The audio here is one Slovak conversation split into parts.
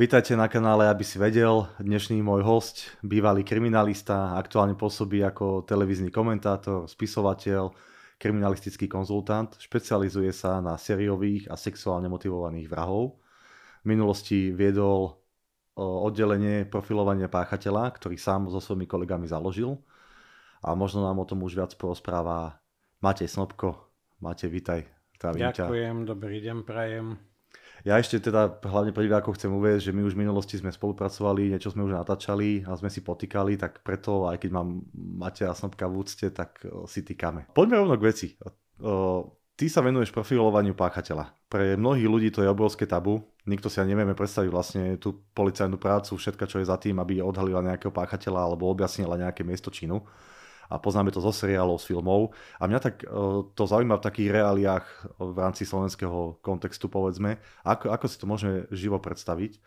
Vítajte na kanále, aby si vedel. Dnešný môj host, bývalý kriminalista, aktuálne pôsobí ako televízny komentátor, spisovateľ, kriminalistický konzultant, špecializuje sa na sériových a sexuálne motivovaných vrahov. V minulosti viedol oddelenie profilovania páchateľa, ktorý sám so svojimi kolegami založil. A možno nám o tom už viac porozpráva Matej Snobko. Matej, vítaj. Ďakujem, ťa. dobrý deň, prajem. Ja ešte teda hlavne pre divákov chcem uvieť, že my už v minulosti sme spolupracovali, niečo sme už natáčali a sme si potýkali, tak preto aj keď mám a Snobka v úcte, tak e, si týkame. Poďme rovno k veci. E, ty sa venuješ profilovaniu páchateľa. Pre mnohých ľudí to je obrovské tabu. Nikto si ani nevieme predstaviť vlastne tú policajnú prácu, všetko, čo je za tým, aby odhalila nejakého páchateľa alebo objasnila nejaké miesto činu a poznáme to zo seriálov, z filmov. A mňa tak e, to zaujíma v takých reáliách e, v rámci slovenského kontextu, povedzme, ako, ako si to môžeme živo predstaviť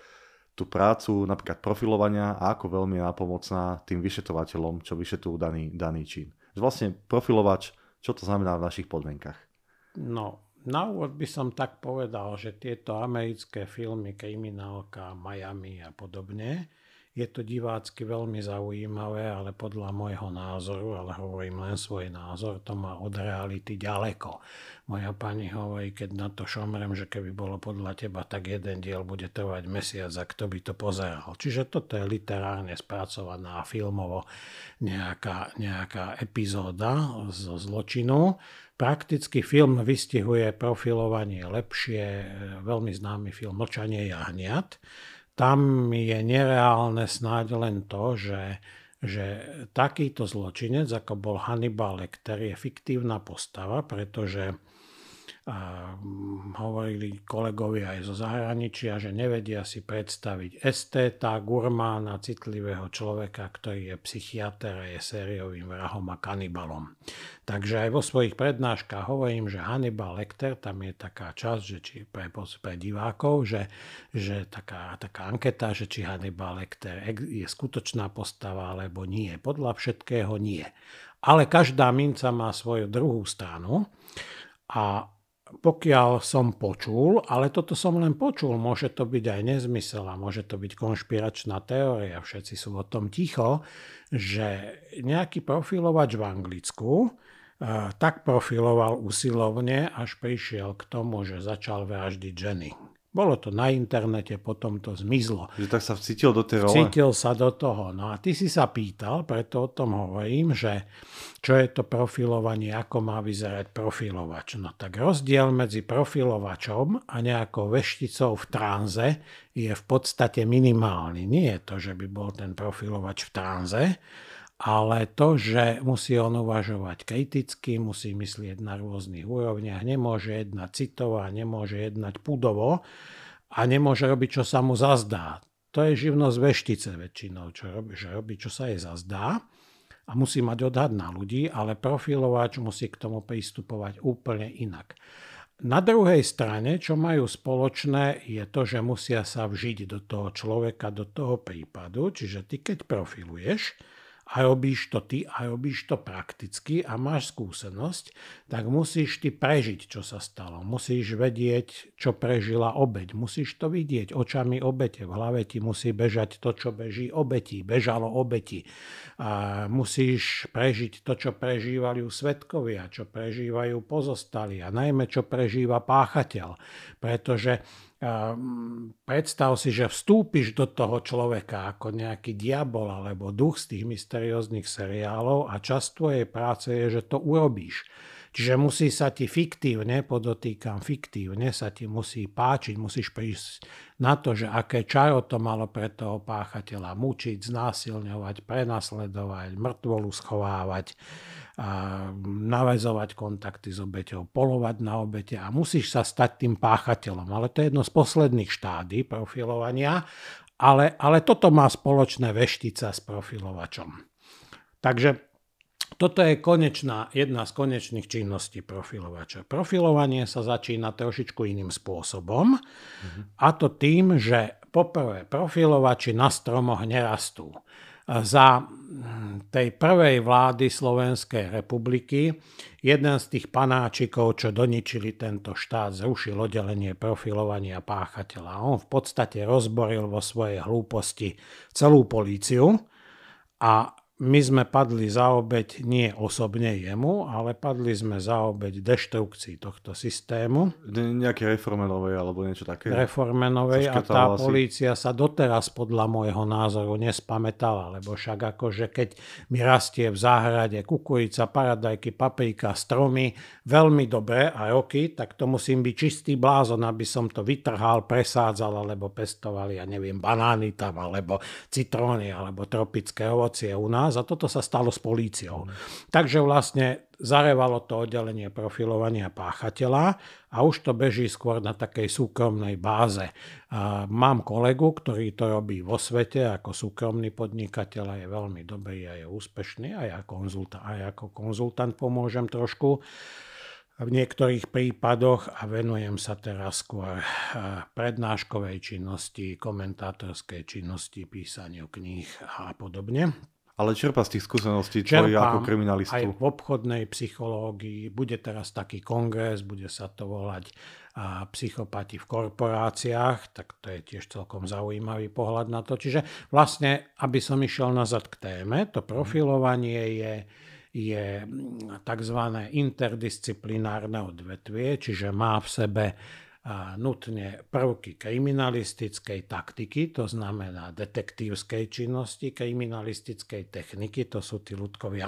tú prácu napríklad profilovania a ako veľmi je napomocná tým vyšetovateľom, čo vyšetujú daný, daný čin. Vlastne profilovač, čo to znamená v našich podmienkach? No, na úvod by som tak povedal, že tieto americké filmy, kriminálka, Miami a podobne, je to divácky veľmi zaujímavé, ale podľa môjho názoru, ale hovorím len svoj názor, to má od reality ďaleko. Moja pani hovorí, keď na to šomrem, že keby bolo podľa teba, tak jeden diel bude trvať mesiac a kto by to pozeral. Čiže toto je literárne spracovaná filmovo nejaká, nejaká epizóda zo zločinu, Prakticky film vystihuje profilovanie lepšie, e, veľmi známy film Mlčanie jahniat tam je nereálne snáď len to, že, že takýto zločinec, ako bol Hannibal Lecter, je fiktívna postava, pretože a mm, hovorili kolegovia aj zo zahraničia, že nevedia si predstaviť estéta, gurmána, citlivého človeka, ktorý je psychiatr a je sériovým vrahom a kanibalom. Takže aj vo svojich prednáškach hovorím, že Hannibal Lecter, tam je taká časť že či pre, pre divákov, že, že taká, taká anketa, že či Hannibal Lecter je skutočná postava alebo nie. Podľa všetkého nie. Ale každá minca má svoju druhú stranu a pokiaľ som počul, ale toto som len počul, môže to byť aj nezmysel a môže to byť konšpiračná teória, všetci sú o tom ticho, že nejaký profilovač v Anglicku eh, tak profiloval usilovne, až prišiel k tomu, že začal vraždiť ženy bolo to na internete, potom to zmizlo. Že tak sa vcítil do tej role? Vcítil sa do toho. No a ty si sa pýtal, preto o tom hovorím, že čo je to profilovanie, ako má vyzerať profilovač. No tak rozdiel medzi profilovačom a nejakou vešticou v tranze je v podstate minimálny. Nie je to, že by bol ten profilovač v tranze, ale to, že musí on uvažovať kriticky, musí myslieť na rôznych úrovniach, nemôže jednať citovo a nemôže jednať pudovo a nemôže robiť, čo sa mu zazdá. To je živnosť veštice väčšinou, čo robí, že robí, čo sa jej zazdá a musí mať odhad na ľudí, ale profilovač musí k tomu pristupovať úplne inak. Na druhej strane, čo majú spoločné, je to, že musia sa vžiť do toho človeka, do toho prípadu. Čiže ty, keď profiluješ, a robíš to ty a robíš to prakticky a máš skúsenosť, tak musíš ty prežiť, čo sa stalo. Musíš vedieť, čo prežila obeď. Musíš to vidieť očami obete. V hlave ti musí bežať to, čo beží obeti. Bežalo obeti. A musíš prežiť to, čo prežívajú svetkovia, čo prežívajú pozostali a najmä, čo prežíva páchateľ. Pretože Ehm, predstav si, že vstúpiš do toho človeka ako nejaký diabol alebo duch z tých mysterióznych seriálov a časť tvojej práce je, že to urobíš. Čiže musí sa ti fiktívne, podotýkam fiktívne, sa ti musí páčiť, musíš prísť na to, že aké čaro to malo pre toho páchateľa mučiť, znásilňovať, prenasledovať, mŕtvolu schovávať, navezovať kontakty s obeťou, polovať na obete a musíš sa stať tým páchateľom. Ale to je jedno z posledných štády profilovania, ale, ale toto má spoločné veštica s profilovačom. Takže toto je konečná, jedna z konečných činností profilovača. Profilovanie sa začína trošičku iným spôsobom mm-hmm. a to tým, že poprvé profilovači na stromoch nerastú. Za hm, tej prvej vlády Slovenskej republiky jeden z tých panáčikov, čo doničili tento štát, zrušil oddelenie profilovania páchateľa. On v podstate rozboril vo svojej hlúposti celú políciu a my sme padli za obeď nie osobne jemu, ale padli sme za obeď deštrukcii tohto systému. Nejaké reformenovej alebo niečo také? Reformenovej a tá asi. polícia sa doteraz podľa môjho názoru nespamätala, lebo však akože keď mi rastie v záhrade kukurica, paradajky, paprika, stromy veľmi dobre a roky, tak to musím byť čistý blázon, aby som to vytrhal, presádzal alebo pestoval, ja neviem, banány tam alebo citróny alebo tropické ovocie u nás nás a toto sa stalo s políciou. Takže vlastne zarevalo to oddelenie profilovania páchateľa a už to beží skôr na takej súkromnej báze. A mám kolegu, ktorý to robí vo svete ako súkromný podnikateľ a je veľmi dobrý a je úspešný a ja, konzulta, a ja ako konzultant pomôžem trošku v niektorých prípadoch a venujem sa teraz skôr e, prednáškovej činnosti, komentátorskej činnosti, písaniu kníh a podobne. Ale čerpa z tých skúseností tvojich ako kriminalistu. Aj v obchodnej psychológii bude teraz taký kongres, bude sa to volať a psychopati v korporáciách, tak to je tiež celkom zaujímavý pohľad na to. Čiže vlastne, aby som išiel nazad k téme, to mhm. profilovanie je, je tzv. interdisciplinárne odvetvie, čiže má v sebe nutne prvky kriminalistickej taktiky, to znamená detektívskej činnosti, kriminalistickej techniky, to sú tí ľudkovia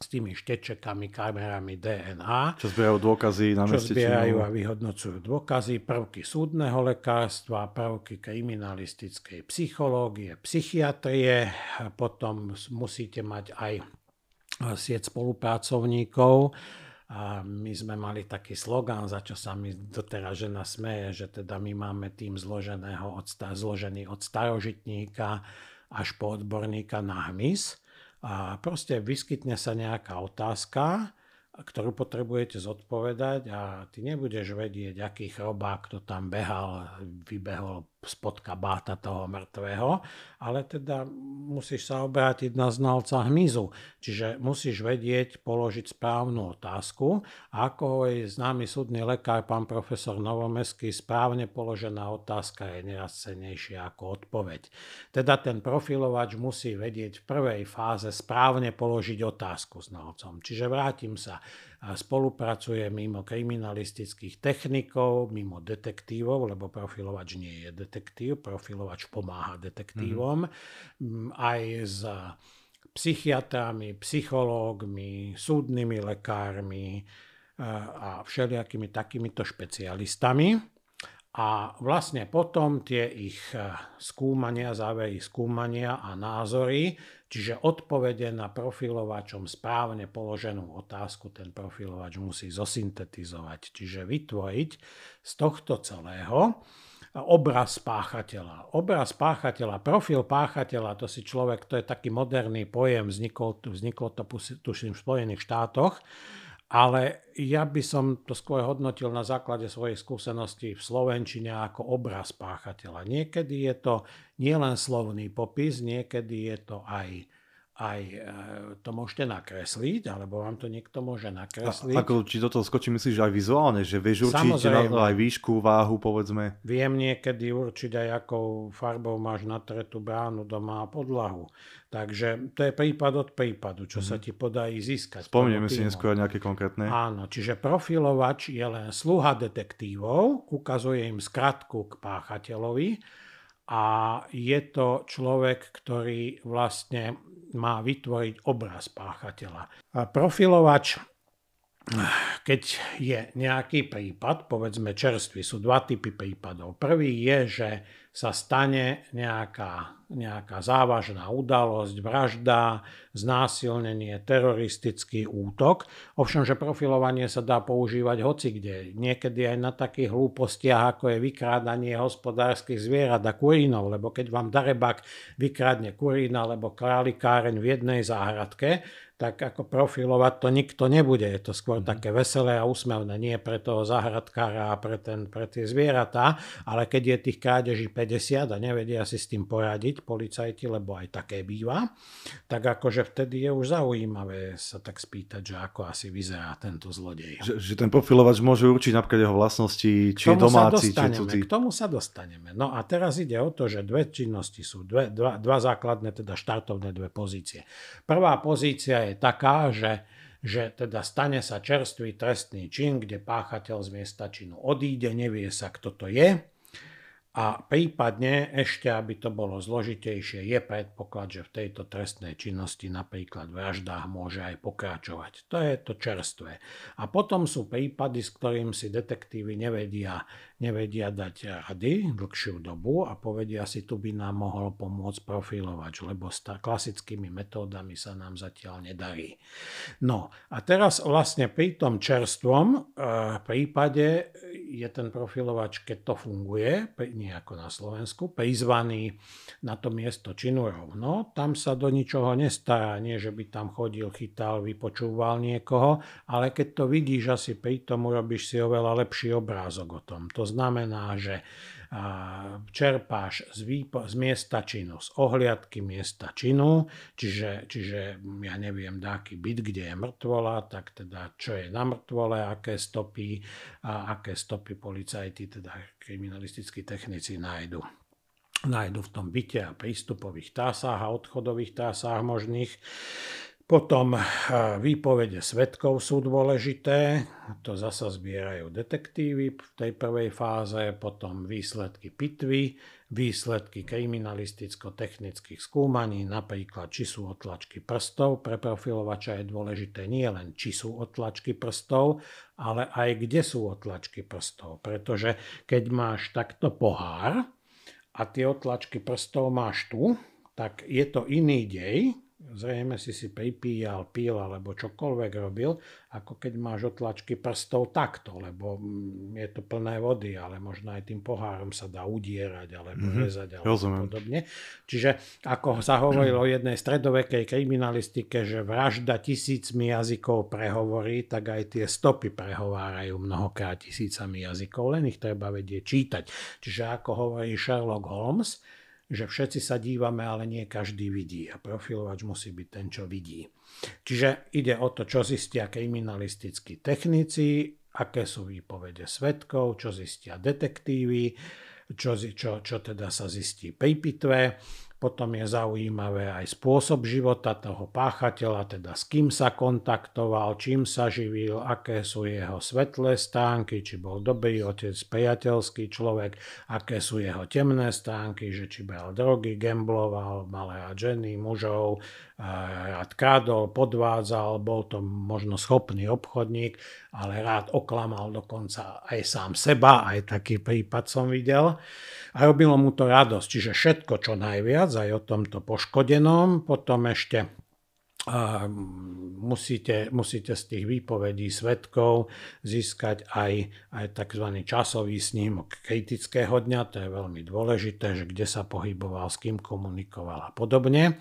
s tými štečekami, kamerami DNA. Čo zbierajú dôkazy na Čo zbierajú a vyhodnocujú dôkazy, prvky súdneho lekárstva, prvky kriminalistickej psychológie, psychiatrie. Potom musíte mať aj sieť spolupracovníkov, a my sme mali taký slogan, za čo sa mi doteraz žena smeje, že teda my máme tým zloženého od, zložený od starožitníka až po odborníka na hmyz. A proste vyskytne sa nejaká otázka, ktorú potrebujete zodpovedať a ty nebudeš vedieť, aký chrobák to tam behal, vybehol spod kabáta toho mŕtvého, ale teda musíš sa obrátiť na znalca hmyzu. Čiže musíš vedieť položiť správnu otázku. A ako hovorí známy súdny lekár, pán profesor Novomeský, správne položená otázka je neraz cenejšia ako odpoveď. Teda ten profilovač musí vedieť v prvej fáze správne položiť otázku znalcom. Čiže vrátim sa a spolupracuje mimo kriminalistických technikov, mimo detektívov, lebo profilovač nie je detektív, profilovač pomáha detektívom, mm-hmm. aj s psychiatrami, psychológmi, súdnymi lekármi e, a všelijakými takýmito špecialistami. A vlastne potom tie ich e, skúmania, závery skúmania a názory Čiže odpovede na profilovačom správne položenú otázku ten profilovač musí zosyntetizovať, čiže vytvoriť z tohto celého obraz páchateľa. Obraz páchateľa, profil páchateľa, to si človek, to je taký moderný pojem, vzniklo, vzniklo to tuším v Spojených štátoch, ale ja by som to skôr hodnotil na základe svojej skúsenosti v Slovenčine ako obraz páchateľa. Niekedy je to nielen slovný popis, niekedy je to aj aj e, to môžete nakresliť, alebo vám to niekto môže nakresliť. A, ako, či do toho skočí, myslíš aj vizuálne, že vieš určiť aj výšku, váhu, povedzme? Viem niekedy určiť aj, akou farbou máš natretú bránu doma a podlahu. Takže to je prípad od prípadu, čo mm-hmm. sa mhm. ti podarí získať. Spomnieme si neskôr nejaké konkrétne. Áno, čiže profilovač je len sluha detektívov, ukazuje im skratku k páchateľovi a je to človek, ktorý vlastne má vytvoriť obraz páchateľa. A profilovač keď je nejaký prípad, povedzme čerstvý, sú dva typy prípadov. Prvý je, že sa stane nejaká, nejaká závažná udalosť, vražda, znásilnenie, teroristický útok. Ovšem, že profilovanie sa dá používať hoci kde. Niekedy aj na takých hlúpostiach, ako je vykrádanie hospodárskych zvierat a kurínov, lebo keď vám darebak vykrádne kurína alebo králikáreň v jednej záhradke, tak ako profilovať to nikto nebude. Je to skôr mhm. také veselé a úsmevné, nie pre toho zahradkára a pre, ten, pre tie zvieratá, ale keď je tých krádeží 50 a nevedia si s tým poradiť policajti, lebo aj také býva, tak akože vtedy je už zaujímavé sa tak spýtať, že ako asi vyzerá tento zlodej. Že, že ten profilovač môže určiť napríklad jeho vlastnosti, či je domáci, či cudzí. K tomu sa dostaneme. No a teraz ide o to, že dve činnosti sú, dve, dva, dva základné, teda štartovné dve pozície. Prvá pozícia je je taká, že, že teda stane sa čerstvý trestný čin, kde páchateľ z miesta činu odíde, nevie sa, kto to je. A prípadne ešte, aby to bolo zložitejšie, je predpoklad, že v tejto trestnej činnosti napríklad vraždách môže aj pokračovať. To je to čerstvé. A potom sú prípady, s ktorým si detektívy nevedia nevedia dať rady dlhšiu dobu a povedia si, tu by nám mohol pomôcť profilovať. lebo s klasickými metódami sa nám zatiaľ nedarí. No a teraz vlastne pri tom čerstvom e, prípade je ten profilovač, keď to funguje, nejako ako na Slovensku, prizvaný na to miesto činu rovno, tam sa do ničoho nestará, nie že by tam chodil, chytal, vypočúval niekoho, ale keď to vidíš asi pri tom, urobíš si oveľa lepší obrázok o tom. To znamená, že čerpáš z, výpo- z miesta činu, z ohliadky miesta činu, čiže, čiže ja neviem, dáky byt, kde je mŕtvola, tak teda čo je na mŕtvole, aké stopy, a aké stopy policajti, teda kriminalistickí technici nájdu nájdu v tom byte a prístupových tásách a odchodových tásách možných. Potom eh, výpovede svetkov sú dôležité, to zasa zbierajú detektívy v tej prvej fáze, potom výsledky pitvy, výsledky kriminalisticko-technických skúmaní, napríklad či sú otlačky prstov. Pre profilovača je dôležité nie len či sú otlačky prstov, ale aj kde sú otlačky prstov. Pretože keď máš takto pohár a tie otlačky prstov máš tu, tak je to iný dej, zrejme si si pripíjal, pil alebo čokoľvek robil, ako keď máš otlačky prstov takto, lebo mm, je to plné vody, ale možno aj tým pohárom sa dá udierať alebo mm-hmm. rezať alebo Rozumiem. podobne. Čiže ako sa hovorilo o jednej stredovekej kriminalistike, že vražda tisícmi jazykov prehovorí, tak aj tie stopy prehovárajú mnohokrát tisícami jazykov, len ich treba vedieť čítať. Čiže ako hovorí Sherlock Holmes, že všetci sa dívame, ale nie každý vidí a profilovač musí byť ten, čo vidí. Čiže ide o to, čo zistia kriminalistickí technici, aké sú výpovede svetkov, čo zistia detektívy, čo, čo, čo teda sa zistí pri pitve potom je zaujímavé aj spôsob života toho páchateľa, teda s kým sa kontaktoval, čím sa živil, aké sú jeho svetlé stánky, či bol dobrý otec, priateľský človek, aké sú jeho temné stánky, že či bral drogy, gambloval, malé a ženy, mužov, rád eh, kádol, podvádzal, bol to možno schopný obchodník, ale rád oklamal dokonca aj sám seba, aj taký prípad som videl. A robilo mu to radosť, čiže všetko čo najviac, aj o tomto poškodenom, potom ešte a musíte, musíte z tých výpovedí svetkov získať aj, aj tzv. časový snímok kritického dňa, to je veľmi dôležité, že kde sa pohyboval, s kým komunikoval a podobne.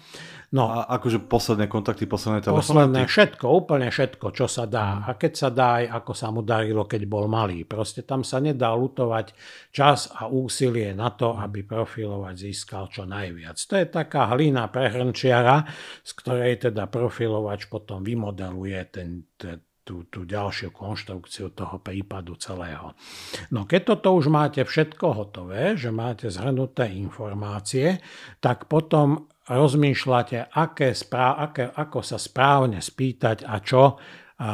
No, a akože posledné kontakty, posledné telefóny? Posledné všetko, úplne všetko, čo sa dá. A keď sa dá aj ako sa mu darilo, keď bol malý. Proste tam sa nedá lutovať čas a úsilie na to, aby profilovať získal čo najviac. To je taká hlína prehrnčiara, z ktorej teda naprofilovač potom vymodeluje ten, ten, tú, tú ďalšiu konštrukciu toho prípadu celého. No keď toto už máte všetko hotové, že máte zhrnuté informácie, tak potom rozmýšľate, aké, správ, aké, ako sa správne spýtať a čo a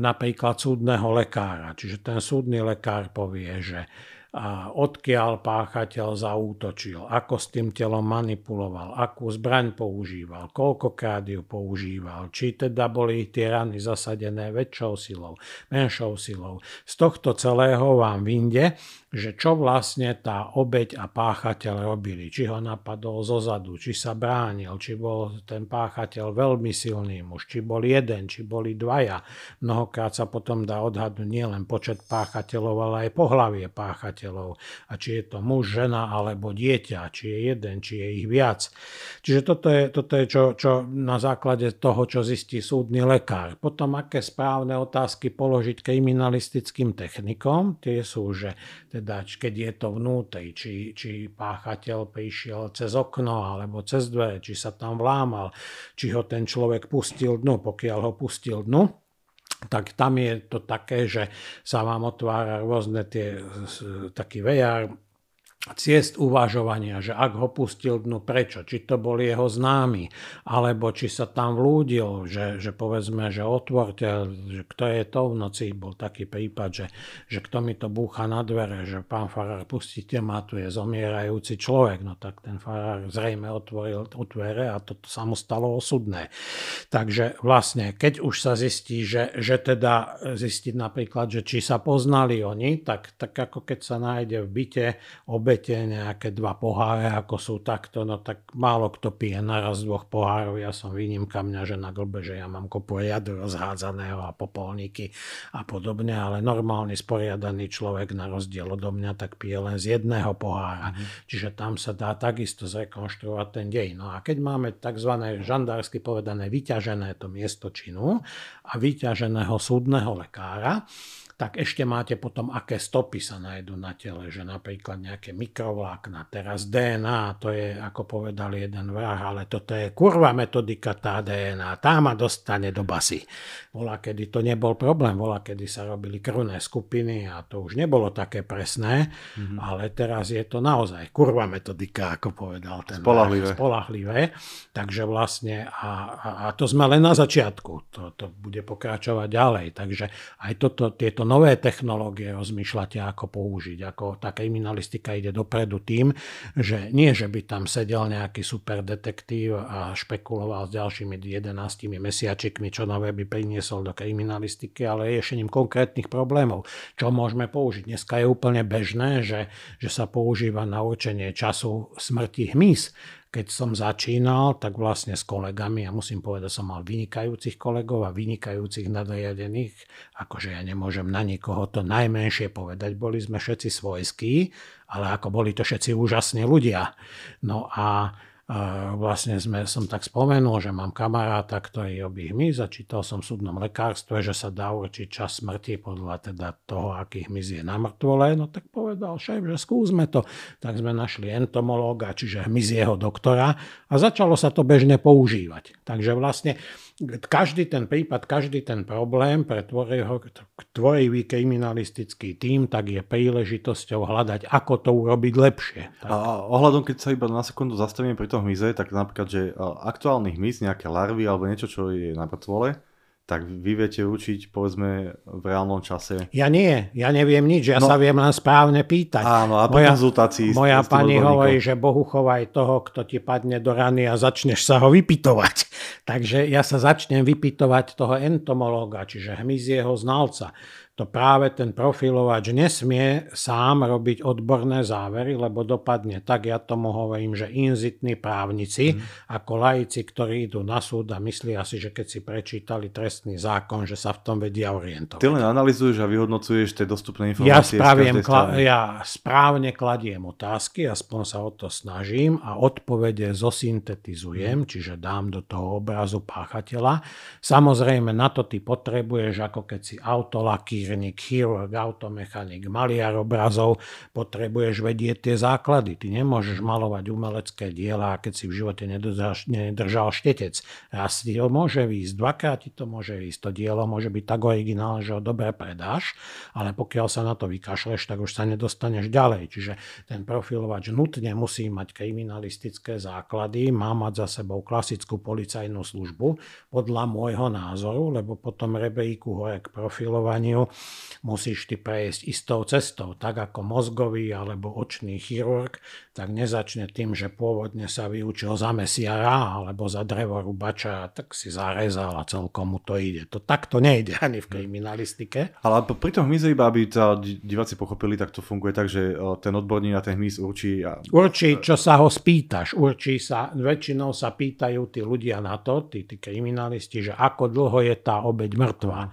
napríklad súdneho lekára. Čiže ten súdny lekár povie, že odkiaľ páchateľ zaútočil, ako s tým telom manipuloval, akú zbraň používal, koľkokrát ju používal, či teda boli tie rany zasadené väčšou silou, menšou silou. Z tohto celého vám vynde že čo vlastne tá obeď a páchateľ robili. Či ho napadol zo zadu, či sa bránil, či bol ten páchateľ veľmi silný muž, či bol jeden, či boli dvaja. Mnohokrát sa potom dá odhadnúť nielen počet páchateľov, ale aj pohlavie páchateľov. A či je to muž, žena alebo dieťa, či je jeden, či je ich viac. Čiže toto je, toto je čo, čo na základe toho, čo zistí súdny lekár. Potom aké správne otázky položiť kriminalistickým technikom, tie sú, že teda, keď je to vnútri, či, či páchateľ prišiel cez okno alebo cez dve, či sa tam vlámal, či ho ten človek pustil dnu, pokiaľ ho pustil dnu, tak tam je to také, že sa vám otvára rôzne tie, taký vejar ciest uvažovania, že ak ho pustil dnu, prečo, či to bol jeho známy, alebo či sa tam vlúdil, že, že povedzme, že otvorte, že kto je to v noci, bol taký prípad, že, že kto mi to búcha na dvere, že pán farár, pustite ma, tu je zomierajúci človek, no tak ten farár zrejme otvoril dvere a to, to sa mu stalo osudné. Takže vlastne, keď už sa zistí, že, že teda zistiť napríklad, že či sa poznali oni, tak, tak ako keď sa nájde v byte obe obete nejaké dva poháre, ako sú takto, no tak málo kto pije naraz dvoch pohárov. Ja som výnimka mňa, že na glbe, že ja mám kopu riadu rozhádzaného a popolníky a podobne, ale normálny sporiadaný človek na rozdiel odo mňa tak pije len z jedného pohára. Mm. Čiže tam sa dá takisto zrekonštruovať ten dej. No a keď máme tzv. žandársky povedané vyťažené to miesto činu a vyťaženého súdneho lekára, tak ešte máte potom, aké stopy sa nájdú na tele, že napríklad nejaké mikrovlákna, teraz DNA, to je, ako povedal jeden vrah, ale toto je kurva metodika tá DNA, tá ma dostane do basy. Volá, kedy to nebol problém, volá, kedy sa robili krvné skupiny a to už nebolo také presné, mm-hmm. ale teraz je to naozaj kurva metodika, ako povedal ten spolahlivé. Vrah, spolahlivé. Takže vlastne a, a, a to sme len na začiatku, to, to bude pokračovať ďalej, takže aj toto, tieto nové technológie rozmýšľate, ako použiť. Ako tá kriminalistika ide dopredu tým, že nie, že by tam sedel nejaký super detektív a špekuloval s ďalšími 11 mesiačikmi, čo nové by priniesol do kriminalistiky, ale riešením konkrétnych problémov. Čo môžeme použiť? Dneska je úplne bežné, že, že sa používa na určenie času smrti hmyz keď som začínal, tak vlastne s kolegami, ja musím povedať, som mal vynikajúcich kolegov a vynikajúcich nadriadených, akože ja nemôžem na nikoho to najmenšie povedať, boli sme všetci svojskí, ale ako boli to všetci úžasní ľudia. No a vlastne sme, som tak spomenul, že mám kamaráta, ktorý robí hmyz a čítal som v súdnom lekárstve, že sa dá určiť čas smrti podľa teda toho, aký hmyz je na mŕtvole. No tak povedal šéf, že skúsme to. Tak sme našli entomológa, čiže hmyz jeho doktora a začalo sa to bežne používať. Takže vlastne každý ten prípad, každý ten problém pre tvojho, tvojivý kriminalistický tím, tak je príležitosťou hľadať, ako to urobiť lepšie. Tak. A ohľadom, keď sa iba na sekundu zastavíme pri tom hmyze, tak napríklad, že aktuálny hmyz, nejaké larvy alebo niečo, čo je na pacvole, tak vy viete učiť povedzme v reálnom čase. Ja nie, ja neviem nič, ja no, sa viem len správne pýtať. Áno, a po moja, konzultácii. Moja s, pani hovorí, že Bohu chovaj toho, kto ti padne do rany a začneš sa ho vypitovať. Takže ja sa začnem vypitovať toho entomológa, čiže hmyzieho znalca to práve ten profilovač nesmie sám robiť odborné závery, lebo dopadne tak, ja tomu hovorím, že inzitní právnici, mm. ako laici, ktorí idú na súd a myslia si, že keď si prečítali trestný zákon, že sa v tom vedia orientovať. Ty len analizuješ a vyhodnocuješ tie dostupné informácie. Ja, spraviem, kla- ja správne kladiem otázky, aspoň sa o to snažím a odpovede zosyntetizujem, mm. čiže dám do toho obrazu páchateľa. Samozrejme, na to ty potrebuješ, ako keď si autolaky vytížený chirurg, automechanik, maliar obrazov, potrebuješ vedieť tie základy. Ty nemôžeš malovať umelecké diela, keď si v živote nedržal, nedržal štetec. Raz ti to môže výjsť, dvakrát ti to môže výjsť. To dielo môže byť tak originálne, že ho dobre predáš, ale pokiaľ sa na to vykašleš, tak už sa nedostaneš ďalej. Čiže ten profilovač nutne musí mať kriminalistické základy, má mať za sebou klasickú policajnú službu, podľa môjho názoru, lebo potom rebejku hore k profilovaniu musíš ty prejsť istou cestou, tak ako mozgový alebo očný chirurg tak nezačne tým, že pôvodne sa vyučil za mesiara alebo za drevo rubača, tak si zarezal a celkom mu to ide. To takto nejde ani v hm. kriminalistike. Ale pri tom hmyze iba, aby to diváci pochopili, tak to funguje tak, že e, ten odborník na ten hmyz určí. A... Určí, čo sa ho spýtaš. Určí sa, väčšinou sa pýtajú tí ľudia na to, tí, tí kriminalisti, že ako dlho je tá obeď mŕtva. Hm.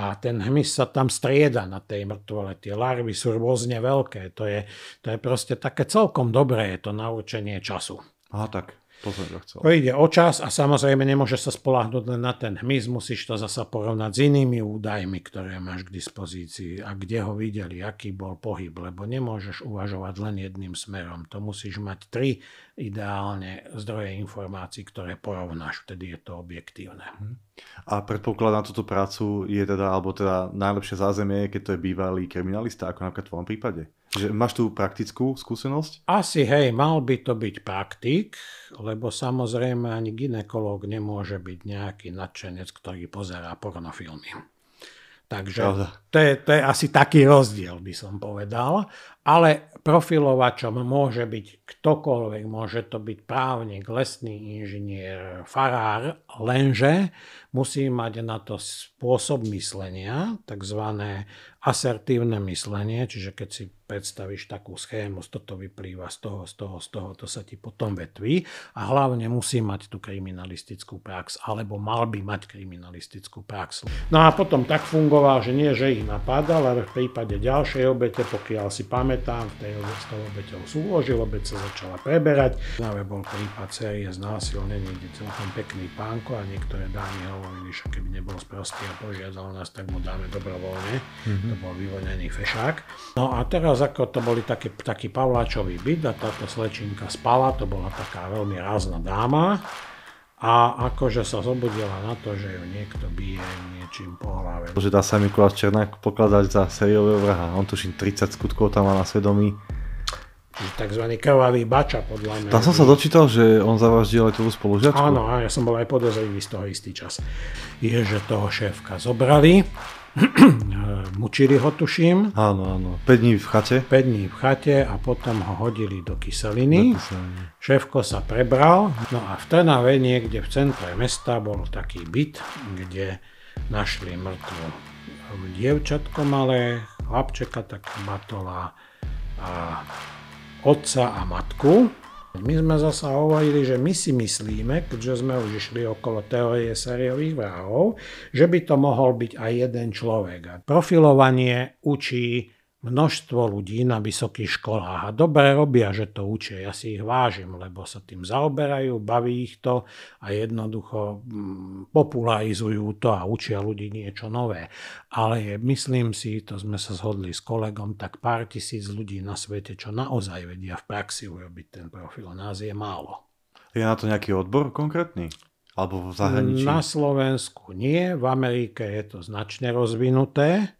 A ten hmyz sa tam strieda na tej mŕtvole. Tie larvy sú rôzne veľké. To je, to je proste také celkom dobré, je to na určenie času. Aha, tak. To som chcel. Ide o čas a samozrejme nemôže sa spolahnúť len na ten hmyz, musíš to zasa porovnať s inými údajmi, ktoré máš k dispozícii a kde ho videli, aký bol pohyb, lebo nemôžeš uvažovať len jedným smerom. To musíš mať tri ideálne zdroje informácií, ktoré porovnáš, vtedy je to objektívne. Mhm. A predpoklad na túto prácu je teda, alebo teda najlepšie zázemie, keď to je bývalý kriminalista, ako napríklad v tvojom prípade. Že máš tú praktickú skúsenosť? Asi, hej, mal by to byť praktik, lebo samozrejme ani ginekolog nemôže byť nejaký nadšenec, ktorý pozerá pornofilmy. Takže to je, to je asi taký rozdiel, by som povedal. Ale profilovačom môže byť ktokoľvek, môže to byť právnik, lesný inžinier, farár, lenže musí mať na to spôsob myslenia, takzvané asertívne myslenie, čiže keď si predstavíš takú schému, z toto vyplýva, z toho, z toho, z toho, to sa ti potom vetví a hlavne musí mať tú kriminalistickú prax, alebo mal by mať kriminalistickú prax. No a potom tak fungoval, že nie, že ich napadal, ale v prípade ďalšej obete, pokiaľ si pamätám, v tej obete tou obeťou súložil, obec sa začala preberať. Na bol prípad série znásilnenie, kde celkom pekný pánko a niektoré dámy hovorili, že keby nebol sprostý a požiadal nás, tak mu dáme dobrovoľne. Mm-hmm. To bol vyvonený fešák. No a teraz teraz ako to boli taký, taký Pavláčový byt a táto slečinka spala, to bola taká veľmi rázna dáma a akože sa zobudila na to, že ju niekto bije niečím po hlave. Že dá sa Mikuláš Černák pokladať za sériového vraha, on tuším 30 skutkov tam má na svedomí. Čiže tzv. krvavý bača podľa mňa. Tam som sa dočítal, že on zavraždil aj tú spolužiačku. Áno, ja som bol aj podozrivý z toho istý čas. Je, že toho šéfka zobrali mučili ho, tuším. Áno, áno. 5 dní v chate. 5 dní v chate a potom ho hodili do kyseliny. Do kyseliny. Šéfko sa prebral. No a v Trnave niekde v centre mesta bol taký byt, kde našli mŕtvo dievčatko malé, chlapčeka tak matola a otca a matku. My sme zasa hovorili, že my si myslíme, keďže sme už išli okolo teórie sériových vrahov, že by to mohol byť aj jeden človek. A profilovanie učí množstvo ľudí na vysokých školách. A dobre robia, že to učia. Ja si ich vážim, lebo sa tým zaoberajú, baví ich to a jednoducho mm, popularizujú to a učia ľudí niečo nové. Ale myslím si, to sme sa zhodli s kolegom, tak pár tisíc ľudí na svete, čo naozaj vedia v praxi urobiť ten profil. Nás je málo. Je na to nejaký odbor konkrétny? Alebo v zahraničí? Na Slovensku nie, v Amerike je to značne rozvinuté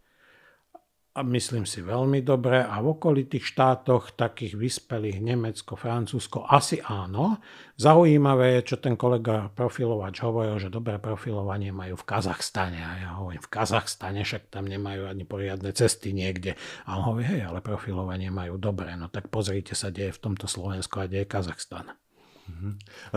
a myslím si veľmi dobre a v okolitých štátoch takých vyspelých Nemecko, Francúzsko asi áno. Zaujímavé je, čo ten kolega profilovač hovoril, že dobré profilovanie majú v Kazachstane a ja hovorím v Kazachstane, však tam nemajú ani poriadne cesty niekde. A on hovorí, hej, ale profilovanie majú dobré, no tak pozrite sa, kde je v tomto Slovensku, a kde je Kazachstan. Mhm.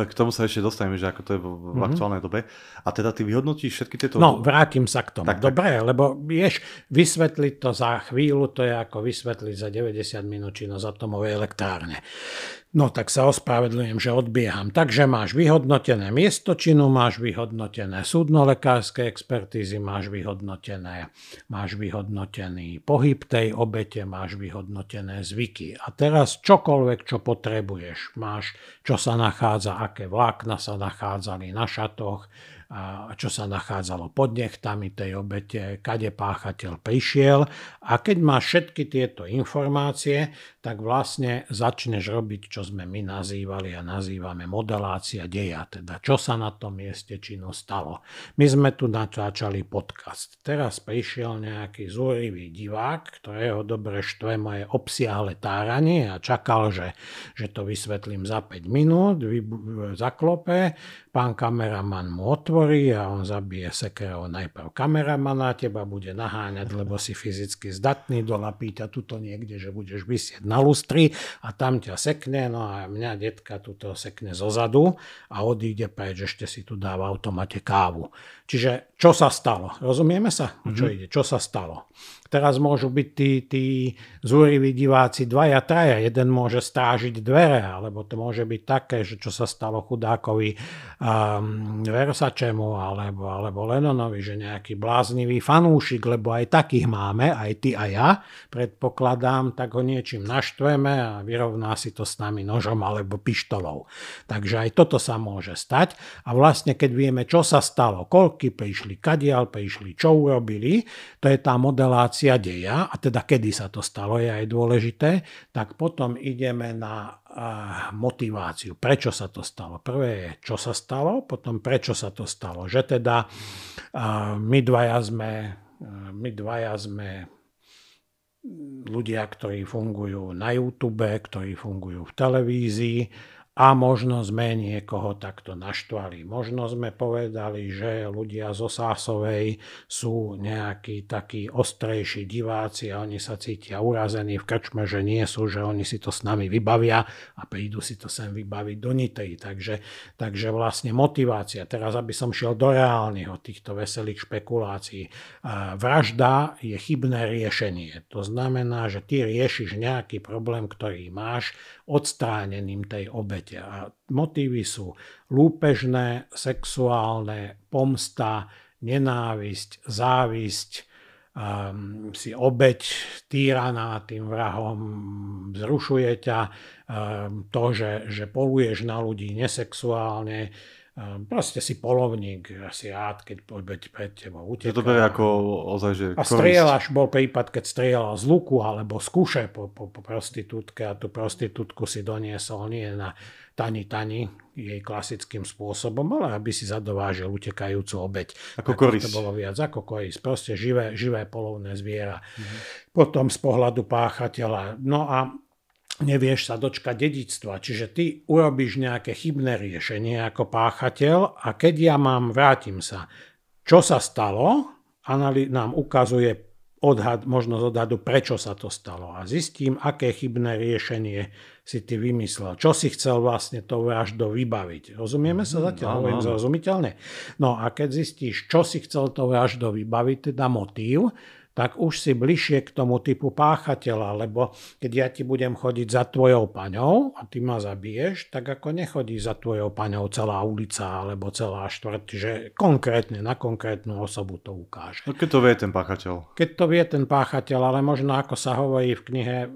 K tomu sa ešte dostaneme, že ako to je v, mm-hmm. aktuálnej dobe. A teda ty vyhodnotíš všetky tieto... No, vrátim sa k tomu. Tak, Dobre, tak. lebo vieš, vysvetliť to za chvíľu, to je ako vysvetliť za 90 minút činnosť atomovej elektrárne. No tak sa ospravedlňujem, že odbieham. Takže máš vyhodnotené miestočinu, máš vyhodnotené súdno-lekárske expertízy, máš vyhodnotené, máš vyhodnotený pohyb tej obete, máš vyhodnotené zvyky. A teraz čokoľvek, čo potrebuješ, máš, čo sa nachádza, aké vlákna sa nachádzali na šatoch, a čo sa nachádzalo pod nechtami tej obete, kade páchateľ prišiel. A keď máš všetky tieto informácie, tak vlastne začneš robiť, čo sme my nazývali a nazývame modelácia deja, teda čo sa na tom mieste činu stalo. My sme tu natáčali podcast. Teraz prišiel nejaký zúrivý divák, ktorého dobre štve moje obsiahle táranie a čakal, že, že to vysvetlím za 5 minút, vy, zaklope, pán kameraman mu otvorí a on zabije sekerov najprv kameramana, teba bude naháňať, lebo si fyzicky zdatný, dolapíť a tuto niekde, že budeš vysieť na lustri a tam ťa sekne, no a mňa detka tuto sekne zadu a odíde preč, ešte si tu dáva automate kávu. Čiže čo sa stalo? Rozumieme sa? Mm-hmm. Čo mhm. ide? Čo sa stalo? Teraz môžu byť tí, tí zúriví diváci dvaja, traja. Jeden môže strážiť dvere, alebo to môže byť také, že čo sa stalo chudákovi um, Versačemu alebo, alebo Lenonovi, že nejaký bláznivý fanúšik, lebo aj takých máme, aj ty a ja, predpokladám, tak ho niečím naštveme a vyrovná si to s nami nožom alebo pištolou. Takže aj toto sa môže stať. A vlastne, keď vieme, čo sa stalo, koľky prišli, kadial prišli, čo urobili, to je tá modelácia situácia deja, a teda kedy sa to stalo je aj dôležité, tak potom ideme na motiváciu, prečo sa to stalo. Prvé je, čo sa stalo, potom prečo sa to stalo. Že teda my dvaja sme, my dvaja sme ľudia, ktorí fungujú na YouTube, ktorí fungujú v televízii a možno sme niekoho takto naštvali. Možno sme povedali, že ľudia zo sásovej sú nejakí takí ostrejší diváci a oni sa cítia urazení v krčme, že nie sú, že oni si to s nami vybavia a prídu si to sem vybaviť do Nitej. Takže, takže vlastne motivácia. Teraz, aby som šiel do reálneho týchto veselých špekulácií. E, vražda je chybné riešenie. To znamená, že ty riešiš nejaký problém, ktorý máš odstráneným tej obete svete. A motívy sú lúpežné, sexuálne, pomsta, nenávisť, závisť, um, si obeď týraná tým vrahom, zrušuje ťa, um, to, že, že poluješ na ľudí nesexuálne, Ehm, proste si polovník, asi rád, keď poď pred tebou uteká. To berie teda ako ozaj, že... A strieľaš, bol prípad, keď strieľal z luku alebo z kuše po, po, po prostitútke a tú prostitútku si doniesol nie na tani tani jej klasickým spôsobom, ale aby si zadovážil utekajúcu obeď. Ako koris. To bolo viac ako korist. proste živé, živé polovné zviera. Mm-hmm. Potom z pohľadu páchateľa. No a nevieš sa dočkať dedictva, čiže ty urobíš nejaké chybné riešenie ako páchateľ a keď ja mám, vrátim sa, čo sa stalo, analý nám ukazuje odhad, možnosť odhadu, prečo sa to stalo a zistím, aké chybné riešenie si ty vymyslel. Čo si chcel vlastne to vraždo vybaviť. Rozumieme sa mhm, zatiaľ? Hovorím zrozumiteľne. No a keď zistíš, čo si chcel to vraždo vybaviť, teda motív, tak už si bližšie k tomu typu páchateľa, lebo keď ja ti budem chodiť za tvojou paňou a ty ma zabiješ, tak ako nechodí za tvojou paňou celá ulica alebo celá štvrť, že konkrétne na konkrétnu osobu to ukáže. No keď to vie ten páchateľ? Keď to vie ten páchateľ, ale možno ako sa hovorí v knihe e,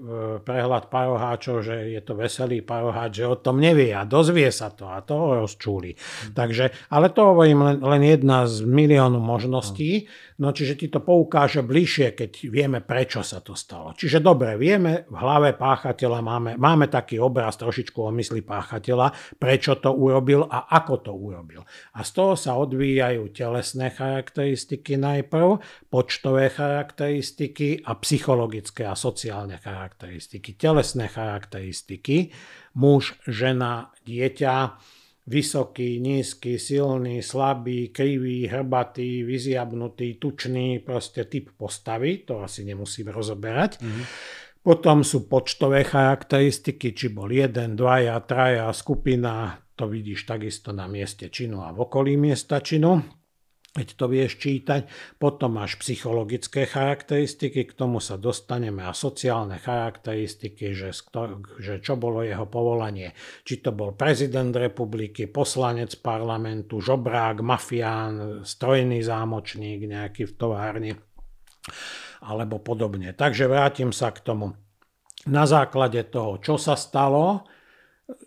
Prehľad paroháčov, že je to veselý paroháč, že o tom nevie a dozvie sa to a toho rozčúli. Mm. Takže, ale to hovorím len, len jedna z miliónu možností. Mm. No čiže ti to poukáže bližšie, keď vieme, prečo sa to stalo. Čiže dobre, vieme, v hlave páchateľa máme, máme taký obraz trošičku o mysli páchateľa, prečo to urobil a ako to urobil. A z toho sa odvíjajú telesné charakteristiky najprv, počtové charakteristiky a psychologické a sociálne charakteristiky. Telesné charakteristiky, muž, žena, dieťa, vysoký, nízky, silný, slabý, krivý, hrbatý, vyziabnutý, tučný, proste typ postavy, to asi nemusíme rozoberať. Mm-hmm. Potom sú počtové charakteristiky, či bol jeden, dvaja, traja, skupina, to vidíš takisto na mieste činu a v okolí miesta činu keď to vieš čítať. Potom máš psychologické charakteristiky, k tomu sa dostaneme a sociálne charakteristiky, že, že čo bolo jeho povolanie. Či to bol prezident republiky, poslanec parlamentu, žobrák, mafián, strojný zámočník nejaký v továrni alebo podobne. Takže vrátim sa k tomu. Na základe toho, čo sa stalo,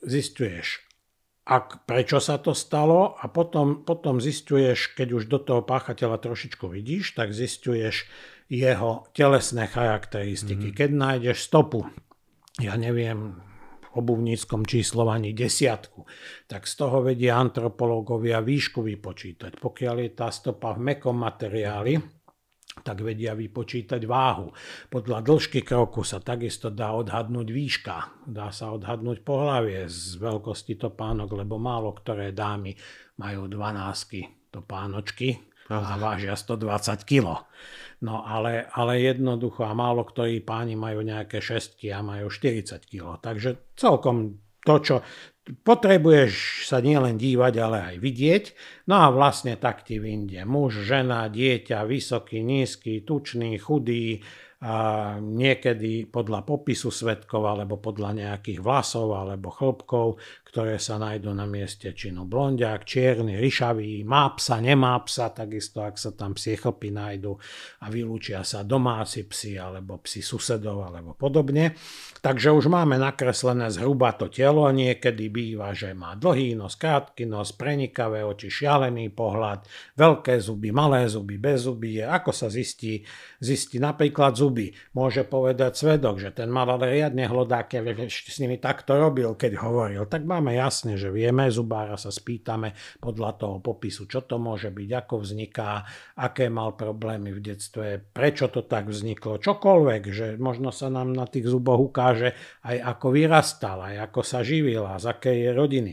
zistuješ, a prečo sa to stalo a potom, potom zistuješ, keď už do toho páchateľa trošičku vidíš, tak zistuješ jeho telesné charakteristiky. Mm. Keď nájdeš stopu, ja neviem, v obuvníckom číslovaní desiatku, tak z toho vedia antropológovia výšku vypočítať. Pokiaľ je tá stopa v mekom materiáli, tak vedia vypočítať váhu. Podľa dĺžky kroku sa takisto dá odhadnúť výška, dá sa odhadnúť pohlavie z veľkosti topánok, lebo málo ktoré dámy majú dvanásky topánočky a vážia 120 kg. No ale, ale jednoducho a málo ktorí páni majú nejaké šestky a majú 40 kg. Takže celkom to, čo potrebuješ sa nielen dívať, ale aj vidieť. No a vlastne tak ti vyjde muž, žena, dieťa, vysoký, nízky, tučný, chudý, a niekedy podľa popisu svetkov alebo podľa nejakých vlasov alebo chlopkov, ktoré sa nájdú na mieste činu. Blondiak, čierny, ryšavý, má psa, nemá psa, takisto ak sa tam psie chlpy nájdú a vylúčia sa domáci psi alebo psi susedov alebo podobne. Takže už máme nakreslené zhruba to telo, niekedy býva, že má dlhý nos, krátky nos, prenikavé oči, šialený pohľad, veľké zuby, malé zuby, bez zuby ako sa zistí, zistí napríklad zuby. Môže povedať svedok, že ten mal ale riadne hlodák, s nimi takto robil, keď hovoril, tak má máme jasne, že vieme, zubára sa spýtame podľa toho popisu, čo to môže byť, ako vzniká, aké mal problémy v detstve, prečo to tak vzniklo, čokoľvek, že možno sa nám na tých zuboch ukáže aj ako vyrastal, aj ako sa živila, z akej je rodiny.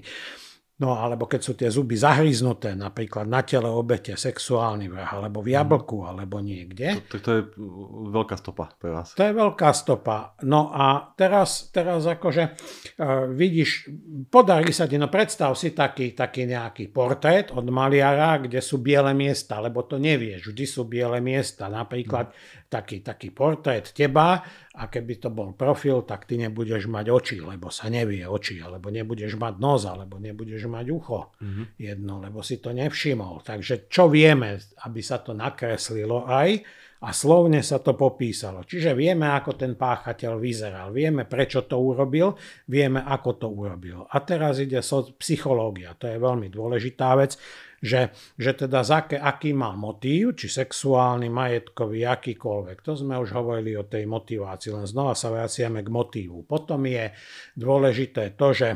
No alebo keď sú tie zuby zahryznuté, napríklad na tele obete, sexuálny vrah, alebo v jablku, alebo niekde. To, to, to je veľká stopa pre vás. To je veľká stopa. No a teraz, teraz akože uh, vidíš, podarí sa ti, no predstav si taký, taký nejaký portrét od maliara, kde sú biele miesta, lebo to nevieš, vždy sú biele miesta. Napríklad taký, taký portrét teba a keby to bol profil, tak ty nebudeš mať oči, lebo sa nevie oči, alebo nebudeš mať nos, alebo nebudeš mať ucho mm-hmm. jedno, lebo si to nevšimol. Takže čo vieme, aby sa to nakreslilo aj a slovne sa to popísalo. Čiže vieme, ako ten páchateľ vyzeral, vieme, prečo to urobil, vieme, ako to urobil. A teraz ide so psychológia, to je veľmi dôležitá vec že, že teda zaké, aký má motív, či sexuálny, majetkový, akýkoľvek. To sme už hovorili o tej motivácii, len znova sa vraciame k motívu. Potom je dôležité to, že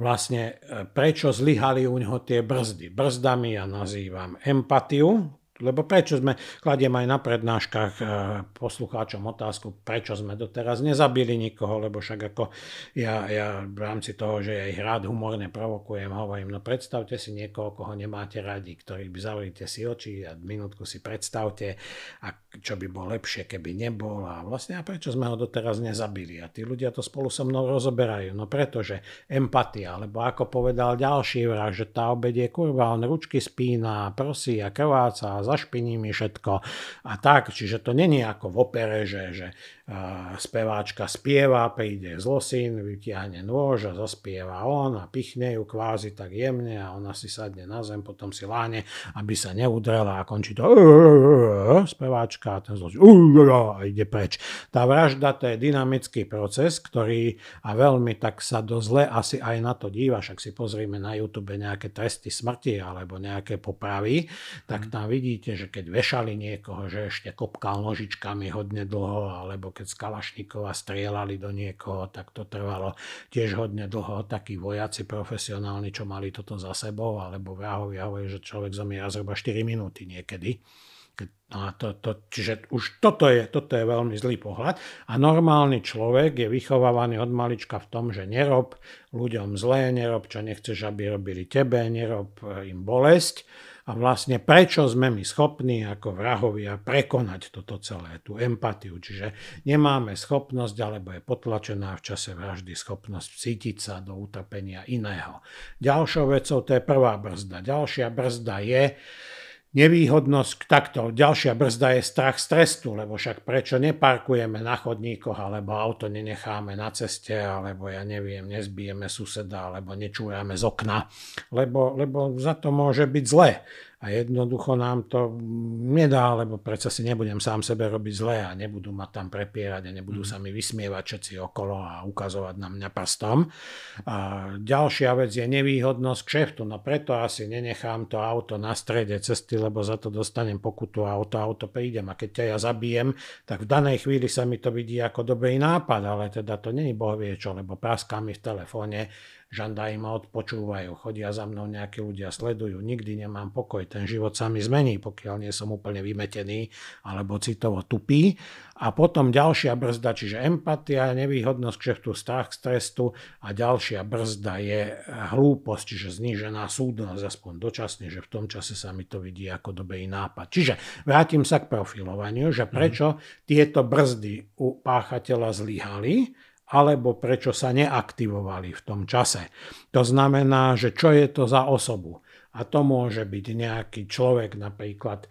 vlastne e, prečo zlyhali u neho tie brzdy. Brzdami ja nazývam empatiu, lebo prečo sme, kladiem aj na prednáškach eh, poslucháčom otázku, prečo sme doteraz nezabili nikoho, lebo však ako ja, ja v rámci toho, že ja ich rád humorne provokujem, hovorím, no predstavte si niekoho, koho nemáte radi, ktorý by zavrite si oči a minútku si predstavte, a čo by bol lepšie, keby nebol a vlastne a prečo sme ho doteraz nezabili. A tí ľudia to spolu so mnou rozoberajú, no pretože empatia, lebo ako povedal ďalší vrah, že tá obed je kurva, on ručky spína, prosí a krváca a zašpiním mi všetko a tak. Čiže to není ako v opere, že, že speváčka spieva, príde zlosín, vytiahne nôž a zaspieva on a pichne ju kvázi tak jemne a ona si sadne na zem, potom si láne, aby sa neudrela a končí to speváčka a ten zlosín a ide preč. Tá vražda to je dynamický proces, ktorý a veľmi tak sa do zle asi aj na to díva, však si pozrieme na YouTube nejaké tresty smrti alebo nejaké popravy, tak mhm. tam vidíte, že keď vešali niekoho, že ešte kopkal nožičkami hodne dlho alebo keď z Kalašnikova strieľali do niekoho, tak to trvalo tiež hodne dlho. Takí vojaci profesionálni, čo mali toto za sebou, alebo vrahovia hovorí, že človek zomiera zhruba 4 minúty niekedy. No a to, to, čiže už toto je, toto je veľmi zlý pohľad. A normálny človek je vychovávaný od malička v tom, že nerob ľuďom zlé, nerob čo nechceš, aby robili tebe, nerob im bolesť a vlastne prečo sme my schopní ako vrahovia prekonať toto celé, tú empatiu. Čiže nemáme schopnosť, alebo je potlačená v čase vraždy schopnosť cítiť sa do utrpenia iného. Ďalšou vecou to je prvá brzda. Ďalšia brzda je, Nevýhodnosť takto. Ďalšia brzda je strach z trestu, lebo však prečo neparkujeme na chodníkoch, alebo auto nenecháme na ceste, alebo ja neviem, nezbijeme suseda, alebo nečúrame z okna, lebo, lebo za to môže byť zle a jednoducho nám to nedá, lebo predsa si nebudem sám sebe robiť zle a nebudú ma tam prepierať a nebudú mhm. sa mi vysmievať všetci okolo a ukazovať na mňa prstom. A ďalšia vec je nevýhodnosť kšeftu, no preto asi nenechám to auto na strede cesty, lebo za to dostanem pokutu a o to auto prídem a keď ťa ja zabijem, tak v danej chvíli sa mi to vidí ako dobrý nápad, ale teda to není boh vie čo, lebo praská mi v telefóne žandári ma odpočúvajú, chodia za mnou nejakí ľudia, sledujú, nikdy nemám pokoj, ten život sa mi zmení, pokiaľ nie som úplne vymetený alebo citovo tupý. A potom ďalšia brzda, čiže empatia, nevýhodnosť kšeftu, strach k stresu a ďalšia brzda je hlúposť, čiže znížená súdnosť, aspoň dočasne, že v tom čase sa mi to vidí ako dobrý nápad. Čiže vrátim sa k profilovaniu, že mhm. prečo mm. tieto brzdy u páchateľa zlyhali, alebo prečo sa neaktivovali v tom čase. To znamená, že čo je to za osobu. A to môže byť nejaký človek, napríklad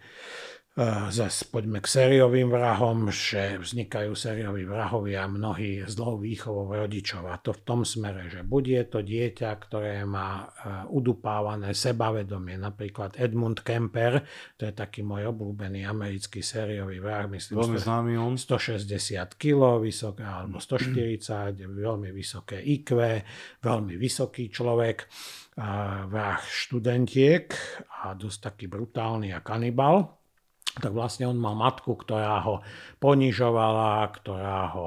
Eh, Zase poďme k sériovým vrahom, že vznikajú sérioví vrahovia mnohí zlou výchovou rodičov. A to v tom smere, že buď je to dieťa, ktoré má eh, udupávané sebavedomie. Napríklad Edmund Kemper, to je taký môj obľúbený americký sériový vrah, myslím, veľmi známy on. 160 kg, vysoké, alebo 140, veľmi vysoké IQ, veľmi vysoký človek, eh, vrah študentiek a dosť taký brutálny a kanibal tak vlastne on mal matku, ktorá ho ponižovala, ktorá ho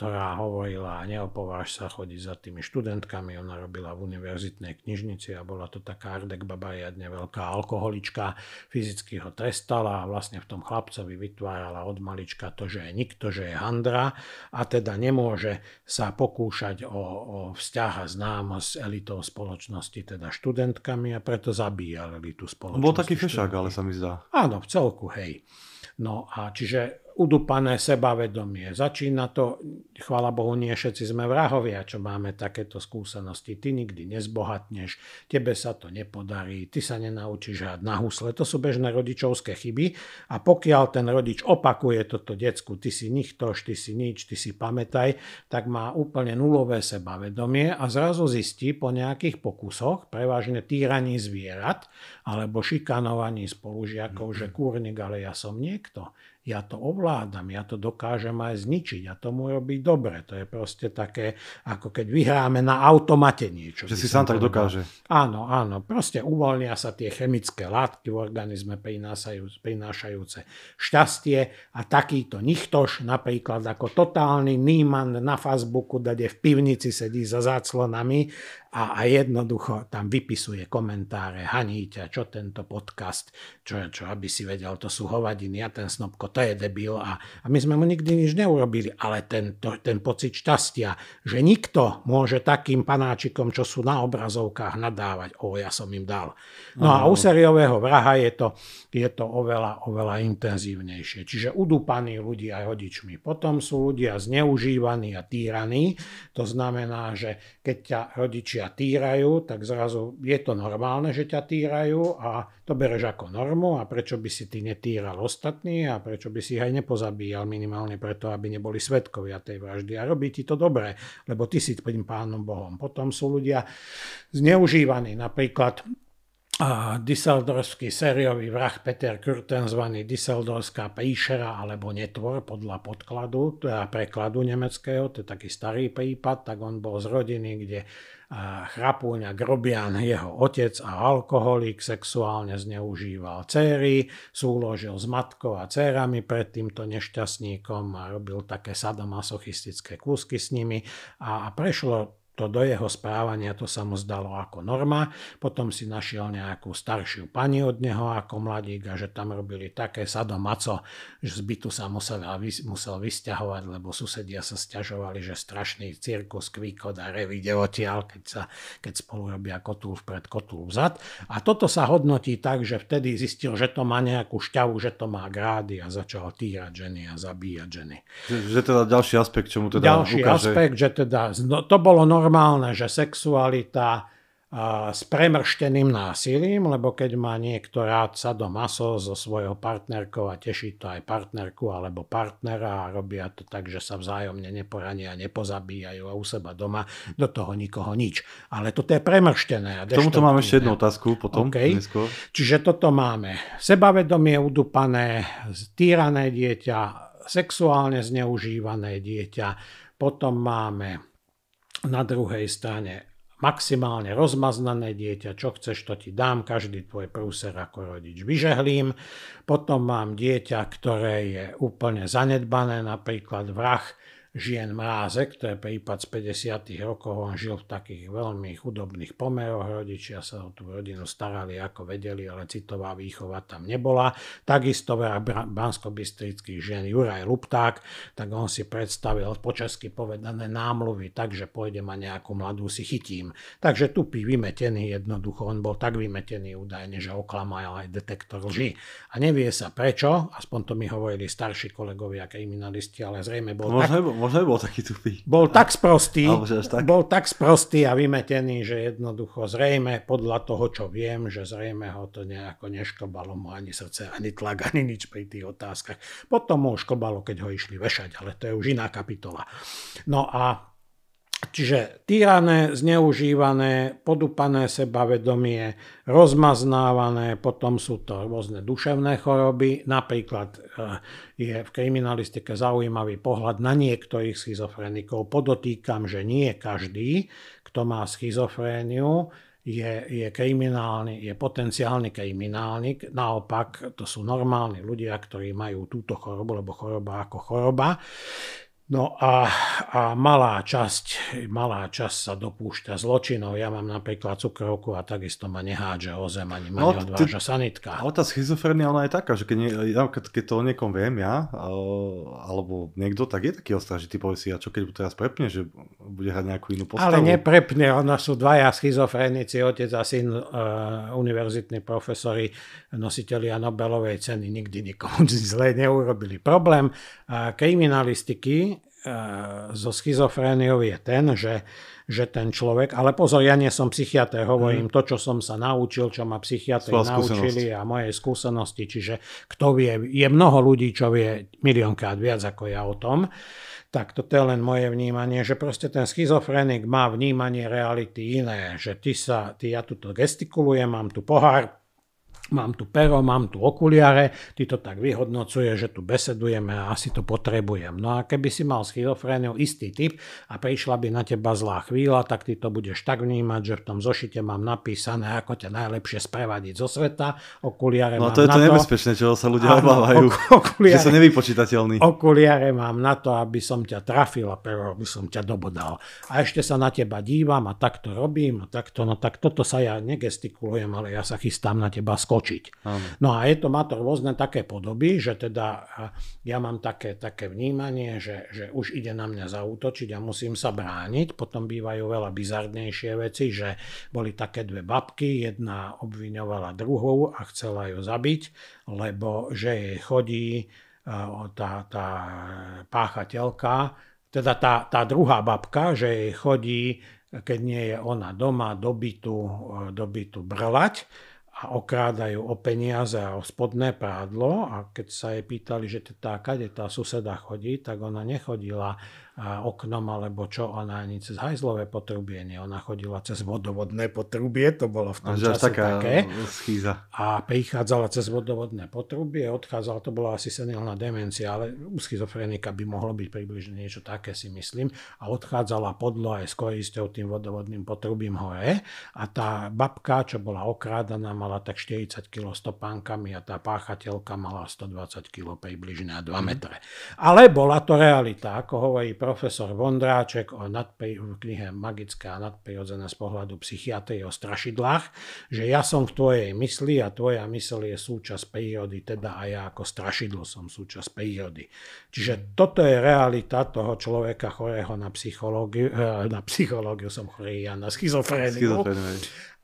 ktorá hovorila, neopováž sa chodiť za tými študentkami. Ona robila v univerzitnej knižnici a bola to taká Ardek baba, jadne veľká alkoholička. Fyzicky ho trestala a vlastne v tom chlapcovi vytvárala od malička to, že je nikto, že je handra a teda nemôže sa pokúšať o, o vzťah a známosť s elitou spoločnosti, teda študentkami a preto zabíjali tú spoločnosť. Bol taký fešák, ale sa mi zdá. Áno, v celku, hej. No a čiže udupané sebavedomie. Začína to, chvála Bohu, nie všetci sme vrahovia, čo máme takéto skúsenosti. Ty nikdy nezbohatneš, tebe sa to nepodarí, ty sa nenaučíš hrať na husle. To sú bežné rodičovské chyby a pokiaľ ten rodič opakuje toto decku, ty si nichtoš, ty si nič, ty si pamätaj, tak má úplne nulové sebavedomie a zrazu zistí po nejakých pokusoch, prevažne týraní zvierat alebo šikanovaní spolužiakov, že kúrnik, ale ja som niekto ja to ovládam, ja to dokážem aj zničiť a to tomu robí dobre. To je proste také, ako keď vyhráme na automate niečo. Že si sám tak dokáže. Áno, áno. Proste uvoľnia sa tie chemické látky v organizme prinášajúce šťastie a takýto nichtoš, napríklad ako totálny nímand na Facebooku, kde v pivnici sedí za záclonami a, a jednoducho tam vypisuje komentáre, haníťa, čo tento podcast, čo, čo aby si vedel, to sú hovadiny a ten snobko, to je debil a, a my sme mu nikdy nič neurobili, ale ten, to, ten pocit šťastia, že nikto môže takým panáčikom, čo sú na obrazovkách, nadávať, o ja som im dal. No a u seriového vraha je to, je to oveľa, oveľa intenzívnejšie. Čiže udúpaní ľudia rodičmi. Potom sú ľudia zneužívaní a týraní. To znamená, že keď ťa rodičia rodičia týrajú, tak zrazu je to normálne, že ťa týrajú a to bereš ako normu a prečo by si ty netýral ostatní a prečo by si ich aj nepozabíjal minimálne preto, aby neboli svetkovia tej vraždy. A robí ti to dobre, lebo ty si tým pánom Bohom. Potom sú ľudia zneužívaní. Napríklad Düsseldorfský sériový vrah Peter Kürten, zvaný Düsseldorská príšera alebo netvor podľa podkladu, teda prekladu nemeckého, to je taký starý prípad, tak on bol z rodiny, kde Chrapuňa Grobian, jeho otec a alkoholik, sexuálne zneužíval céry, súložil s matkou a cérami pred týmto nešťastníkom a robil také sadomasochistické kúsky s nimi a prešlo to do jeho správania to sa mu zdalo ako norma. Potom si našiel nejakú staršiu pani od neho ako mladík a že tam robili také sadomaco, že z bytu sa musel, musel vysťahovať, lebo susedia sa stiažovali, že strašný cirkus, kvíkod a revy devotial, keď, sa, keď spolu robia kotúl vpred, kotúl vzad. A toto sa hodnotí tak, že vtedy zistil, že to má nejakú šťavu, že to má grády a začal týrať ženy a zabíjať ženy. Že, že teda ďalší aspekt, čo mu teda Ďalší ukáže... aspekt, že teda no, to bolo normálne normálne, že sexualita s premršteným násilím, lebo keď má niekto rád sa do maso so svojou partnerkou a teší to aj partnerku alebo partnera a robia to tak, že sa vzájomne neporania, nepozabíjajú a u seba doma, do toho nikoho nič. Ale toto je premrštené. K tomuto mám ešte jednu otázku potom. Okay. Čiže toto máme. Sebavedomie udupané, týrané dieťa, sexuálne zneužívané dieťa, potom máme na druhej strane maximálne rozmaznané dieťa, čo chceš, to ti dám, každý tvoj prúser ako rodič vyžehlím. Potom mám dieťa, ktoré je úplne zanedbané, napríklad vrah, žien Mrázek, to je prípad z 50. rokov, on žil v takých veľmi chudobných pomeroch, rodičia sa o tú rodinu starali ako vedeli, ale citová výchova tam nebola. Takisto vrah bansko žien Juraj Lupták, tak on si predstavil počasky povedané námluvy, takže pôjdem a nejakú mladú si chytím. Takže tupý vymetený jednoducho, on bol tak vymetený údajne, že oklamal aj detektor lži. A nevie sa prečo, aspoň to mi hovorili starší kolegovia kriminalisti, ale zrejme bol Môže, no, tak, možno bol taký tupý. Bol tak sprostý, tak? bol tak sprostý a vymetený, že jednoducho zrejme podľa toho, čo viem, že zrejme ho to nejako neškobalo mu ani srdce, ani tlak, ani nič pri tých otázkach. Potom mu škobalo, keď ho išli vešať, ale to je už iná kapitola. No a Čiže týrané, zneužívané, podúpané sebavedomie, rozmaznávané, potom sú to rôzne duševné choroby. Napríklad eh, je v kriminalistike zaujímavý pohľad na niektorých schizofrenikov. Podotýkam, že nie každý, kto má schizofréniu, je, je, kriminálny, je potenciálny kriminálnik. Naopak, to sú normálni ľudia, ktorí majú túto chorobu, lebo choroba ako choroba. No a, a malá, časť, malá časť sa dopúšťa zločinov. Ja mám napríklad cukrovku a takisto ma nehádže o zem, ani ma no, neodváža ty, sanitka. Ale tá schizofrenia ona je taká, že keď, nie, keď to o niekom viem ja, alebo niekto, tak je taký ostražitý, povie si, a čo keď teraz prepne, že bude hrať nejakú inú postavu. Ale neprepne, ona sú dvaja schizofrenici, otec a syn, uh, univerzitní profesori, nositeľia Nobelovej ceny, nikdy nikomu zle neurobili. Problém uh, kriminalistiky so e, schizofréniou je ten, že, že ten človek, ale pozor, ja nie som psychiatr, hovorím mm. to, čo som sa naučil, čo ma psychiatri naučili a moje skúsenosti, čiže kto vie, je mnoho ľudí, čo vie miliónkrát viac ako ja o tom, tak toto je len moje vnímanie, že proste ten schizofrénik má vnímanie reality iné, že ty sa, ty ja tu gestikulujem, mám tu pohár, mám tu pero, mám tu okuliare, ty to tak vyhodnocuje, že tu besedujeme a asi to potrebujem. No a keby si mal schizofréniu istý typ a prišla by na teba zlá chvíľa, tak ty to budeš tak vnímať, že v tom zošite mám napísané, ako ťa najlepšie sprevadiť zo sveta, okuliare no, a to je na to nebezpečné, čo sa ľudia obávajú, okuliare, že sa nevypočítateľný. Okuliare mám na to, aby som ťa trafil a pero aby som ťa dobodal. A ešte sa na teba dívam a takto robím a takto, no tak toto sa ja negestikulujem, ale ja sa chystám na teba skočiť močiť. Ano. No a je to, má to rôzne také podoby, že teda ja mám také, také vnímanie, že, že už ide na mňa zautočiť a musím sa brániť. Potom bývajú veľa bizardnejšie veci, že boli také dve babky, jedna obviňovala druhou a chcela ju zabiť, lebo že jej chodí tá, tá páchateľka, teda tá, tá druhá babka, že jej chodí, keď nie je ona doma, dobytu, bytu, e, do brlať a okrádajú o peniaze a o spodné prádlo a keď sa jej pýtali, že teda kade tá suseda chodí, tak ona nechodila oknom alebo čo, ona ani cez hajzlové potrubie nie, ona chodila cez vodovodné potrubie, to bolo v tom Až čase taká také. Schýza. A prichádzala cez vodovodné potrubie, odchádzala, to bola asi senilná demencia, ale u schizofrenika by mohlo byť približne niečo také, si myslím, a odchádzala podlo aj s koristou tým vodovodným potrubím hore a tá babka, čo bola okrádaná, mala tak 40 kg stopánkami a tá páchateľka mala 120 kg približne a 2 mhm. metre. Ale bola to realita, ako hovorí profesor Vondráček o nadpej, v knihe Magická nadprirodzená z pohľadu psychiatrie o strašidlách, že ja som v tvojej mysli a tvoja mysl je súčasť prírody, teda aj ja ako strašidlo som súčasť prírody. Čiže toto je realita toho človeka chorého na psychológiu, eh, na psychológiu som chorý ja na schizofréniu.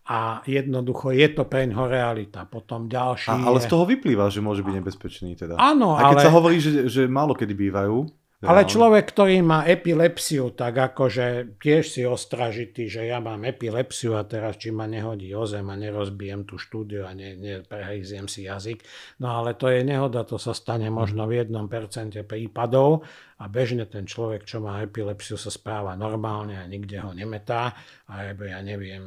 A jednoducho je to preňho realita. Potom ďalší... A, ale je... z toho vyplýva, že môže byť nebezpečný. Teda. Áno, A keď ale... sa hovorí, že, že málo kedy bývajú, ale no. človek, ktorý má epilepsiu, tak akože tiež si ostražitý, že ja mám epilepsiu a teraz či ma nehodí o zem a nerozbijem tú štúdiu a ne, neprehryziem si jazyk. No ale to je nehoda, to sa stane možno v percente prípadov a bežne ten človek, čo má epilepsiu, sa správa normálne a nikde ho nemetá. Alebo ja neviem,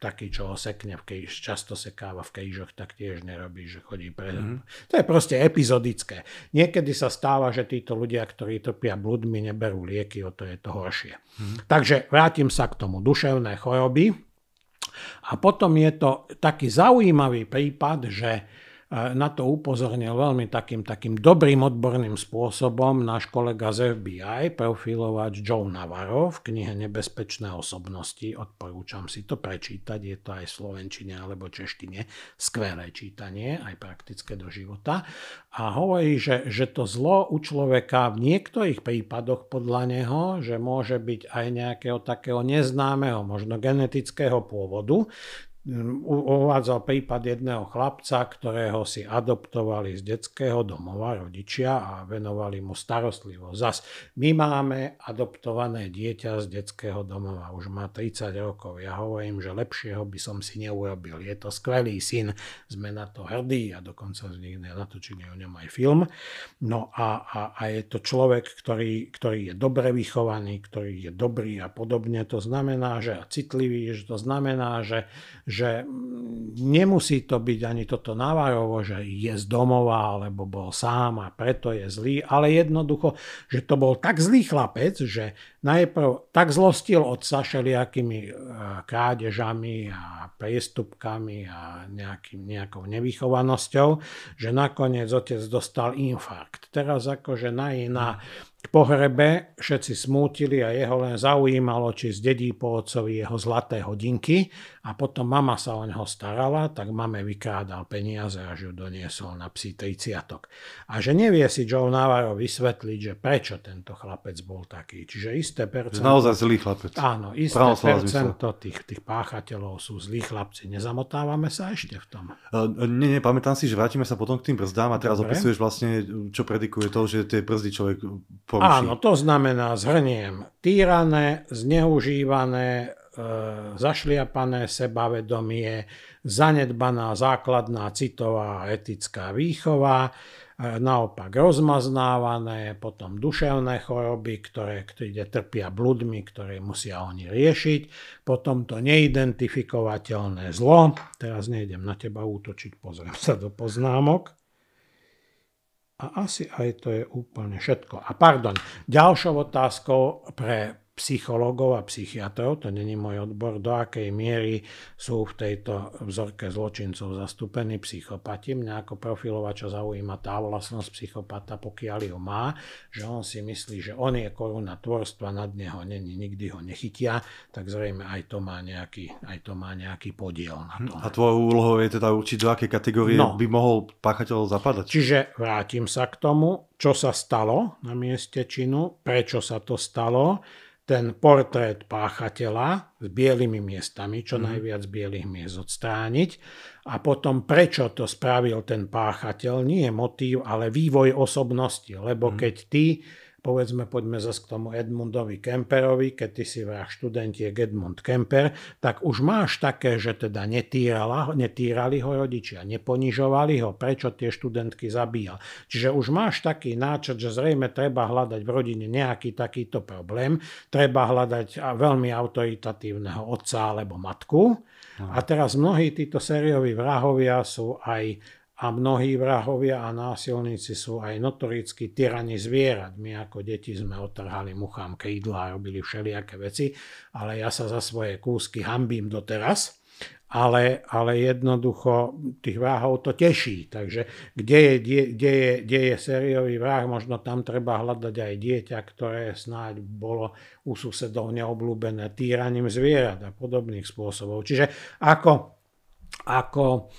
taký, čo ho sekne v kejž, často sekáva v kejžoch, tak tiež nerobí, že chodí pre... Mm-hmm. To je proste epizodické. Niekedy sa stáva, že títo ľudia, ktorí trpia blúdmi, neberú lieky, o to je to horšie. Mm-hmm. Takže vrátim sa k tomu. Duševné choroby. A potom je to taký zaujímavý prípad, že na to upozornil veľmi takým, takým dobrým odborným spôsobom náš kolega z FBI, profilovač Joe Navarro v knihe Nebezpečné osobnosti. Odporúčam si to prečítať, je to aj v slovenčine alebo češtine. Skvelé čítanie, aj praktické do života. A hovorí, že, že to zlo u človeka v niektorých prípadoch podľa neho, že môže byť aj nejakého takého neznámeho, možno genetického pôvodu, Hm, uvádzal prípad jedného chlapca, ktorého si adoptovali z detského domova rodičia a venovali mu starostlivosť. Zas my máme adoptované dieťa z detského domova, už má 30 rokov. Ja hovorím, že lepšieho by som si neurobil. Je to skvelý syn, sme na to hrdí a dokonca z nich natočili o ňom aj film. No a, a, a je to človek, ktorý, ktorý je dobre vychovaný, ktorý je dobrý a podobne. To znamená, že a citlivý, že to znamená, že že nemusí to byť ani toto navajovo, že je z domova, alebo bol sám a preto je zlý, ale jednoducho, že to bol tak zlý chlapec, že najprv tak zlostil od všelijakými e, krádežami a priestupkami a nejakým, nejakou nevychovanosťou, že nakoniec otec dostal infarkt. Teraz akože na, na k pohrebe všetci smútili a jeho len zaujímalo, či zdedí po otcovi jeho zlaté hodinky a potom mama sa o neho starala, tak mame vykrádal peniaze a ju doniesol na psí 30. A že nevie si Joe Navarro vysvetliť, že prečo tento chlapec bol taký. Čiže isté percento... Naozaj zlý chlapec. Áno, isté Pravoslavý percento tých, tých páchateľov sú zlí chlapci. Nezamotávame sa ešte v tom. Uh, e, ne, pamätám si, že vrátime sa potom k tým brzdám a teraz Dobre. opisuješ vlastne, čo predikuje to, že tie brzdy človek poruší. Áno, to znamená zhrniem týrané, zneužívané, e, zašliapané sebavedomie, zanedbaná základná citová etická výchova, e, naopak rozmaznávané, potom duševné choroby, ktoré, ktoré trpia bludmi, ktoré musia oni riešiť, potom to neidentifikovateľné zlo, teraz nejdem na teba útočiť, pozriem sa do poznámok, a asi aj to je úplne všetko. A pardon, ďalšou otázkou pre psychológov a psychiatrov, to není môj odbor, do akej miery sú v tejto vzorke zločincov zastúpení psychopati. Mňa ako profilovača zaujíma tá vlastnosť psychopata, pokiaľ ju má, že on si myslí, že on je koruna tvorstva, nad neho není, nikdy ho nechytia, tak zrejme aj to má nejaký, aj to má nejaký podiel na hm, to. A tvojou úlohou je teda určiť, do akej kategórie no. by mohol páchateľ zapadať. Čiže vrátim sa k tomu, čo sa stalo na mieste činu, prečo sa to stalo, ten portrét páchateľa s bielými miestami, čo mhm. najviac bielých miest odstrániť a potom prečo to spravil ten páchateľ, nie je motív, ale vývoj osobnosti, lebo mhm. keď ty Povedzme, poďme zase k tomu Edmundovi Kemperovi, keď ty si vrah študentiek Edmund Kemper, tak už máš také, že teda netírala, netírali ho rodičia, neponižovali ho, prečo tie študentky zabíjal. Čiže už máš taký náčrt, že zrejme treba hľadať v rodine nejaký takýto problém, treba hľadať veľmi autoritatívneho otca alebo matku. A teraz mnohí títo sérioví vrahovia sú aj a mnohí vrahovia a násilníci sú aj notoricky tyrani zvierat. My ako deti sme otrhali muchám krídla a robili všelijaké veci, ale ja sa za svoje kúsky hambím doteraz ale, ale jednoducho tých vrahov to teší. Takže kde je, kde, je, kde je sériový vrah, možno tam treba hľadať aj dieťa, ktoré snáď bolo u susedov neobľúbené týraním zvierat a podobných spôsobov. Čiže ako, ako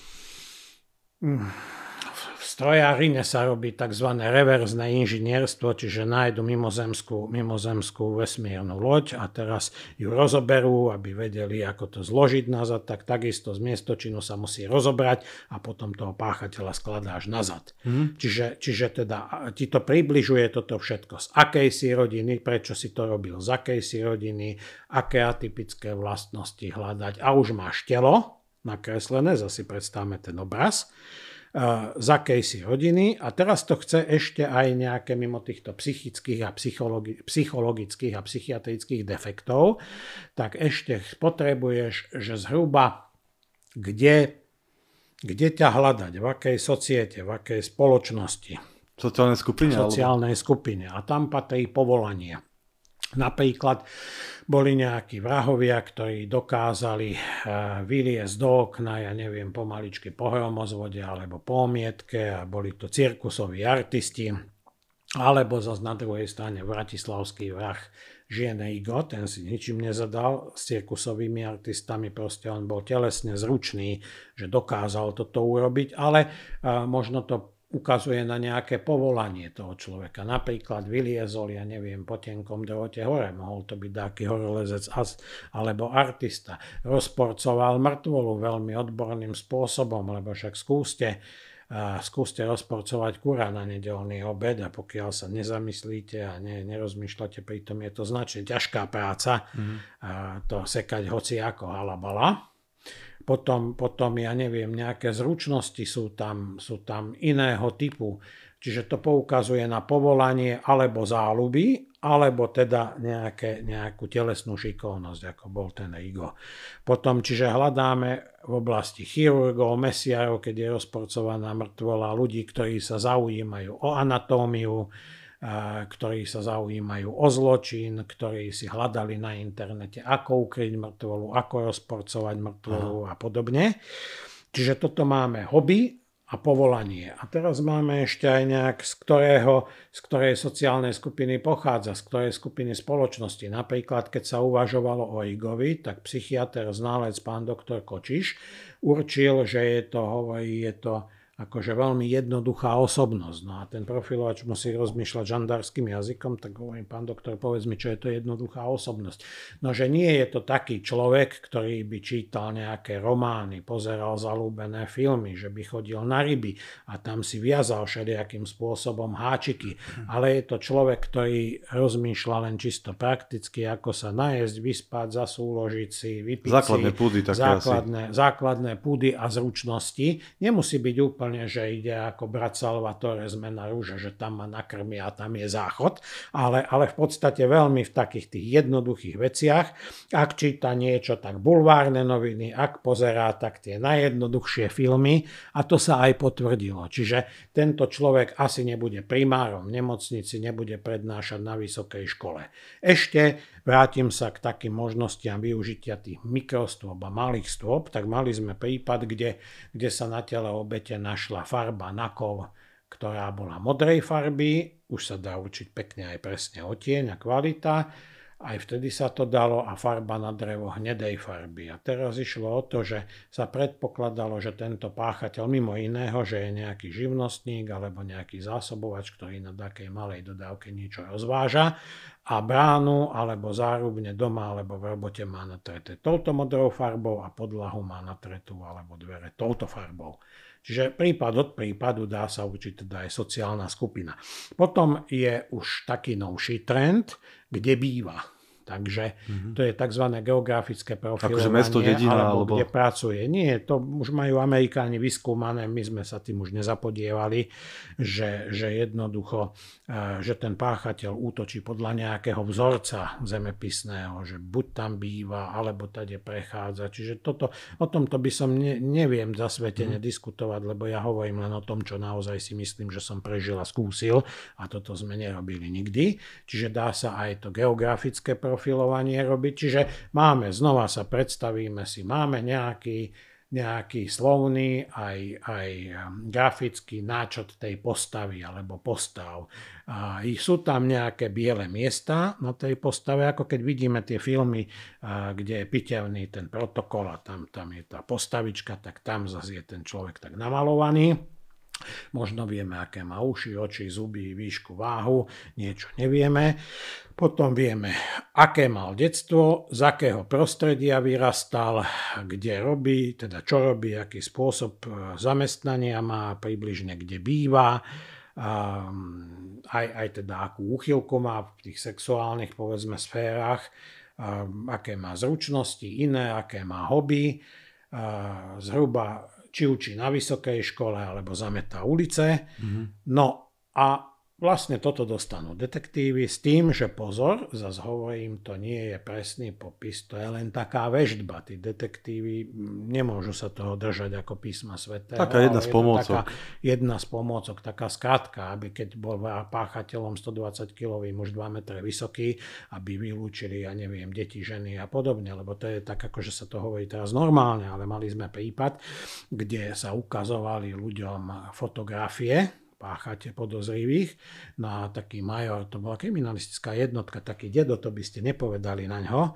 v strojárine sa robí tzv. reverzné inžinierstvo, čiže nájdu mimozemskú, mimozemskú vesmírnu loď a teraz ju rozoberú, aby vedeli, ako to zložiť nazad, tak takisto z miestočinu sa musí rozobrať a potom toho páchateľa skladáš nazad. Mm. Čiže, čiže teda ti to približuje toto všetko. Z akej si rodiny, prečo si to robil, z akej si rodiny, aké atypické vlastnosti hľadať a už máš telo, nakreslené, zase predstavme ten obraz, e, z akejsi hodiny a teraz to chce ešte aj nejaké mimo týchto psychických a psychologi- psychologických a psychiatrických defektov, tak ešte potrebuješ, že zhruba kde, kde ťa hľadať, v akej societe, v akej spoločnosti. Sociálnej skupine. Sociálnej alebo... skupine. A tam patrí povolanie. Napríklad boli nejakí vrahovia, ktorí dokázali eh, vyliesť do okna, ja neviem, pomaličky po hromozvode alebo po omietke a boli to cirkusoví artisti. Alebo zase na druhej strane Vratislavský vrah Žiene Igo, ten si ničím nezadal s cirkusovými artistami, proste on bol telesne zručný, že dokázal toto urobiť, ale eh, možno to ukazuje na nejaké povolanie toho človeka. Napríklad vyliezol, ja neviem, po tenkom drote hore, mohol to byť taký horolezec alebo artista. Rozporcoval mŕtvolu veľmi odborným spôsobom, lebo však skúste, a skúste rozporcovať kura na nedelný obed a pokiaľ sa nezamyslíte a ne, nerozmýšľate, pritom je to značne ťažká práca mm-hmm. a to sekať hoci ako halabala. Potom, potom, ja neviem, nejaké zručnosti sú tam, sú tam iného typu. Čiže to poukazuje na povolanie alebo záľuby, alebo teda nejaké, nejakú telesnú šikovnosť, ako bol ten Igo. Potom, čiže hľadáme v oblasti chirurgov, mesiarov, keď je rozporcovaná mŕtvola, ľudí, ktorí sa zaujímajú o anatómiu, ktorí sa zaujímajú o zločin, ktorí si hľadali na internete, ako ukryť mŕtvolu, ako rozporcovať mŕtvolu a podobne. Čiže toto máme hobby a povolanie. A teraz máme ešte aj nejak, z, ktorého, z ktorej sociálnej skupiny pochádza, z ktorej skupiny spoločnosti. Napríklad, keď sa uvažovalo o Igovi, tak psychiatr, znalec, pán doktor Kočiš určil, že je to, hovorí, je to akože veľmi jednoduchá osobnosť. No a ten profilovač musí rozmýšľať žandárským jazykom, tak hovorím, pán doktor, povedz mi, čo je to jednoduchá osobnosť. No, že nie je to taký človek, ktorý by čítal nejaké romány, pozeral zalúbené filmy, že by chodil na ryby a tam si viazal všelijakým spôsobom háčiky. Ale je to človek, ktorý rozmýšľa len čisto prakticky, ako sa najesť, vyspať, zasúložiť si, vypiť základné si, púdy, základné, asi. základné púdy a zručnosti. Nemusí byť úplne úplne, že ide ako brat Salvatore z Mena Rúža, že tam ma nakrmi a tam je záchod, ale, ale v podstate veľmi v takých tých jednoduchých veciach. Ak číta niečo, tak bulvárne noviny, ak pozerá, tak tie najjednoduchšie filmy a to sa aj potvrdilo. Čiže tento človek asi nebude primárom v nemocnici, nebude prednášať na vysokej škole. Ešte Vrátim sa k takým možnostiam využitia tých mikrostôb a malých stôp, tak mali sme prípad, kde, kde sa na tele obete našla farba na kov, ktorá bola modrej farby, už sa dá určiť pekne aj presne otieň a kvalita, aj vtedy sa to dalo a farba na drevo hnedej farby. A teraz išlo o to, že sa predpokladalo, že tento páchateľ mimo iného, že je nejaký živnostník alebo nejaký zásobovač, ktorý na takej malej dodávke niečo rozváža a bránu alebo zárubne doma alebo v robote má natreté touto modrou farbou a podlahu má natretú alebo dvere touto farbou. Čiže prípad od prípadu dá sa učiť teda aj sociálna skupina. Potom je už taký novší trend, kde býva Takže mm-hmm. to je tzv. geografické profilovanie. Akože mesto, dedina, alebo, alebo... kde pracuje. Nie, to už majú Amerikáni vyskúmané, my sme sa tým už nezapodievali, že, že jednoducho, e, že ten páchateľ útočí podľa nejakého vzorca zemepisného, že buď tam býva, alebo tade prechádza. Čiže toto, o tomto by som ne, neviem zasvetene mm-hmm. diskutovať, lebo ja hovorím len o tom, čo naozaj si myslím, že som prežil a skúsil a toto sme nerobili nikdy. Čiže dá sa aj to geografické profilovanie profilovanie robiť. Čiže máme, znova sa predstavíme si, máme nejaký, nejaký slovný aj, aj um, grafický náčrt tej postavy alebo postav. A sú tam nejaké biele miesta na tej postave, ako keď vidíme tie filmy, kde je pitevný ten protokol a tam, tam je tá postavička, tak tam zase je ten človek tak namalovaný. Možno vieme, aké má uši, oči, zuby, výšku, váhu, niečo nevieme. Potom vieme, aké mal detstvo, z akého prostredia vyrastal, kde robí, teda čo robí, aký spôsob e, zamestnania má, približne kde býva, ehm, aj, aj teda akú úchylku má v tých sexuálnych, povedzme, sférach, ehm, aké má zručnosti iné, aké má hobby, e, zhruba či učí na vysokej škole alebo zametá ulice. Mm-hmm. No a Vlastne toto dostanú detektívy s tým, že pozor, zase hovorím, to nie je presný popis, to je len taká veždba. Tí detektívy nemôžu sa toho držať ako písma svetého. Taká jedna z pomôcok. Taká, jedna z pomôcok, taká skratka, aby keď bol páchateľom 120 kg, muž 2 m vysoký, aby vylúčili, ja neviem, deti, ženy a podobne, lebo to je tak, ako že sa to hovorí teraz normálne, ale mali sme prípad, kde sa ukazovali ľuďom fotografie, páchate podozrivých. No a taký major, to bola kriminalistická jednotka, taký dedo, to by ste nepovedali na ňo. Ehm,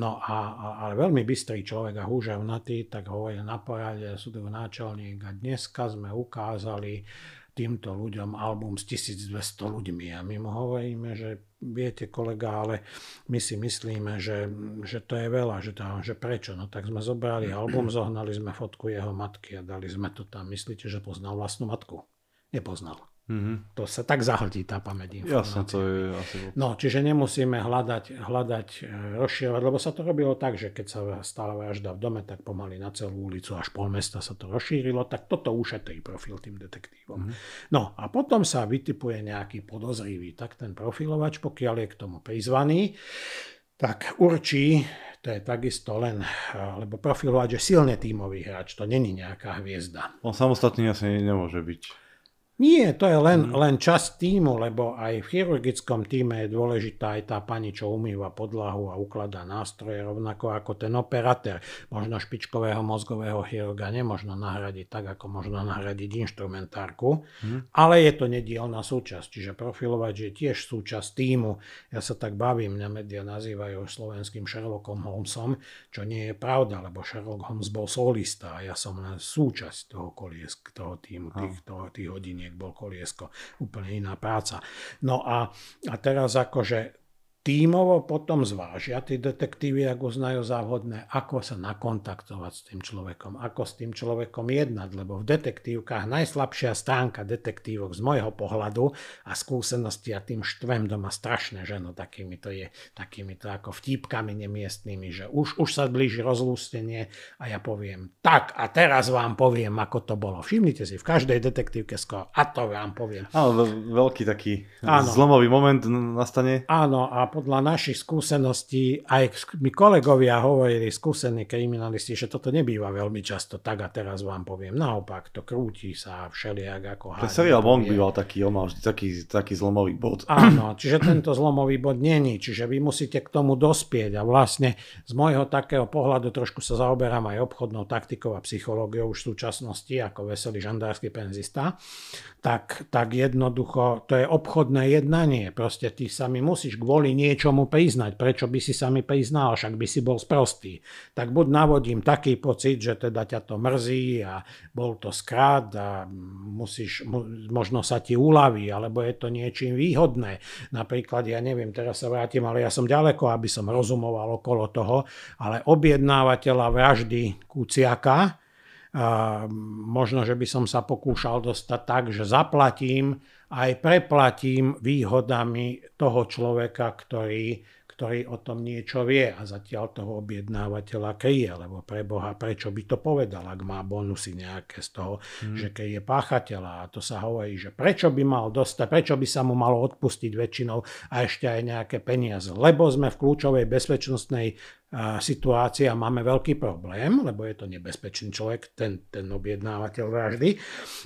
no a, a ale veľmi bystrý človek a húževnatý, tak hovoril na porade súdru náčelník a dneska sme ukázali týmto ľuďom album s 1200 ľuďmi a my mu hovoríme, že viete kolega, ale my si myslíme, že, že to je veľa, že, to, že prečo. No tak sme zobrali album, zohnali sme fotku jeho matky a dali sme to tam. Myslíte, že poznal vlastnú matku? nepoznal. Mm-hmm. To sa tak zahltí tá pamäť informácií. Jasne, to je asi... No, čiže nemusíme hľadať, hľadať, e, rozširovať, lebo sa to robilo tak, že keď sa stala vražda v dome, tak pomaly na celú ulicu až pol mesta sa to rozšírilo, tak toto ušetrí profil tým detektívom. Mm-hmm. No a potom sa vytipuje nejaký podozrivý, tak ten profilovač, pokiaľ je k tomu prizvaný, tak určí, to je takisto len, e, lebo profilovať, že silne tímový hráč, to není nejaká hviezda. On samostatný asi nemôže byť. Nie, to je len, mm. len časť týmu, lebo aj v chirurgickom týme je dôležitá aj tá pani, čo umýva podlahu a ukladá nástroje, rovnako ako ten operatér. Možno špičkového mozgového chirurga nemožno nahradiť tak, ako možno nahradiť instrumentárku, mm. ale je to nedielna súčasť, čiže profilovať je tiež súčasť týmu. Ja sa tak bavím, mňa media nazývajú slovenským Sherlockom Holmesom, čo nie je pravda, lebo Sherlock Holmes bol solista a ja som len súčasť toho koliesk, toho týmu, tých, toho, tých hodiniek bol koliesko. Úplne iná práca. No a, a teraz akože tímovo potom zvážia tí detektívy, ak uznajú závodné, ako sa nakontaktovať s tým človekom, ako s tým človekom jednať, lebo v detektívkach najslabšia stránka detektívok z môjho pohľadu a skúsenosti a tým štvem doma strašné, že no takými to je, takými to ako vtípkami nemiestnými, že už, už sa blíži rozlústenie a ja poviem tak a teraz vám poviem, ako to bolo. Všimnite si, v každej detektívke skoro a to vám poviem. Áno, veľký taký Áno. zlomový moment nastane. Áno, a podľa našich skúseností, aj mi kolegovia hovorili, skúsení kriminalisti, že toto nebýva veľmi často tak a teraz vám poviem. Naopak, to krúti sa všelijak ako hádne. Ten seriál Wong býval taký, on mal vždy taký, taký zlomový bod. Áno, čiže tento zlomový bod není, čiže vy musíte k tomu dospieť a vlastne z môjho takého pohľadu trošku sa zaoberám aj obchodnou taktikou a psychológiou už v súčasnosti ako veselý žandársky penzista, tak, tak jednoducho to je obchodné jednanie, proste ty sa mi musíš kvôli niečomu priznať. Prečo by si sa mi priznal, však by si bol sprostý. Tak buď navodím taký pocit, že teda ťa to mrzí a bol to skrát a musíš, možno sa ti uľaví, alebo je to niečím výhodné. Napríklad, ja neviem, teraz sa vrátim, ale ja som ďaleko, aby som rozumoval okolo toho, ale objednávateľa vraždy Kuciaka, možno, že by som sa pokúšal dostať tak, že zaplatím aj preplatím výhodami toho človeka, ktorý, ktorý o tom niečo vie a zatiaľ toho objednávateľa kryje, lebo pre Boha, prečo by to povedal, ak má bonusy nejaké z toho, hmm. že keď je páchateľa a to sa hovorí, že prečo by mal dostať, prečo by sa mu malo odpustiť väčšinou a ešte aj nejaké peniaze, lebo sme v kľúčovej bezpečnostnej Situácia máme veľký problém, lebo je to nebezpečný človek, ten, ten objednávateľ vraždy.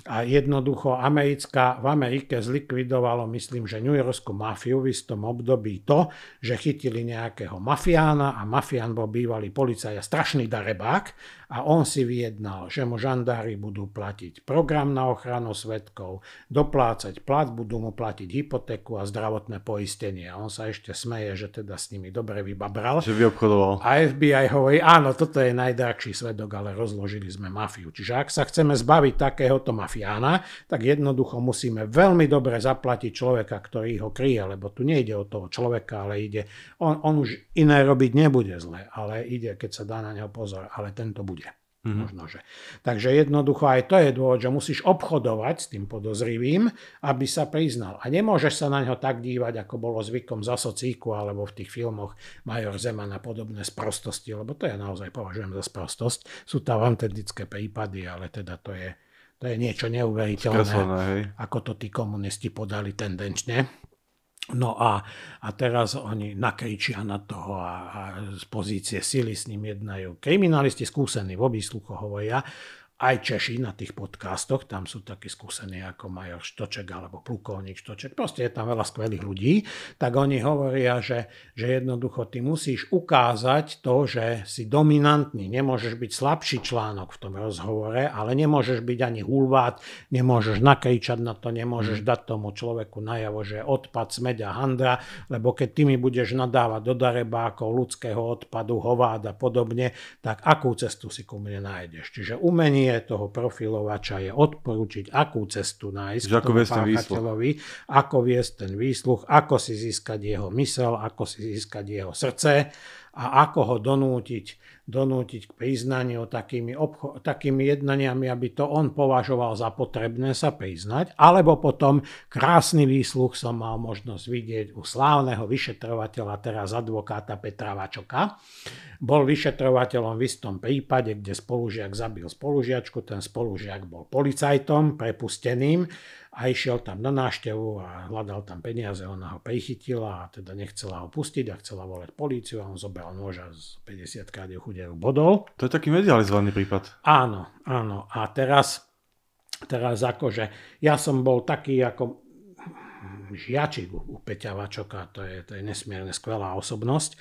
A jednoducho Americká, v Amerike zlikvidovalo, myslím, že New Yorkskú mafiu v istom období to, že chytili nejakého mafiána a mafián bol bývalý policaj a strašný darebák a on si vyjednal, že mu žandári budú platiť program na ochranu svetkov, doplácať plat, budú mu platiť hypotéku a zdravotné poistenie. A on sa ešte smeje, že teda s nimi dobre vybabral. Že vyobchodoval. A FBI hovorí, áno, toto je najdrahší svedok, ale rozložili sme mafiu. Čiže ak sa chceme zbaviť takéhoto mafiána, tak jednoducho musíme veľmi dobre zaplatiť človeka, ktorý ho kryje, lebo tu nejde o toho človeka, ale ide, on, on už iné robiť nebude zle, ale ide, keď sa dá na neho pozor, ale tento bude. Mm-hmm. Možno, že. Takže jednoducho aj to je dôvod, že musíš obchodovať s tým podozrivým, aby sa priznal. A nemôžeš sa na ňo tak dívať, ako bolo zvykom za socíku alebo v tých filmoch Major Zeman a podobné sprostosti, lebo to ja naozaj považujem za sprostosť. Sú tam autentické prípady, ale teda to je, to je niečo neuveriteľné, Skreslené, ako to tí komunisti podali tendenčne. No a, a teraz oni nakričia na toho a, a z pozície sily s ním jednajú kriminalisti, skúsení v obísluchu hovoria, aj Češi na tých podcastoch, tam sú takí skúsení ako Major Štoček alebo plukovník Štoček, proste je tam veľa skvelých ľudí, tak oni hovoria, že, že jednoducho ty musíš ukázať to, že si dominantný, nemôžeš byť slabší článok v tom rozhovore, ale nemôžeš byť ani hulvát, nemôžeš nakričať na to, nemôžeš mm. dať tomu človeku najavo, že odpad, smeď a handra, lebo keď ty mi budeš nadávať do darebákov ľudského odpadu, hováda a podobne, tak akú cestu si ku mne nájdeš. Čiže umenie nie toho profilovača je odporúčiť, akú cestu nájsť že ako páchateľovi, ako viesť ten výsluch, ako si získať jeho mysel, ako si získať jeho srdce a ako ho donútiť donútiť k priznaniu takými, obcho- takými jednaniami, aby to on považoval za potrebné sa priznať, alebo potom krásny výsluch som mal možnosť vidieť u slávneho vyšetrovateľa, teraz advokáta Petra Vačoka. Bol vyšetrovateľom v istom prípade, kde spolužiak zabil spolužiačku, ten spolužiak bol policajtom prepusteným a išiel tam na náštevu a hľadal tam peniaze, ona ho prichytila a teda nechcela ho pustiť a chcela volať políciu a on zobral noža z 50 kde chudé bodol. To je taký medializovaný prípad. Áno, áno. A teraz, teraz akože ja som bol taký ako žiačik u Peťa Vačoka, to je, to je nesmierne skvelá osobnosť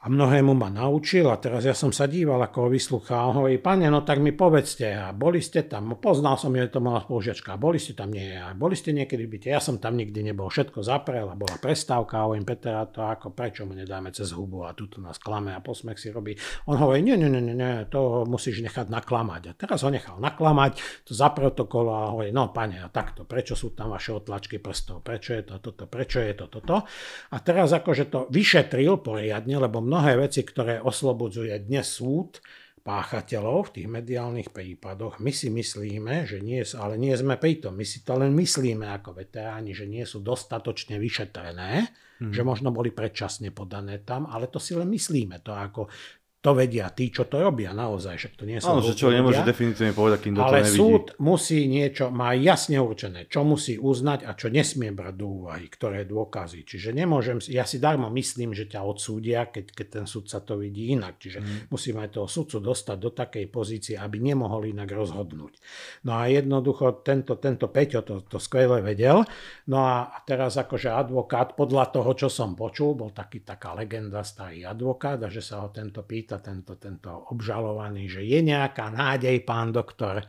a mnohému ma naučil a teraz ja som sa díval, ako ho vyslúchal. hovorí, pane, no tak mi povedzte, a boli ste tam, no, poznal som, že to mala spolužiačka, a boli ste tam, nie, a boli ste niekedy v byte, ja som tam nikdy nebol, všetko zaprel a bola prestávka, hovorím, Peter, a to ako, prečo mu nedáme cez hubu a tuto nás klame a posmech si robí. On hovorí, nie, nie, nie, nie, to musíš nechať naklamať. A teraz ho nechal naklamať, to za protokolo a hovorí, no pane, a takto, prečo sú tam vaše otlačky prstov, prečo je to toto, prečo je to toto. A teraz akože to vyšetril poriadne, lebo mnohé veci, ktoré oslobodzuje dnes súd, páchateľov v tých mediálnych prípadoch, my si myslíme, že nie, ale nie sme pritom, my si to len myslíme ako veteráni, že nie sú dostatočne vyšetrené, hmm. že možno boli predčasne podané tam, ale to si len myslíme, to ako to vedia tí, čo to robia naozaj, však to nie sú Áno, že čo nemôže definitívne povedať, kým do Ale nevidí. súd musí niečo, má jasne určené, čo musí uznať a čo nesmie brať do úvahy, ktoré dôkazy. Čiže nemôžem, ja si darmo myslím, že ťa odsúdia, keď, keď ten sa to vidí inak. Čiže musím musíme toho sudcu dostať do takej pozície, aby nemohol inak rozhodnúť. No a jednoducho tento, tento Peťo to, to skvele vedel. No a teraz akože advokát, podľa toho, čo som počul, bol taký, taká legenda, starý advokát, a že sa ho tento pýta, pýta tento, tento obžalovaný, že je nejaká nádej, pán doktor,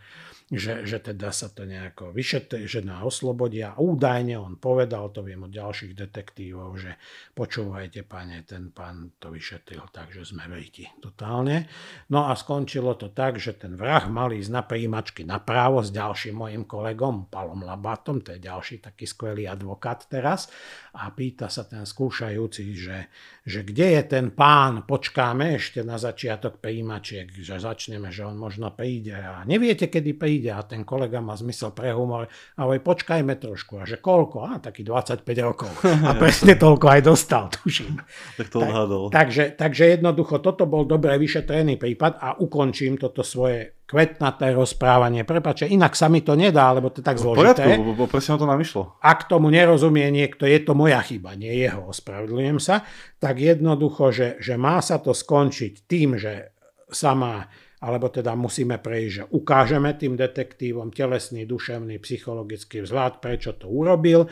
že, že teda sa to nejako vyšetrí, že na oslobodia. Údajne on povedal, to viem od ďalších detektívov, že počúvajte, pane, ten pán to vyšetril, takže sme vejti totálne. No a skončilo to tak, že ten vrah mal ísť na príjimačky právo s ďalším mojim kolegom, Palom Labatom, to je ďalší taký skvelý advokát teraz a pýta sa ten skúšajúci, že, že kde je ten pán, počkáme ešte na začiatok príjimačiek, že začneme, že on možno príde a neviete, kedy príde a ten kolega má zmysel pre humor, ale počkajme trošku a že koľko, a taký 25 rokov a presne toľko aj dostal, tuším. Tak to odhadol. Tak, takže, takže jednoducho toto bol dobre vyšetrený prípad a ukončím toto svoje kvetnaté rozprávanie. Prepače, inak sa mi to nedá, lebo to je tak zložité. V poriadku, presne to nám Ak tomu nerozumie niekto, je to moja chyba, nie jeho, ospravedlňujem sa, tak jednoducho, že, že má sa to skončiť tým, že sa má, alebo teda musíme prejsť, že ukážeme tým detektívom telesný, duševný, psychologický vzhľad, prečo to urobil,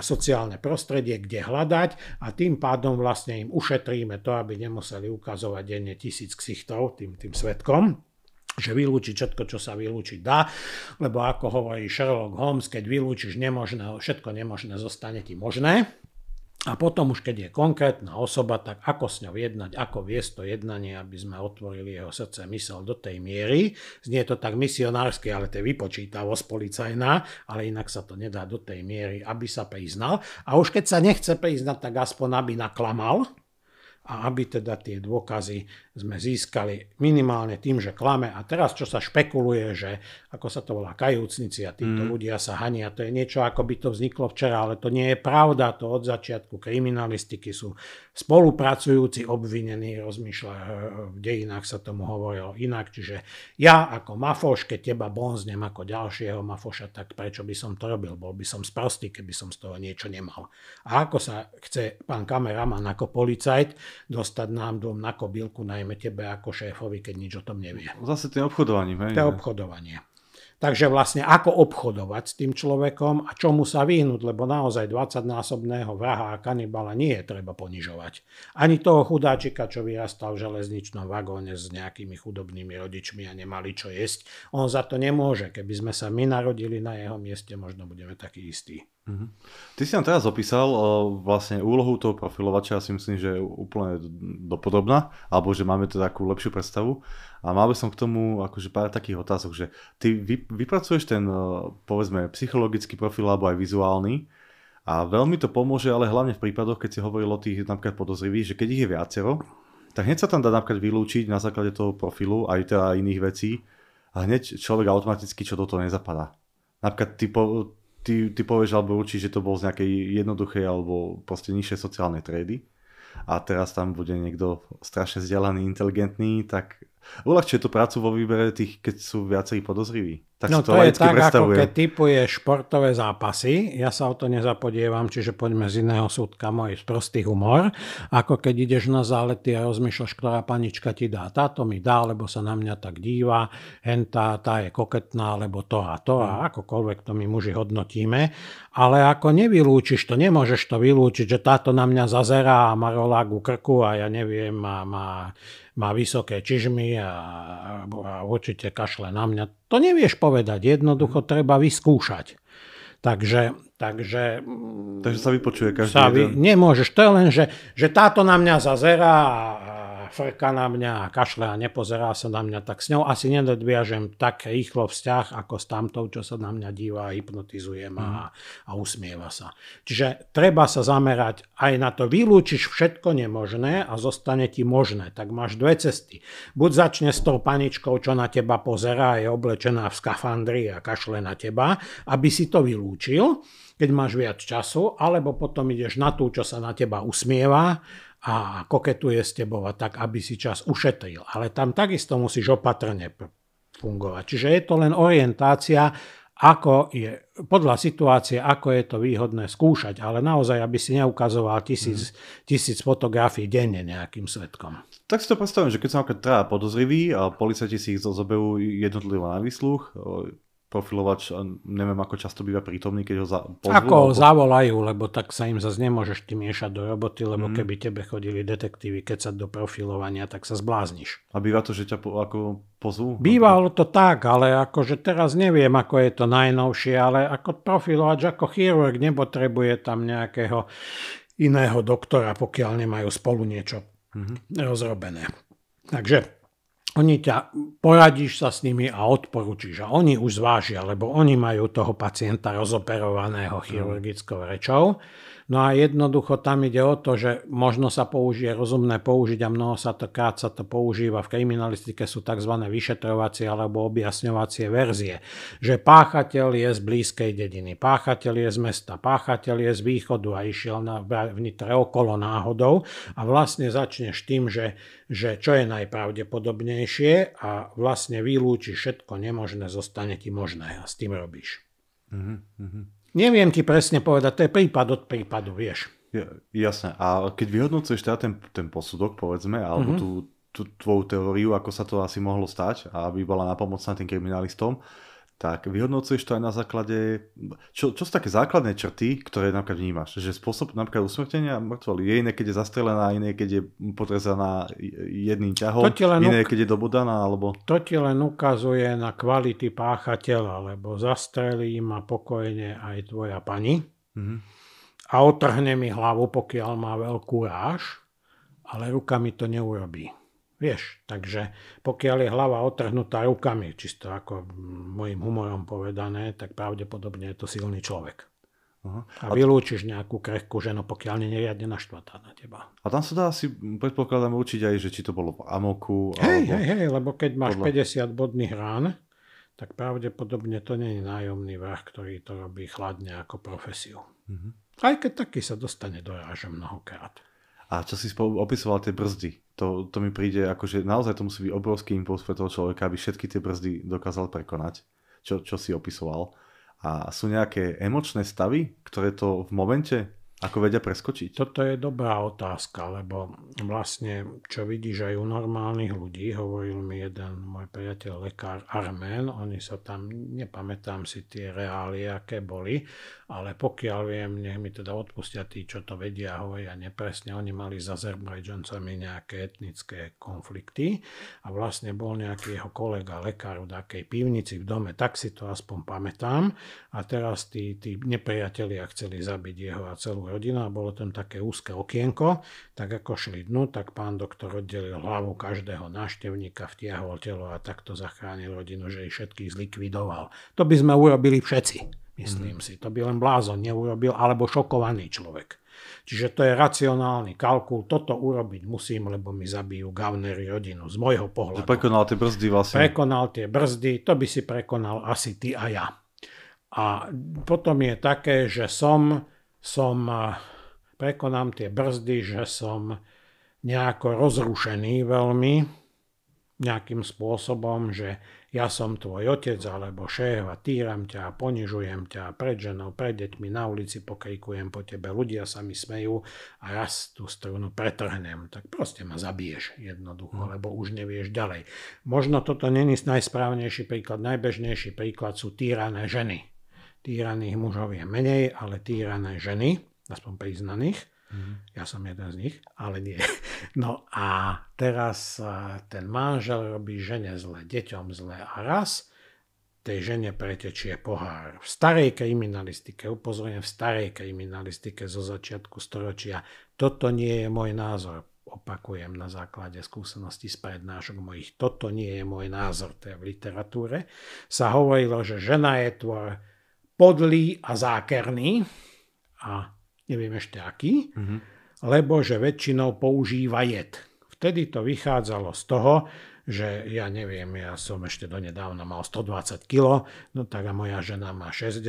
sociálne prostredie, kde hľadať a tým pádom vlastne im ušetríme to, aby nemuseli ukazovať denne tisíc ksichtov tým, tým svetkom že vylúčiť všetko, čo sa vylúčiť dá, lebo ako hovorí Sherlock Holmes, keď vylúčiš nemožné, všetko nemožné zostane ti možné. A potom už, keď je konkrétna osoba, tak ako s ňou jednať, ako viesť to jednanie, aby sme otvorili jeho srdce mysel do tej miery. Znie to tak misionársky, ale to je vypočítavosť policajná, ale inak sa to nedá do tej miery, aby sa priznal. A už keď sa nechce priznať, tak aspoň aby naklamal, a aby teda tie dôkazy sme získali minimálne tým, že klame. A teraz, čo sa špekuluje, že ako sa to volá kajúcnici a títo mm. ľudia sa hania, to je niečo, ako by to vzniklo včera, ale to nie je pravda, to od začiatku kriminalistiky sú spolupracujúci obvinení, rozmýšľa, e, v dejinách sa tomu hovorilo inak, čiže ja ako mafoš, keď teba bonznem ako ďalšieho mafoša, tak prečo by som to robil? Bol by som sprostý, keby som z toho niečo nemal. A ako sa chce pán kameraman ako policajt dostať nám dom na kobylku naj najmä tebe ako šéfovi, keď nič o tom nevie. Zase tým obchodovaním. Hej, to je obchodovanie. Takže vlastne ako obchodovať s tým človekom a čomu sa vyhnúť, lebo naozaj 20-násobného vraha a kanibala nie je treba ponižovať. Ani toho chudáčika, čo vyrastal v železničnom vagóne s nejakými chudobnými rodičmi a nemali čo jesť, on za to nemôže. Keby sme sa my narodili na jeho mieste, možno budeme takí istí. Mhm. Ty si nám teraz opísal eh, vlastne úlohu toho profilovača, ja si myslím, že je úplne dopodobná, alebo že máme teda takú lepšiu predstavu. A mal by som k tomu akože pár takých otázok, že ty vy, vypracuješ ten, eh, povedzme, psychologický profil alebo aj vizuálny a veľmi to pomôže, ale hlavne v prípadoch, keď si hovoril o tých napríklad podozrivých, že keď ich je viacero, tak hneď sa tam dá napríklad vylúčiť na základe toho profilu aj teda iných vecí a hneď človek automaticky čo do toho nezapadá. Napríklad ty, po, ty, ty povieš alebo určíš, že to bol z nejakej jednoduchej alebo proste nižšej sociálnej trédy a teraz tam bude niekto strašne vzdelaný, inteligentný, tak Uľahčuje to prácu vo výbere tých, keď sú viacerí podozriví. Tak no, to, to je tak, predstavuje. ako keď typuje športové zápasy. Ja sa o to nezapodievam, čiže poďme z iného súdka môj prostý humor. Ako keď ideš na zálety a rozmýšľaš, ktorá panička ti dá. Táto mi dá, lebo sa na mňa tak díva. Hentá, tá je koketná, lebo to a to. A mm. akokoľvek to my muži hodnotíme. Ale ako nevylúčiš to, nemôžeš to vylúčiť, že táto na mňa zazerá a má rolák u krku a ja neviem, má, má má vysoké čižmy a, a určite kašle na mňa. To nevieš povedať, jednoducho mhm. treba vyskúšať. Takže, takže... Takže sa vypočuje každý sa vy, jeden. Nemôžeš, to je len, že, že táto na mňa zazerá a frka na mňa a kašle a nepozerá sa na mňa, tak s ňou asi nedodviažem tak rýchlo vzťah ako s tamtou, čo sa na mňa díva a hypnotizuje ma mhm. a, a usmieva sa. Čiže treba sa zamerať aj na to, vylúčiš všetko nemožné a zostane ti možné, tak máš dve cesty. Buď začne s tou paničkou, čo na teba pozerá, je oblečená v skafandri a kašle na teba, aby si to vylúčil, keď máš viac času, alebo potom ideš na tú, čo sa na teba usmieva a koketuje s tebou a tak, aby si čas ušetril. Ale tam takisto musíš opatrne fungovať. Čiže je to len orientácia, ako je, podľa situácie, ako je to výhodné skúšať, ale naozaj, aby si neukazoval tisíc, mm. tisíc fotografií denne nejakým svetkom. Tak si to predstavím, že keď sa napríklad trá podozrivý a policajti si ich zoberú jednotlivo na výsluch, profilovač, neviem, ako často býva prítomný, keď ho za, pozvú, Ako ho zavolajú, lebo tak sa im zase nemôžeš ty miešať do roboty, lebo mm. keby tebe chodili detektívy, keď sa do profilovania, tak sa zblázniš. A býva to, že ťa po, ako pozvú? Bývalo to tak, ale akože teraz neviem, ako je to najnovšie, ale ako profilovač, ako chirurg nepotrebuje tam nejakého iného doktora, pokiaľ nemajú spolu niečo mm-hmm. rozrobené. Takže oni ťa, poradíš sa s nimi a odporúčiš. A oni už zvážia, lebo oni majú toho pacienta rozoperovaného no. chirurgickou rečou. Mm No a jednoducho tam ide o to, že možno sa použije rozumné použiť a mnoho sa to krát sa to používa. V kriminalistike sú tzv. vyšetrovacie alebo objasňovacie verzie, že páchateľ je z blízkej dediny, páchateľ je z mesta, páchateľ je z východu a išiel na, vnitre okolo náhodou a vlastne začneš tým, že, že čo je najpravdepodobnejšie a vlastne vylúči všetko nemožné, zostane ti možné a s tým robíš. Mm-hmm. Neviem ti presne povedať, to je prípad od prípadu, vieš. Jasne. A keď vyhodnocuješ teda ten, ten posudok, povedzme, alebo mm-hmm. tú, tú tvoju teóriu, ako sa to asi mohlo stať, aby bola napomocná tým kriminalistom, tak vyhodnocuješ to aj na základe, čo, čo sú také základné črty, ktoré napríklad vnímaš, že spôsob napríklad usmrtenia mŕtvoly je iné, keď je zastrelená, iné, keď je potrezaná jedným ťahom, iné, uk- keď je dobodaná, alebo... To ti len ukazuje na kvality páchateľa, lebo zastrelí ma pokojne aj tvoja pani mm-hmm. a otrhne mi hlavu, pokiaľ má veľkú ráž, ale ruka mi to neurobí. Vieš, takže pokiaľ je hlava otrhnutá rukami, čisto ako môjim humorom povedané, tak pravdepodobne je to silný človek. Aha. A, a vylúčiš nejakú krehkú ženu, pokiaľ nie je riadne naštvatá na teba. A tam sa dá asi, predpokladám, určiť aj, že či to bolo v amoku. Hej, alebo... hej, hej, lebo keď máš podľa... 50 bodných rán, tak pravdepodobne to nie je nájomný vrah, ktorý to robí chladne ako profesiu. Mhm. Aj keď taký sa dostane do ráže mnohokrát. A čo si opisoval tie brzdy, to, to mi príde ako, že naozaj to musí byť obrovský impuls pre toho človeka, aby všetky tie brzdy dokázal prekonať, čo, čo si opisoval. A sú nejaké emočné stavy, ktoré to v momente ako vedia preskočiť? Toto je dobrá otázka, lebo vlastne, čo vidíš aj u normálnych ľudí, hovoril mi jeden môj priateľ, lekár Armen, oni sa tam, nepamätám si tie reálie, aké boli, ale pokiaľ viem, nech mi teda odpustia tí, čo to vedia, hovoria nepresne, oni mali s Azerbajdžancami nejaké etnické konflikty a vlastne bol nejaký jeho kolega, lekár v takej pivnici v dome, tak si to aspoň pamätám a teraz tí, tí nepriatelia chceli zabiť jeho a celú rodinu a bolo tam také úzke okienko, tak ako šli dnu, tak pán doktor oddelil hlavu každého návštevníka, vtiahol telo a takto zachránil rodinu, že ich všetkých zlikvidoval. To by sme urobili všetci. Myslím mm. si, to by len blázon neurobil, alebo šokovaný človek. Čiže to je racionálny kalkul, toto urobiť musím, lebo mi zabijú gavnery rodinu, z môjho pohľadu. Prekonal tie brzdy vlastne. Prekonal tie brzdy, to by si prekonal asi ty a ja. A potom je také, že som, som prekonám tie brzdy, že som nejako rozrušený veľmi, nejakým spôsobom, že ja som tvoj otec alebo šéf a týram ťa a ponižujem ťa a pred ženou, pred deťmi na ulici pokrikujem po tebe, ľudia sa mi smejú a ja tú strunu pretrhnem. Tak proste ma zabiješ jednoducho, hmm. lebo už nevieš ďalej. Možno toto není najsprávnejší príklad, najbežnejší príklad sú týrané ženy. Týraných mužov je menej, ale týrané ženy, aspoň priznaných, ja som jeden z nich, ale nie. No a teraz e, ten manžel robí žene zle, deťom zle a raz tej žene pretečie pohár. V starej kriminalistike, upozorujem, v starej kriminalistike zo začiatku storočia, toto nie je môj názor, opakujem na základe skúseností z prednášok mojich, toto nie je môj názor, to je v literatúre, sa hovorilo, že žena je tvor podlý a zákerný a neviem ešte aký, mm-hmm. lebo že väčšinou používa jed. Vtedy to vychádzalo z toho, že ja neviem, ja som ešte donedávna mal 120 kg, no tak a moja žena má 60,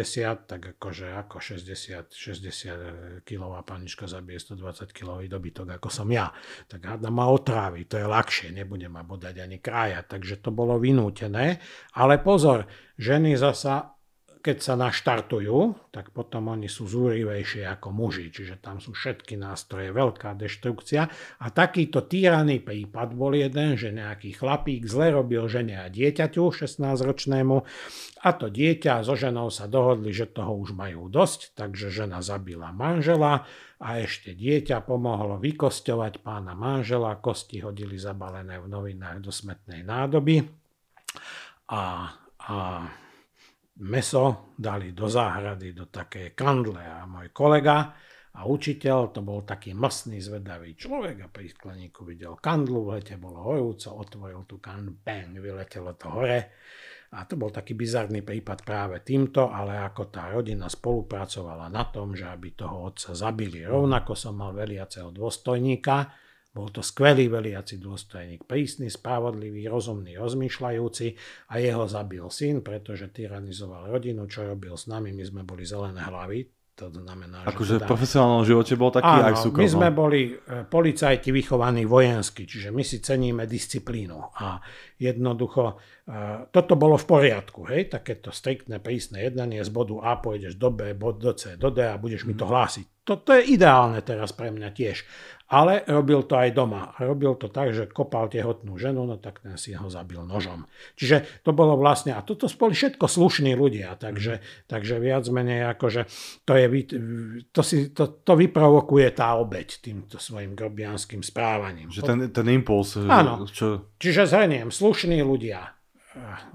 tak akože ako 60, 60 kg a panička zabije 120 kg dobytok, ako som ja. Tak hada ma otrávi, to je ľahšie, nebudem ma bodať ani krája, takže to bolo vynútené. Ale pozor, ženy zasa keď sa naštartujú, tak potom oni sú zúrivejšie ako muži, čiže tam sú všetky nástroje, veľká deštrukcia. A takýto týraný prípad bol jeden, že nejaký chlapík zle robil žene a dieťaťu, 16-ročnému, a to dieťa so ženou sa dohodli, že toho už majú dosť, takže žena zabila manžela a ešte dieťa pomohlo vykosťovať pána manžela, kosti hodili zabalené v novinách do smetnej nádoby. A, a meso dali do záhrady, do také kandle a môj kolega a učiteľ, to bol taký mrsný, zvedavý človek a pri skleníku videl kandlu, v lete bolo horúco, otvoril tú kandlu, bang, vyletelo to hore. A to bol taký bizarný prípad práve týmto, ale ako tá rodina spolupracovala na tom, že aby toho otca zabili. Rovnako som mal veliaceho dôstojníka, bol to skvelý veliaci dôstojník, prísny, spravodlivý, rozumný, rozmýšľajúci a jeho zabil syn, pretože tyranizoval rodinu, čo robil s nami, my sme boli zelené hlavy, to znamená, Ako že... Akože teda... v profesionálnom živote bol taký Áno, aj súkromný. my no. sme boli e, policajti vychovaní vojensky, čiže my si ceníme disciplínu a jednoducho e, toto bolo v poriadku, hej, takéto striktné prísne jednanie z bodu A pôjdeš do B, bod do C, do D a budeš mi to mhm. hlásiť. Toto to je ideálne teraz pre mňa tiež. Ale robil to aj doma. Robil to tak, že kopal tehotnú ženu, no tak ten si ho zabil nožom. Čiže to bolo vlastne, a toto spoli všetko slušní ľudia, takže, takže viac menej akože to, je, to, si, to, to vyprovokuje tá obeď týmto svojim grobianským správaním. Že ten, ten impuls. Áno. Čo... Čiže zhrniem, slušní ľudia,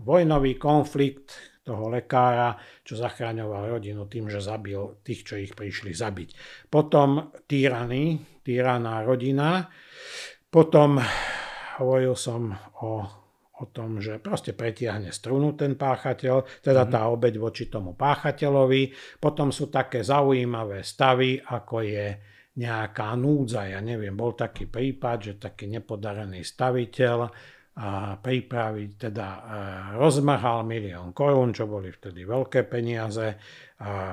vojnový konflikt, toho lekára, čo zachráňoval rodinu tým, že zabil tých, čo ich prišli zabiť. Potom tyrany, tyraná rodina. Potom hovoril som o, o tom, že proste pretiahne strunu ten páchateľ, teda tá mhm. obeď voči tomu páchateľovi. Potom sú také zaujímavé stavy, ako je nejaká núdza. Ja neviem, bol taký prípad, že taký nepodarený staviteľ pripraviť, teda e, rozmrhal milión korún, čo boli vtedy veľké peniaze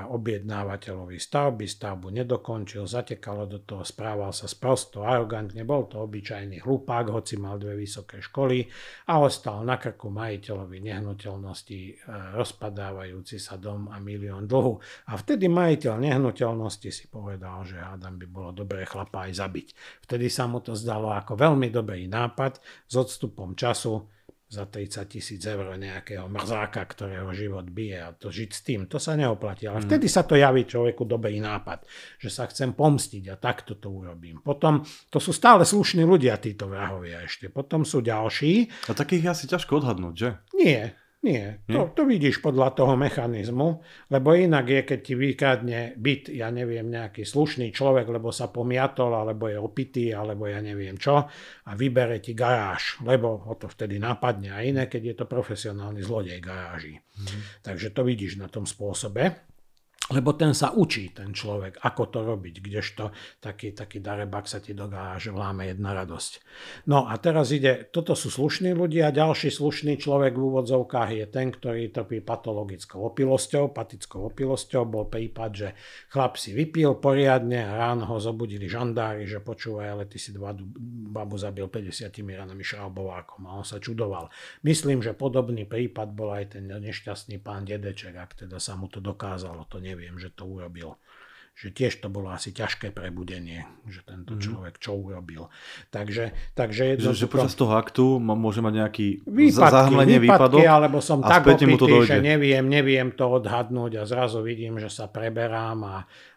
objednávateľovi stavby, stavbu nedokončil, zatekalo do toho, správal sa sprosto, arogantne, bol to obyčajný hlupák, hoci mal dve vysoké školy a ostal na krku majiteľovi nehnuteľnosti e, rozpadávajúci sa dom a milión dlhu. A vtedy majiteľ nehnuteľnosti si povedal, že Adam by bolo dobré chlapa aj zabiť. Vtedy sa mu to zdalo ako veľmi dobrý nápad s odstupom času za 30 tisíc eur nejakého mrzáka, ktorého život bije a to žiť s tým, to sa neoplatí. Ale mm. vtedy sa to javí človeku dobrý nápad, že sa chcem pomstiť a takto to urobím. Potom, to sú stále slušní ľudia, títo vrahovia ešte. Potom sú ďalší. A takých je asi ťažko odhadnúť, že? Nie, nie, to, to vidíš podľa toho mechanizmu, lebo inak je, keď ti vykádne byt, ja neviem, nejaký slušný človek, lebo sa pomiatol, alebo je opitý, alebo ja neviem čo, a vybere ti garáž, lebo ho to vtedy napadne. A iné, keď je to profesionálny zlodej garáži. Mm. Takže to vidíš na tom spôsobe lebo ten sa učí, ten človek, ako to robiť, kdežto taký, taký darebak sa ti dogá, že vláme jedna radosť. No a teraz ide, toto sú slušní ľudia, ďalší slušný človek v úvodzovkách je ten, ktorý trpí patologickou opilosťou, patickou opilosťou, bol prípad, že chlap si vypil poriadne a ráno ho zobudili žandári, že počúvaj, ale ty si dva babu zabil 50 ranami šraubovákom a on sa čudoval. Myslím, že podobný prípad bol aj ten nešťastný pán Dedeček, ak teda sa mu to dokázalo, to neviem neviem, že to urobil že tiež to bolo asi ťažké prebudenie, že tento mm. človek čo urobil. Takže, takže je to... Že, že počas toho aktu môže mať nejaký výpadky, zahmlenie výpadok alebo som a tak opitý, mu to dojde. že neviem, neviem to odhadnúť a zrazu vidím, že sa preberám a,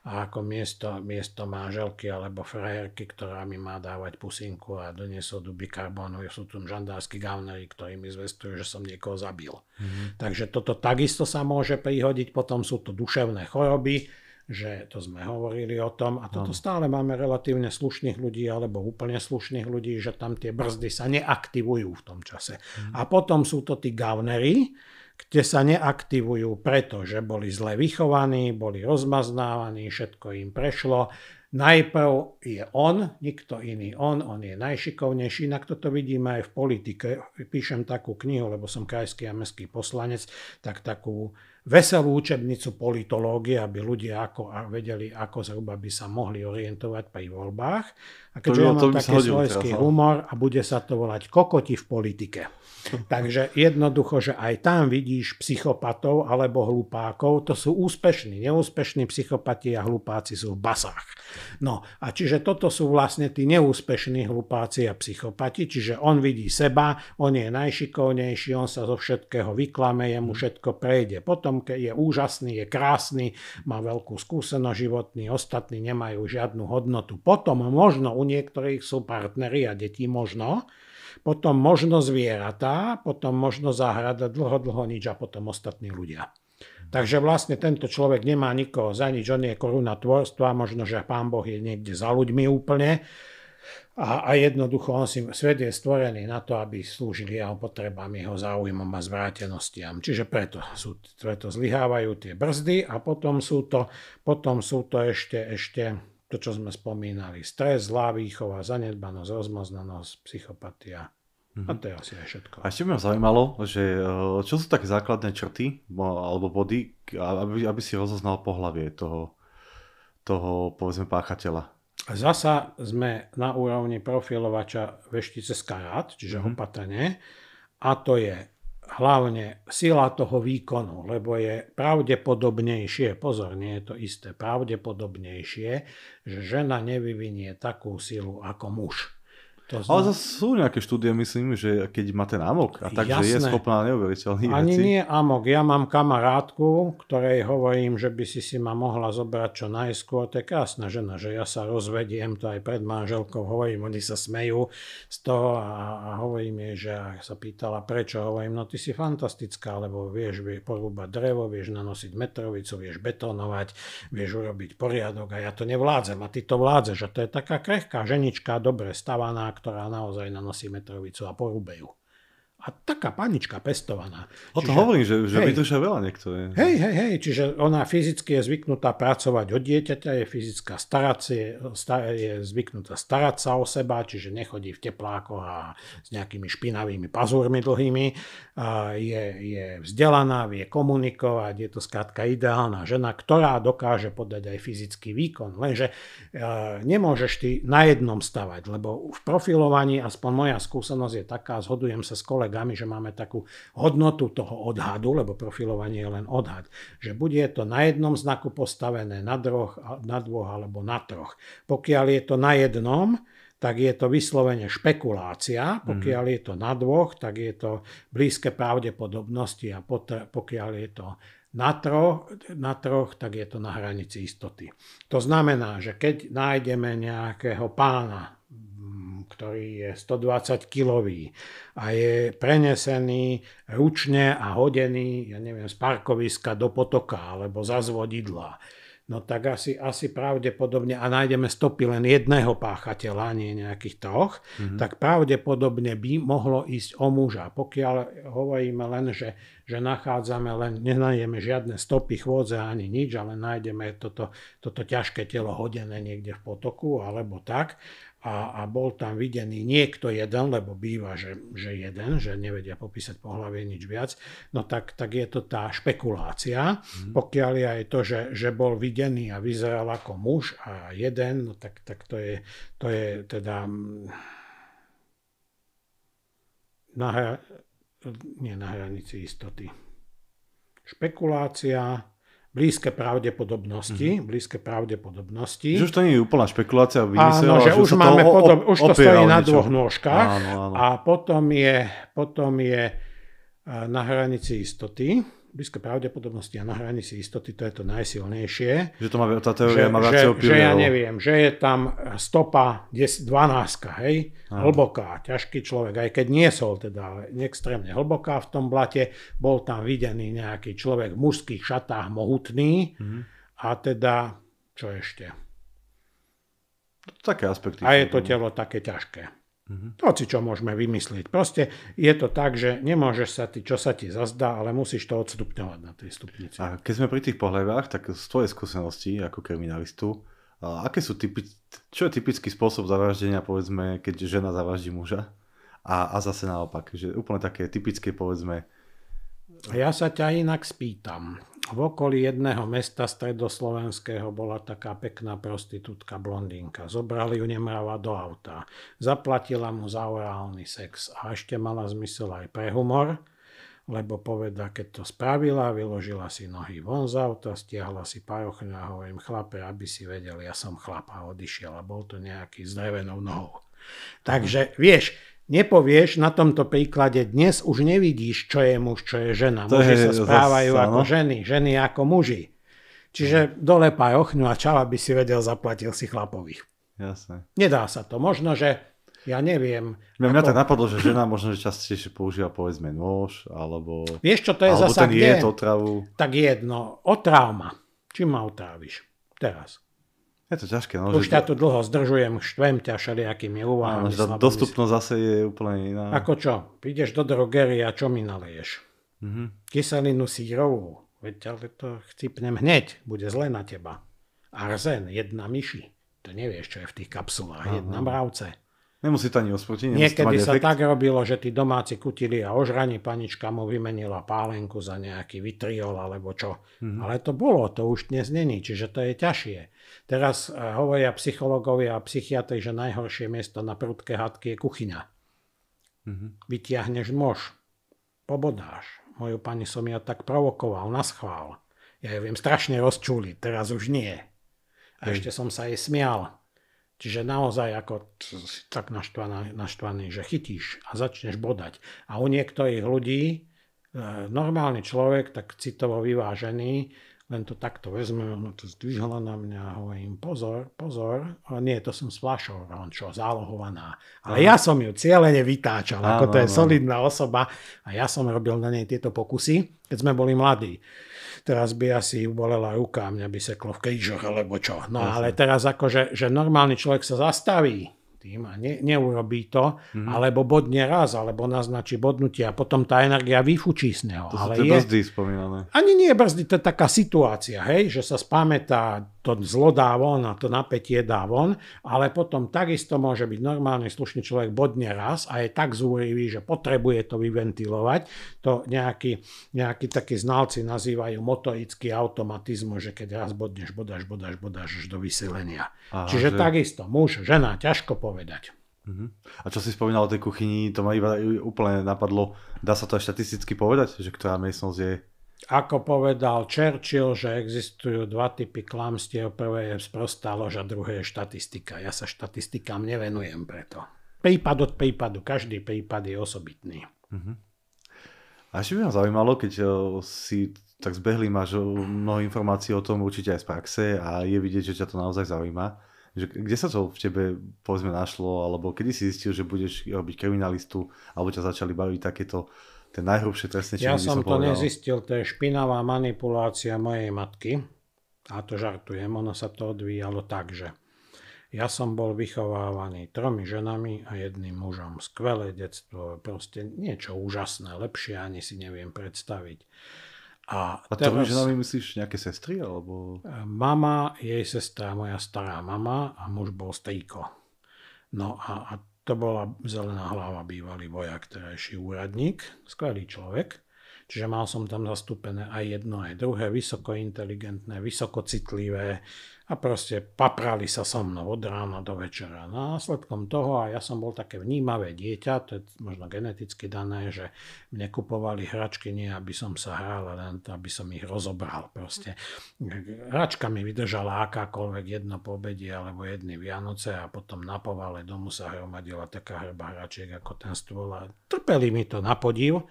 a ako miesto, miesto manželky alebo frajerky, ktorá mi má dávať pusinku a doniesol do bikarbonu, sú tu žandársky gavneri, ktorí mi zvestujú, že som niekoho zabil. mm Takže toto takisto sa môže prihodiť, potom sú to duševné choroby, že to sme hovorili o tom a toto stále máme relatívne slušných ľudí alebo úplne slušných ľudí, že tam tie brzdy sa neaktivujú v tom čase. Mhm. A potom sú to tí gavnery, kde sa neaktivujú preto, že boli zle vychovaní, boli rozmaznávaní, všetko im prešlo. Najprv je on, nikto iný on, on je najšikovnejší, inak toto vidíme aj v politike. Píšem takú knihu, lebo som krajský a mestský poslanec, tak takú veselú učebnicu politológie, aby ľudia ako, a vedeli, ako zhruba by sa mohli orientovať pri voľbách. A keďže to, ja mám to taký svojský humor a bude sa to volať kokoti v politike. Takže jednoducho, že aj tam vidíš psychopatov alebo hlupákov, to sú úspešní, neúspešní psychopati a hlupáci sú v basách. No a čiže toto sú vlastne tí neúspešní hlupáci a psychopati, čiže on vidí seba, on je najšikovnejší, on sa zo všetkého vyklame, jemu všetko prejde. Potom keď je úžasný, je krásny, má veľkú skúsenosť životný, ostatní nemajú žiadnu hodnotu. Potom možno u niektorých sú partneri a deti možno, potom možno zvieratá, potom možno záhrada, dlho, dlho nič a potom ostatní ľudia. Takže vlastne tento človek nemá nikoho za nič, on je koruna tvorstva, možno, že pán Boh je niekde za ľuďmi úplne. A, a jednoducho on si, svet je stvorený na to, aby slúžili jeho potrebám, jeho záujmom a zvrátenostiam. Čiže preto, sú, preto zlyhávajú tie brzdy a potom sú to, potom sú to ešte, ešte to, čo sme spomínali, stres, zlá výchova, zanedbanosť, rozmoznanosť, psychopatia. Mm-hmm. A mhm. to je asi aj všetko. A ešte by ma zaujímalo, že e, čo sú také základné črty alebo body, aby, aby si rozoznal pohlavie toho, toho povedzme páchateľa. Zasa sme na úrovni profilovača veštice skarát, čiže mm-hmm. opatrne. A to je hlavne sila toho výkonu, lebo je pravdepodobnejšie, pozor, nie je to isté, pravdepodobnejšie, že žena nevyvinie takú silu ako muž. To znamená... Ale zase sú nejaké štúdie, myslím, že keď má ten amok a tak, Jasné. že je schopná neuveriteľných Ani veci. nie amok. Ja mám kamarátku, ktorej hovorím, že by si si ma mohla zobrať čo najskôr. To je krásna žena, že ja sa rozvediem, to aj pred manželkou hovorím, oni sa smejú z toho a, a hovorím jej, že sa pýtala prečo, hovorím, no ty si fantastická, lebo vieš, vieš porúbať drevo, vieš nanosiť metrovicu, vieš betonovať, vieš urobiť poriadok a ja to nevládzem a ty to vládzeš. A to je taká krehká ženička, dobre stavaná, ktorá naozaj nanosí metrovicu a porúbe ju. A taká panička pestovaná. O to čiže, hovorím, že, že hej, vydržia veľa niekto. Je. Hej, hej, hej, čiže ona fyzicky je zvyknutá pracovať od dieťaťa, je fyzická starať je, star, je zvyknutá starať sa o seba, čiže nechodí v teplákoch a s nejakými špinavými pazúrmi dlhými. A je, je vzdelaná, vie komunikovať, je to skrátka ideálna žena, ktorá dokáže podať aj fyzický výkon. Lenže e, nemôžeš ty na jednom stavať, lebo v profilovaní, aspoň moja skúsenosť je taká, zhodujem sa s kolegami, kolegami, že máme takú hodnotu toho odhadu, lebo profilovanie je len odhad, že bude to na jednom znaku postavené, na, droch, na dvoch alebo na troch. Pokiaľ je to na jednom, tak je to vyslovene špekulácia, mhm. pokiaľ je to na dvoch, tak je to blízke pravdepodobnosti a pokiaľ je to na troch, na troch, tak je to na hranici istoty. To znamená, že keď nájdeme nejakého pána ktorý je 120 kilový a je prenesený ručne a hodený, ja neviem, z parkoviska do potoka alebo za zvodidla. No tak asi, asi pravdepodobne, a nájdeme stopy len jedného páchateľa, nie nejakých troch, mm-hmm. tak pravdepodobne by mohlo ísť o muža. Pokiaľ hovoríme len, že, že nachádzame len, nenájdeme žiadne stopy, chôdze ani nič, ale nájdeme toto, toto ťažké telo hodené niekde v potoku alebo tak, a, a bol tam videný niekto jeden, lebo býva, že, že jeden, že nevedia popísať pohľavie nič viac, no tak, tak je to tá špekulácia. Mm. Pokiaľ je aj to, že, že bol videný a vyzeral ako muž a jeden, no tak, tak to, je, to je teda mm, na, nie na hranici istoty. Špekulácia, blízke pravdepodobnosti, mm-hmm. blízke pravdepodobnosti. Že už to nie je úplná špekulácia, vymyslela, áno, že, že už, máme to už to stojí na niečo. dvoch nôžkach áno, áno. a potom je, potom je eh, na hranici istoty blízko pravdepodobnosti a na hranici istoty to je to najsilnejšie. Že to má, tá teória že, má že, že ja neviem, že je tam stopa 10, 12, hej, aj. hlboká, ťažký človek, aj keď nie sol teda extrémne hlboká v tom blate, bol tam videný nejaký človek v mužských šatách mohutný mhm. a teda čo ešte? Také aspekty. A je to telo také ťažké. Hoci mhm. čo môžeme vymyslieť. Proste je to tak, že nemôžeš sa ty, čo sa ti zazdá, ale musíš to odstupňovať na tej stupnici. A keď sme pri tých pohľavách, tak z tvojej skúsenosti ako kriminalistu, aké sú typi- čo je typický spôsob zavraždenia, povedzme, keď žena zavraždí muža? A, a zase naopak, že úplne také typické, povedzme... Ja sa ťa inak spýtam v okolí jedného mesta stredoslovenského bola taká pekná prostitútka blondinka. Zobrali ju nemrava do auta. Zaplatila mu za orálny sex a ešte mala zmysel aj pre humor, lebo poveda, keď to spravila, vyložila si nohy von z auta, stiahla si parochňu a hovorím, chlape, aby si vedel, ja som chlap a odišiel a bol to nejaký s drevenou nohou. Takže vieš, nepovieš na tomto príklade, dnes už nevidíš, čo je muž, čo je žena. To muži je, sa správajú zase, ako no? ženy, ženy ako muži. Čiže dole paj ochňu a čala by si vedel, zaplatil si chlapových. Jasne. Nedá sa to. Možno, že ja neviem. Mňa, ako... mňa tak napadlo, že žena možno že častejšie používa povedzme nôž, alebo... Vieš čo, to je zase ten Jed, otravu. Tak jedno, otrávma. Čím ma otráviš teraz? Je to ťažké. No, Už ťa tu dlho zdržujem, štvem ťa všelijakými úvahami. No, dostupnosť zase je úplne iná. Ako čo? Prídeš do drogery a čo mi naleješ? Mm-hmm. Kyselinu sírovú. Veď ale to chcipnem hneď, bude zle na teba. Arzen, jedna myši. To nevieš, čo je v tých kapsulách. Aha. Jedna mravce. Nemusí to ani osprčiť. Niekedy sa efekt. tak robilo, že tí domáci kutili a ožrani panička mu vymenila pálenku za nejaký vitriol alebo čo. Mm-hmm. Ale to bolo, to už dnes není, čiže to je ťažšie. Teraz eh, hovoria psychológovia a psychiatri, že najhoršie miesto na prudké hadky je kuchyňa. Mm-hmm. Vytiahneš nôž, pobodáš. Moju pani som ja tak provokoval, na schvál. Ja ju viem strašne rozčúliť, teraz už nie. A Hej. ešte som sa jej smial. Čiže naozaj ako si tak naštvaný, naštvaný, že chytíš a začneš bodať. A u niektorých ľudí, e, normálny človek, tak citovo vyvážený, len to takto vezme, ono to zdvihla na mňa a hovorím, pozor, pozor, a nie, to som s flašou, on čo, zálohovaná. Ale ja som ju cieľene vytáčal, ako to je solidná osoba a ja som robil na nej tieto pokusy, keď sme boli mladí teraz by asi bolela ruka, mňa by seklo v krížoch alebo čo. No Jasne. Mhm. ale teraz akože, že normálny človek sa zastaví tým a ne, neurobí to, mm-hmm. alebo bodne raz, alebo naznačí bodnutie a potom tá energia vyfučí z neho. To ale sú tie je... brzdy spomínané. Ani nie brzdy, to je taká situácia, hej, že sa spamätá to zlo dá von a to napätie dá von, ale potom takisto môže byť normálny slušný človek bodne raz a je tak zúrivý, že potrebuje to vyventilovať. To nejakí, nejakí takí znalci nazývajú motorický automatizmus, že keď raz bodneš, bodáš, bodáš, bodáš až do vyselenia. Aha, Čiže že... takisto muž, žena, ťažko povedať. Uh-huh. A čo si spomínal o tej kuchyni, to ma iba úplne napadlo, dá sa to aj štatisticky povedať, že ktorá miestnosť je ako povedal Churchill, že existujú dva typy klamstiev, prvé je sprostá lož a druhé je štatistika. Ja sa štatistikám nevenujem preto. Prípad od prípadu, každý prípad je osobitný. Uh-huh. A ešte by ma zaujímalo, keď eh, si tak zbehli, máš eh, mnoho informácií o tom určite aj z praxe a je vidieť, že ťa to naozaj zaujíma. Že kde sa to v tebe povedzme našlo, alebo kedy si zistil, že budeš robiť kriminalistu, alebo ťa začali baviť takéto ten najhrubšie trestné činy Ja som, som to povedal. nezistil, to je špinavá manipulácia mojej matky. A to žartujem, ono sa to odvíjalo tak, že ja som bol vychovávaný tromi ženami a jedným mužom. Skvelé detstvo, proste niečo úžasné, lepšie ani si neviem predstaviť. A, a teraz, tromi ženami myslíš nejaké sestry? Alebo... Mama, jej sestra, moja stará mama a muž bol stejko. No a, a to bola zelená hlava, bývalý vojak, terajší úradník, skvelý človek. Čiže mal som tam zastúpené aj jedno, aj druhé, vysoko inteligentné, vysoko citlivé, a proste paprali sa so mnou od rána do večera. No následkom toho, a ja som bol také vnímavé dieťa, to je možno geneticky dané, že mne kupovali hračky nie, aby som sa hral, len aby som ich rozobral proste. Hračka mi vydržala akákoľvek jedno pobedie alebo jedny Vianoce a potom na povale domu sa hromadila taká hrba hračiek ako ten stôl a trpeli mi to na podiv.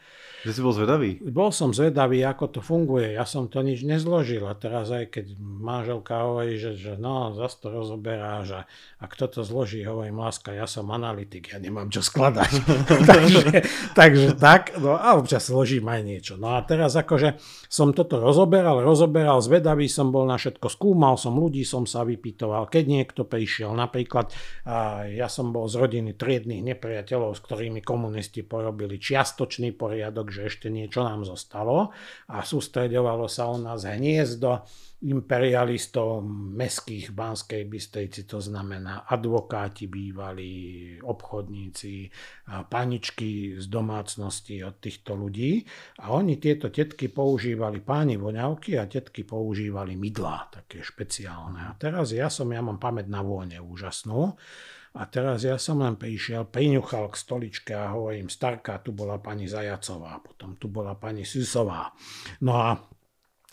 Že si bol zvedavý? Bol som zvedavý, ako to funguje. Ja som to nič nezložil a teraz aj keď manželka hovorí, že že, že no, zase to rozoberáš a, a kto to zloží, hovorím, láska, ja som analytik, ja nemám čo skladať. takže, takže tak, no a občas zložím aj niečo. No a teraz akože som toto rozoberal, rozoberal, zvedavý som bol na všetko, skúmal som ľudí, som sa vypýtoval, keď niekto prišiel, napríklad a ja som bol z rodiny triedných nepriateľov, s ktorými komunisti porobili čiastočný poriadok, že ešte niečo nám zostalo a sústredovalo sa u nás hniezdo imperialistov meských Banskej bystejci, to znamená advokáti bývali, obchodníci, paničky z domácnosti od týchto ľudí. A oni tieto tetky používali páni voňavky a tetky používali mydlá, také špeciálne. A teraz ja som, ja mám pamäť na vône úžasnú. A teraz ja som len prišiel, priňuchal k stoličke a hovorím, starka, tu bola pani Zajacová, potom tu bola pani Susová. No a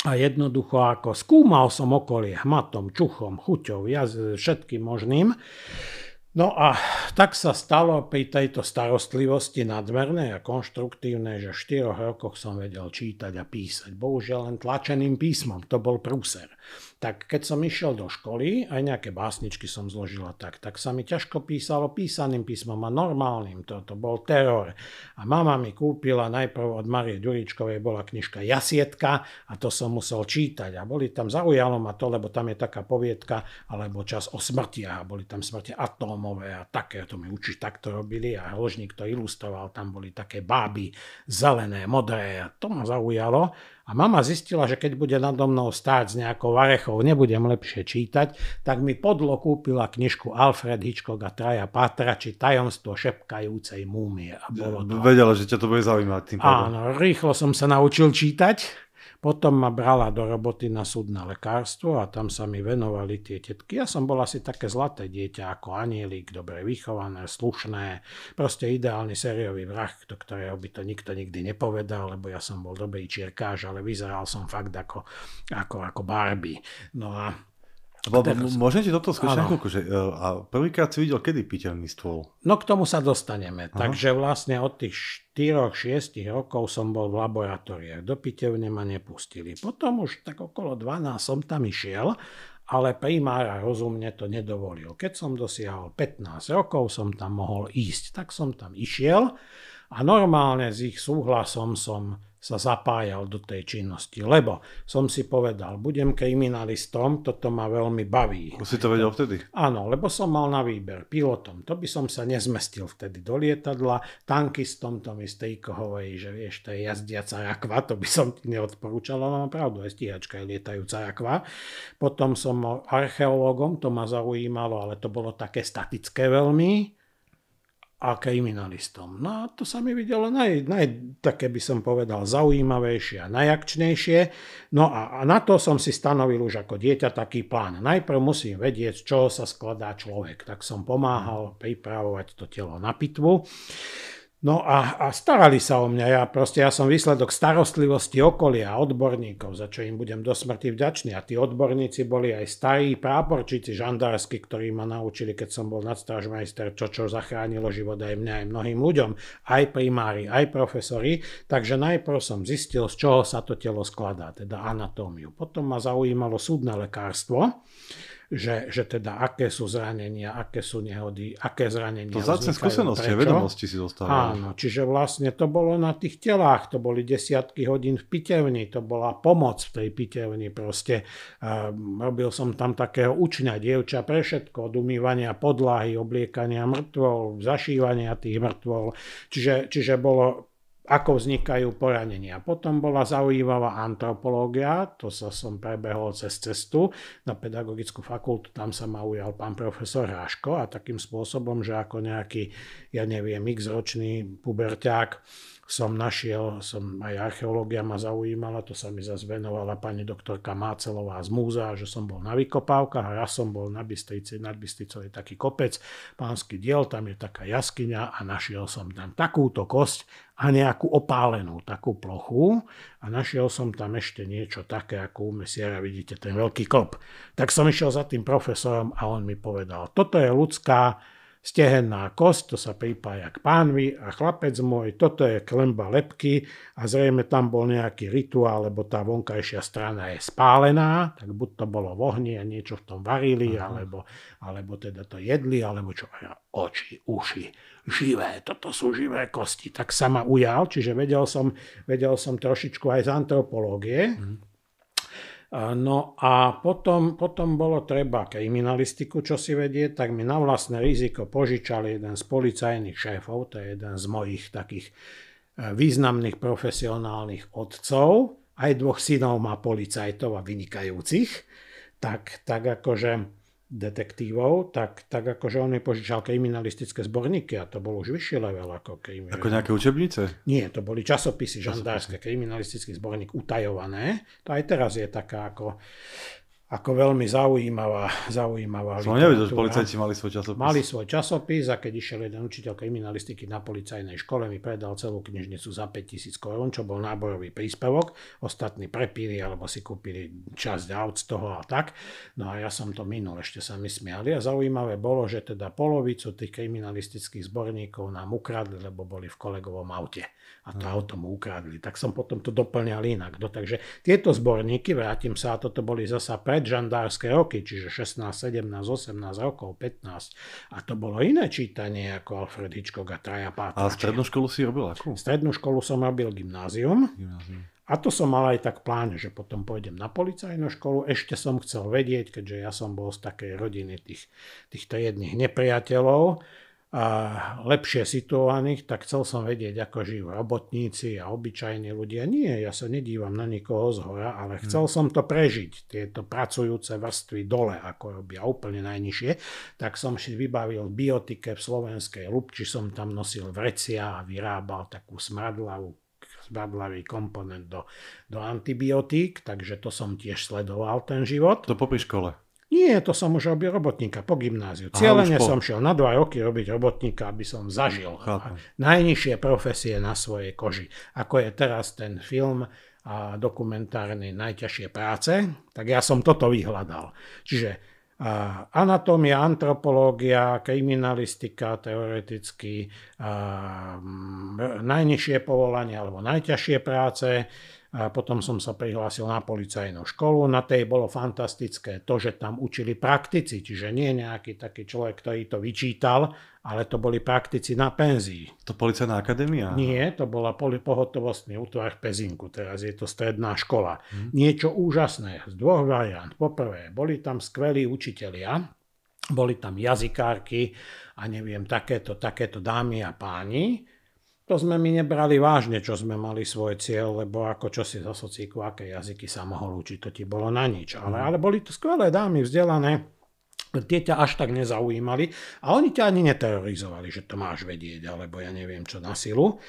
a jednoducho ako skúmal som okolie hmatom, čuchom, chuťou, jaz, všetkým možným. No a tak sa stalo pri tejto starostlivosti nadmernej a konštruktívnej, že v štyroch rokoch som vedel čítať a písať. Bohužiaľ len tlačeným písmom, to bol prúser tak keď som išiel do školy, aj nejaké básničky som zložila tak, tak sa mi ťažko písalo písaným písmom a normálnym, to, to bol teror. A mama mi kúpila najprv od Marie Ďuričkovej bola knižka Jasietka a to som musel čítať a boli tam, zaujalo ma to, lebo tam je taká poviedka, alebo čas o smrti a boli tam smrti atómové a také, to mi učiť takto robili a hložník to ilustroval, tam boli také báby zelené, modré a to ma zaujalo a mama zistila, že keď bude nado mnou stáť s nejakou varechou, nebudem lepšie čítať, tak mi podlo kúpila knižku Alfred Hitchcock a Traja Pátra, či tajomstvo šepkajúcej múmie. A bolo to... Vedela, že ťa to bude zaujímať. Tým pádom. Áno, rýchlo som sa naučil čítať potom ma brala do roboty na súdne lekárstvo a tam sa mi venovali tie tetky. Ja som bol asi také zlaté dieťa ako anielik, dobre vychované, slušné, proste ideálny sériový vrah, do ktorého by to nikto nikdy nepovedal, lebo ja som bol dobrý čierkáž, ale vyzeral som fakt ako, ako, ako Barbie. No a lebo teraz. môžem ti toto skúšať chvíľku, že eh, a prvýkrát si videl kedy piteľný stôl? No k tomu sa dostaneme. Aha. Takže vlastne od tých 4-6 rokov som bol v laboratóriách. Do piteľne ma nepustili. Potom už tak okolo 12 som tam išiel, ale primára rozumne to nedovolil. Keď som dosiahol 15 rokov, som tam mohol ísť. Tak som tam išiel a normálne s ich súhlasom som sa zapájal do tej činnosti. Lebo som si povedal, budem kriminalistom, toto ma veľmi baví. Si to vedel vtedy? Áno, lebo som mal na výber pilotom, to by som sa nezmestil vtedy do lietadla, tankistom, to mi stejko hovorí, že vieš, to je jazdiaca rakva, to by som ti neodporúčal, ale mám pravdu, aj stíhačka je lietajúca rakva. Potom som archeológom, to ma zaujímalo, ale to bolo také statické veľmi a kriminalistom. No a to sa mi videlo naj, naj také by som povedal, zaujímavejšie a najakčnejšie. No a, a na to som si stanovil už ako dieťa taký plán. Najprv musím vedieť, z čoho sa skladá človek. Tak som pomáhal pripravovať to telo na pitvu. No a, a starali sa o mňa. Ja, proste, ja som výsledok starostlivosti okolia, odborníkov, za čo im budem do smrti vďačný. A tí odborníci boli aj starí práporčíci žandársky, ktorí ma naučili, keď som bol nadstražmajster, čo čo zachránilo život aj mňa, aj mnohým ľuďom, aj primári, aj profesori. Takže najprv som zistil, z čoho sa to telo skladá, teda anatómiu. Potom ma zaujímalo súdne lekárstvo že, že teda aké sú zranenia, aké sú nehody, aké zranenia To zácne skúsenosti a vedomosti si zostávajú. Áno, čiže vlastne to bolo na tých telách, to boli desiatky hodín v pitevni, to bola pomoc v tej pitevni proste. Um, robil som tam takého učňa, dievča pre všetko, od umývania podlahy, obliekania mŕtvol, zašívania tých mŕtvol. Čiže, čiže bolo ako vznikajú poranenia. Potom bola zaujímavá antropológia, to sa som prebehol cez cestu na pedagogickú fakultu, tam sa ma ujal pán profesor Hráško a takým spôsobom, že ako nejaký, ja neviem, x ročný puberťák, som našiel, som aj archeológia ma zaujímala, to sa mi zase venovala pani doktorka Mácelová z Múza, že som bol na vykopávkach a ja som bol na Bystrici, nad Bystricou je taký kopec, pánsky diel, tam je taká jaskyňa a našiel som tam takúto kosť a nejakú opálenú takú plochu a našiel som tam ešte niečo také, ako u mesiara vidíte, ten veľký klop. Tak som išiel za tým profesorom a on mi povedal, toto je ľudská Stehenná kosť, to sa pripája k pánvi a chlapec môj, toto je klemba lepky a zrejme tam bol nejaký rituál, lebo tá vonkajšia strana je spálená, tak buď to bolo v ohni a niečo v tom varili, uh-huh. alebo, alebo teda to jedli, alebo čo, oči, uši, živé, toto sú živé kosti. Tak sa ma ujal, čiže vedel som, vedel som trošičku aj z antropológie, uh-huh. No a potom, potom bolo treba kriminalistiku, čo si vedieť, tak mi na vlastné riziko požičal jeden z policajných šéfov, to je jeden z mojich takých e, významných profesionálnych otcov, aj dvoch synov má policajtov a vynikajúcich, tak, tak akože detektívov, tak, tak akože on mi požičal kriminalistické zborníky a to bol už vyšší level ako kriminalistické. Ako nejaké učebnice? Nie, to boli časopisy, časopisy. žandárske, kriminalistický zborník utajované. To aj teraz je taká ako ako veľmi zaujímavá, zaujímavá Som nevedel, že policajti mali svoj časopis. Mali svoj časopis a keď išiel jeden učiteľ kriminalistiky na policajnej škole, mi predal celú knižnicu za 5000 korún, čo bol nábojový príspevok. Ostatní prepíli alebo si kúpili časť aut z toho a tak. No a ja som to minul, ešte sa mi smiali. A zaujímavé bolo, že teda polovicu tých kriminalistických zborníkov nám ukradli, lebo boli v kolegovom aute. A to hmm. auto mu ukradli. Tak som potom to doplňal inak. No, takže tieto zborníky, vrátim sa, a toto boli zasa pre predžandárske roky, čiže 16, 17, 18 rokov, 15. A to bolo iné čítanie ako Alfred Hitchcock a Traja Pátra. A strednú školu si robil akú? Strednú školu som robil gymnázium. gymnázium. A to som mal aj tak pláne, že potom pôjdem na policajnú školu. Ešte som chcel vedieť, keďže ja som bol z takej rodiny tých, tých triedných nepriateľov, lepšie situovaných, tak chcel som vedieť, ako žijú robotníci a obyčajní ľudia. Nie, ja sa nedívam na nikoho z hora, ale mhm. chcel hmm. som to prežiť, tieto pracujúce vrstvy dole, ako robia úplne najnižšie, tak som si vybavil biotike v slovenskej lupči som tam nosil vrecia a vyrábal takú smradlavú zbadlavý komponent do, do antibiotík, takže to som tiež sledoval ten život. To popri škole. Nie, to som už robil robotníka po gymnáziu. Cieľene po... som šiel na dva roky robiť robotníka, aby som zažil Chápem. najnižšie profesie na svojej koži. Ako je teraz ten film a dokumentárny najťažšie práce, tak ja som toto vyhľadal. Čiže anatómia, antropológia, kriminalistika teoreticky, a, najnižšie povolanie alebo najťažšie práce, a potom som sa prihlásil na policajnú školu. Na tej bolo fantastické to, že tam učili praktici, čiže nie nejaký taký človek, ktorý to vyčítal, ale to boli praktici na penzii. To policajná akadémia? Nie, to bola pohotovostný útvar v Pezinku, teraz je to stredná škola. Hm. Niečo úžasné z dvoch variant. Poprvé, boli tam skvelí učitelia, boli tam jazykárky a neviem, takéto, takéto dámy a páni to sme my nebrali vážne, čo sme mali svoj cieľ, lebo ako čo si za socíku, aké jazyky sa mohol učiť, to ti bolo na nič. Ale, mhm. ale boli to skvelé dámy vzdelané, tie ťa až tak nezaujímali a oni ťa ani neterorizovali, že to máš vedieť, alebo ja neviem čo na silu.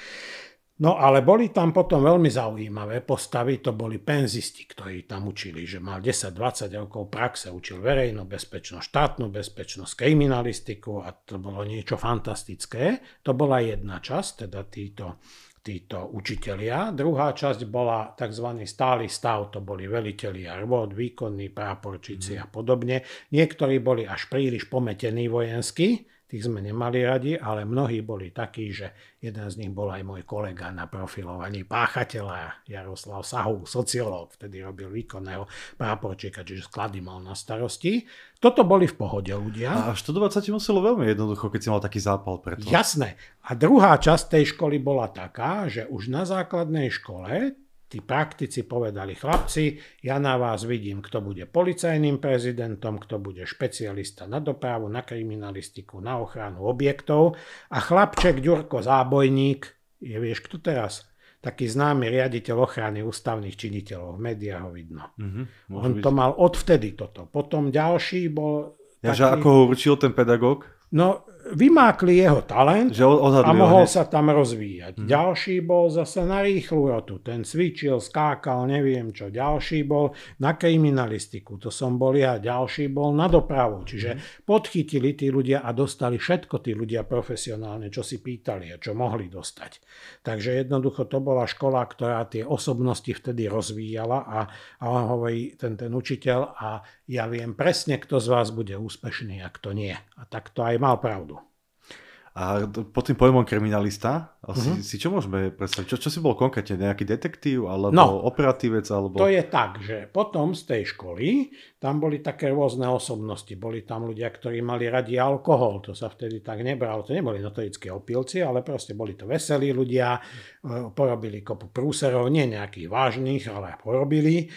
No ale boli tam potom veľmi zaujímavé postavy, to boli penzisti, ktorí tam učili, že mal 10-20 rokov praxe, učil verejnú bezpečnosť, štátnu bezpečnosť, kriminalistiku a to bolo niečo fantastické. To bola jedna časť, teda títo, títo učitelia. Druhá časť bola tzv. stály stav, to boli velitelia rôd, výkonní práporčici mm. a podobne. Niektorí boli až príliš pometení vojensky, tých sme nemali radi, ale mnohí boli takí, že jeden z nich bol aj môj kolega na profilovaní páchateľa, Jaroslav Sahov, sociológ, vtedy robil výkonného práporčíka, čiže sklady mal na starosti. Toto boli v pohode ľudia. A študovať sa ti muselo veľmi jednoducho, keď si mal taký zápal to. Jasné. A druhá časť tej školy bola taká, že už na základnej škole tí praktici povedali, chlapci, ja na vás vidím, kto bude policajným prezidentom, kto bude špecialista na dopravu, na kriminalistiku, na ochranu objektov a chlapček Ďurko Zábojník, je vieš kto teraz? taký známy riaditeľ ochrany ústavných činiteľov, v médiách ho vidno. Mm-hmm, On byť. to mal odvtedy toto. Potom ďalší bol... Ja, taký... že ako ho určil ten pedagóg? No, vymákli jeho talent že a mohol sa tam rozvíjať. Hmm. Ďalší bol zase na rýchlu rotu, ten cvičil, skákal, neviem čo. Ďalší bol na kriminalistiku, to som bol ja. Ďalší bol na dopravu, mhm. čiže hmm. podchytili tí ľudia a dostali všetko tí ľudia profesionálne, čo si pýtali a čo mohli dostať. Takže jednoducho to bola škola, ktorá tie osobnosti vtedy rozvíjala a, a on hovorí ten, ten učiteľ a ja viem presne, kto z vás bude úspešný a kto nie. A tak to aj mal pravdu. A pod tým pojmom kriminalista, mm-hmm. si, si čo môžeme predstaviť? Čo, čo si bol konkrétne? Nejaký detektív alebo no, operatívec? Alebo... To je tak, že potom z tej školy tam boli také rôzne osobnosti. Boli tam ľudia, ktorí mali radi alkohol, to sa vtedy tak nebralo. To neboli notorické opilci, ale proste boli to veselí ľudia, e, porobili kopu prúserov, nie nejakých vážnych, ale porobili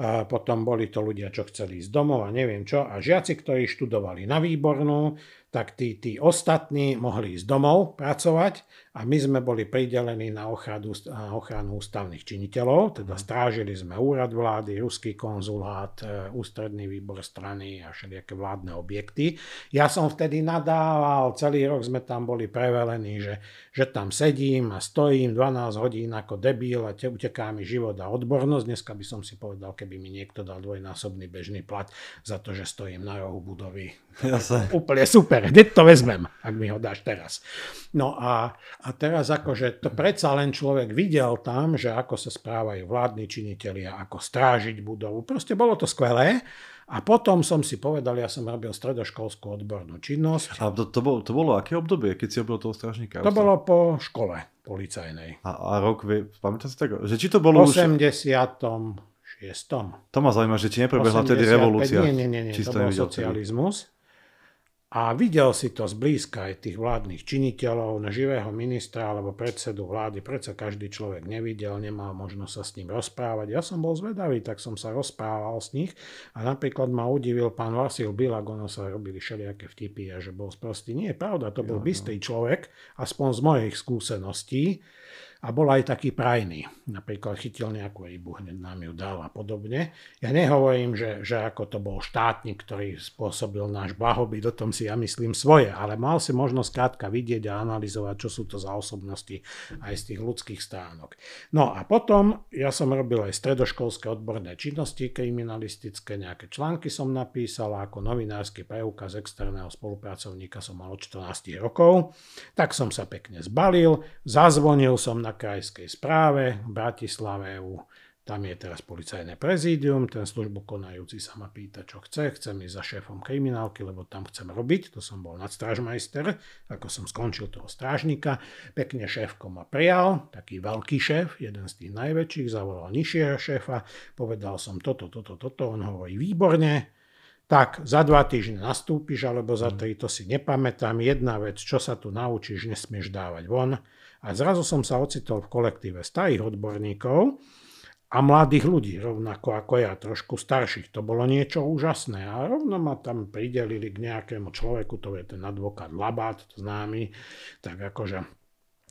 a potom boli to ľudia, čo chceli ísť domov a neviem čo. A žiaci, ktorí študovali na výbornú, tak tí, tí ostatní mohli ísť domov pracovať a my sme boli pridelení na ochranu, na ochranu ústavných činiteľov, teda mhm. strážili sme úrad vlády, ruský konzulát, e, ústredný výbor strany a všelijaké vládne objekty. Ja som vtedy nadával, celý rok sme tam boli prevelení, že, že tam sedím a stojím 12 hodín ako debil a te uteká mi život a odbornosť. Dneska by som si povedal, keby mi niekto dal dvojnásobný bežný plat za to, že stojím na rohu budovy. Jasne. Úplne super, hneď to vezmem, ak mi ho dáš teraz. No a, a teraz akože to predsa len človek videl tam, že ako sa správajú vládni činitelia, ako strážiť budovu. Proste bolo to skvelé. A potom som si povedal, ja som robil stredoškolskú odbornú činnosť. A to, to, bolo, to bolo aké obdobie, keď si robil toho strážnika? To bolo po škole policajnej. A, a rok, pamätáte si tak, že či to bolo 80. už... To ma zaujíma, že či neprebehla vtedy revolúcia. Nie, nie, nie, nie. to bol socializmus. A videl si to zblízka aj tých vládnych činiteľov, na živého ministra alebo predsedu vlády. Predsa každý človek nevidel, nemal možnosť sa s ním rozprávať. Ja som bol zvedavý, tak som sa rozprával s nich. A napríklad ma udivil pán Vasil Bilak, ono sa robili všelijaké vtipy a že bol sprostý. Nie je pravda, to bol ja, bystrý no. človek, aspoň z mojich skúseností a bol aj taký prajný. Napríklad chytil nejakú rybu, hneď nám ju dal a podobne. Ja nehovorím, že, že ako to bol štátnik, ktorý spôsobil náš blahobyt, o tom si ja myslím svoje, ale mal si možnosť krátka vidieť a analyzovať, čo sú to za osobnosti aj z tých ľudských stránok. No a potom ja som robil aj stredoškolské odborné činnosti kriminalistické, nejaké články som napísal a ako novinársky preukaz externého spolupracovníka som mal od 14 rokov. Tak som sa pekne zbalil, zazvonil som na krajskej správe v Bratislave EU. Tam je teraz policajné prezídium, ten službu konajúci sa ma pýta, čo chce. Chcem ísť za šéfom kriminálky, lebo tam chcem robiť. To som bol nadstrážmajster, ako som skončil toho strážnika. Pekne šéfko ma prijal, taký veľký šéf, jeden z tých najväčších, zavolal nižšieho šéfa. Povedal som toto, toto, toto, on hovorí výborne. Tak, za dva týždne nastúpiš, alebo za mhm. tri, to si nepamätám. Jedna vec, čo sa tu naučíš, nesmieš dávať von a zrazu som sa ocitol v kolektíve starých odborníkov a mladých ľudí, rovnako ako ja, trošku starších. To bolo niečo úžasné a rovno ma tam pridelili k nejakému človeku, to je ten advokát Labát, známy, tak akože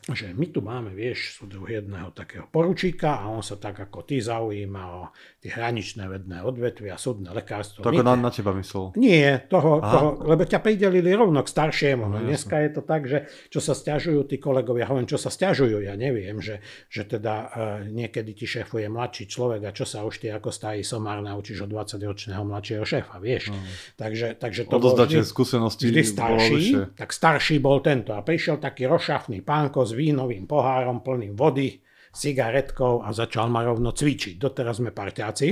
že my tu máme, vieš, súdu jedného takého poručíka a on sa tak ako ty zaujíma o tie hraničné vedné odvetvia, súdne lekárstvo. Tak na, na teba myslel. Nie, toho, toho, lebo ťa pridelili rovno k staršiemu. No, no Dneska je to tak, že čo sa stiažujú tí kolegovia, hovorím, čo sa stiažujú, ja neviem, že, že teda uh, niekedy ti šéfuje mladší človek a čo sa už ty ako starý somár naučíš od 20-ročného mladšieho šéfa, vieš. No. Takže, takže to bol vždy, skúsenosti vždy starší, tak starší bol tento a prišiel taký rošafný pánko s vínovým pohárom plným vody, cigaretkou a začal ma rovno cvičiť. Doteraz sme parťáci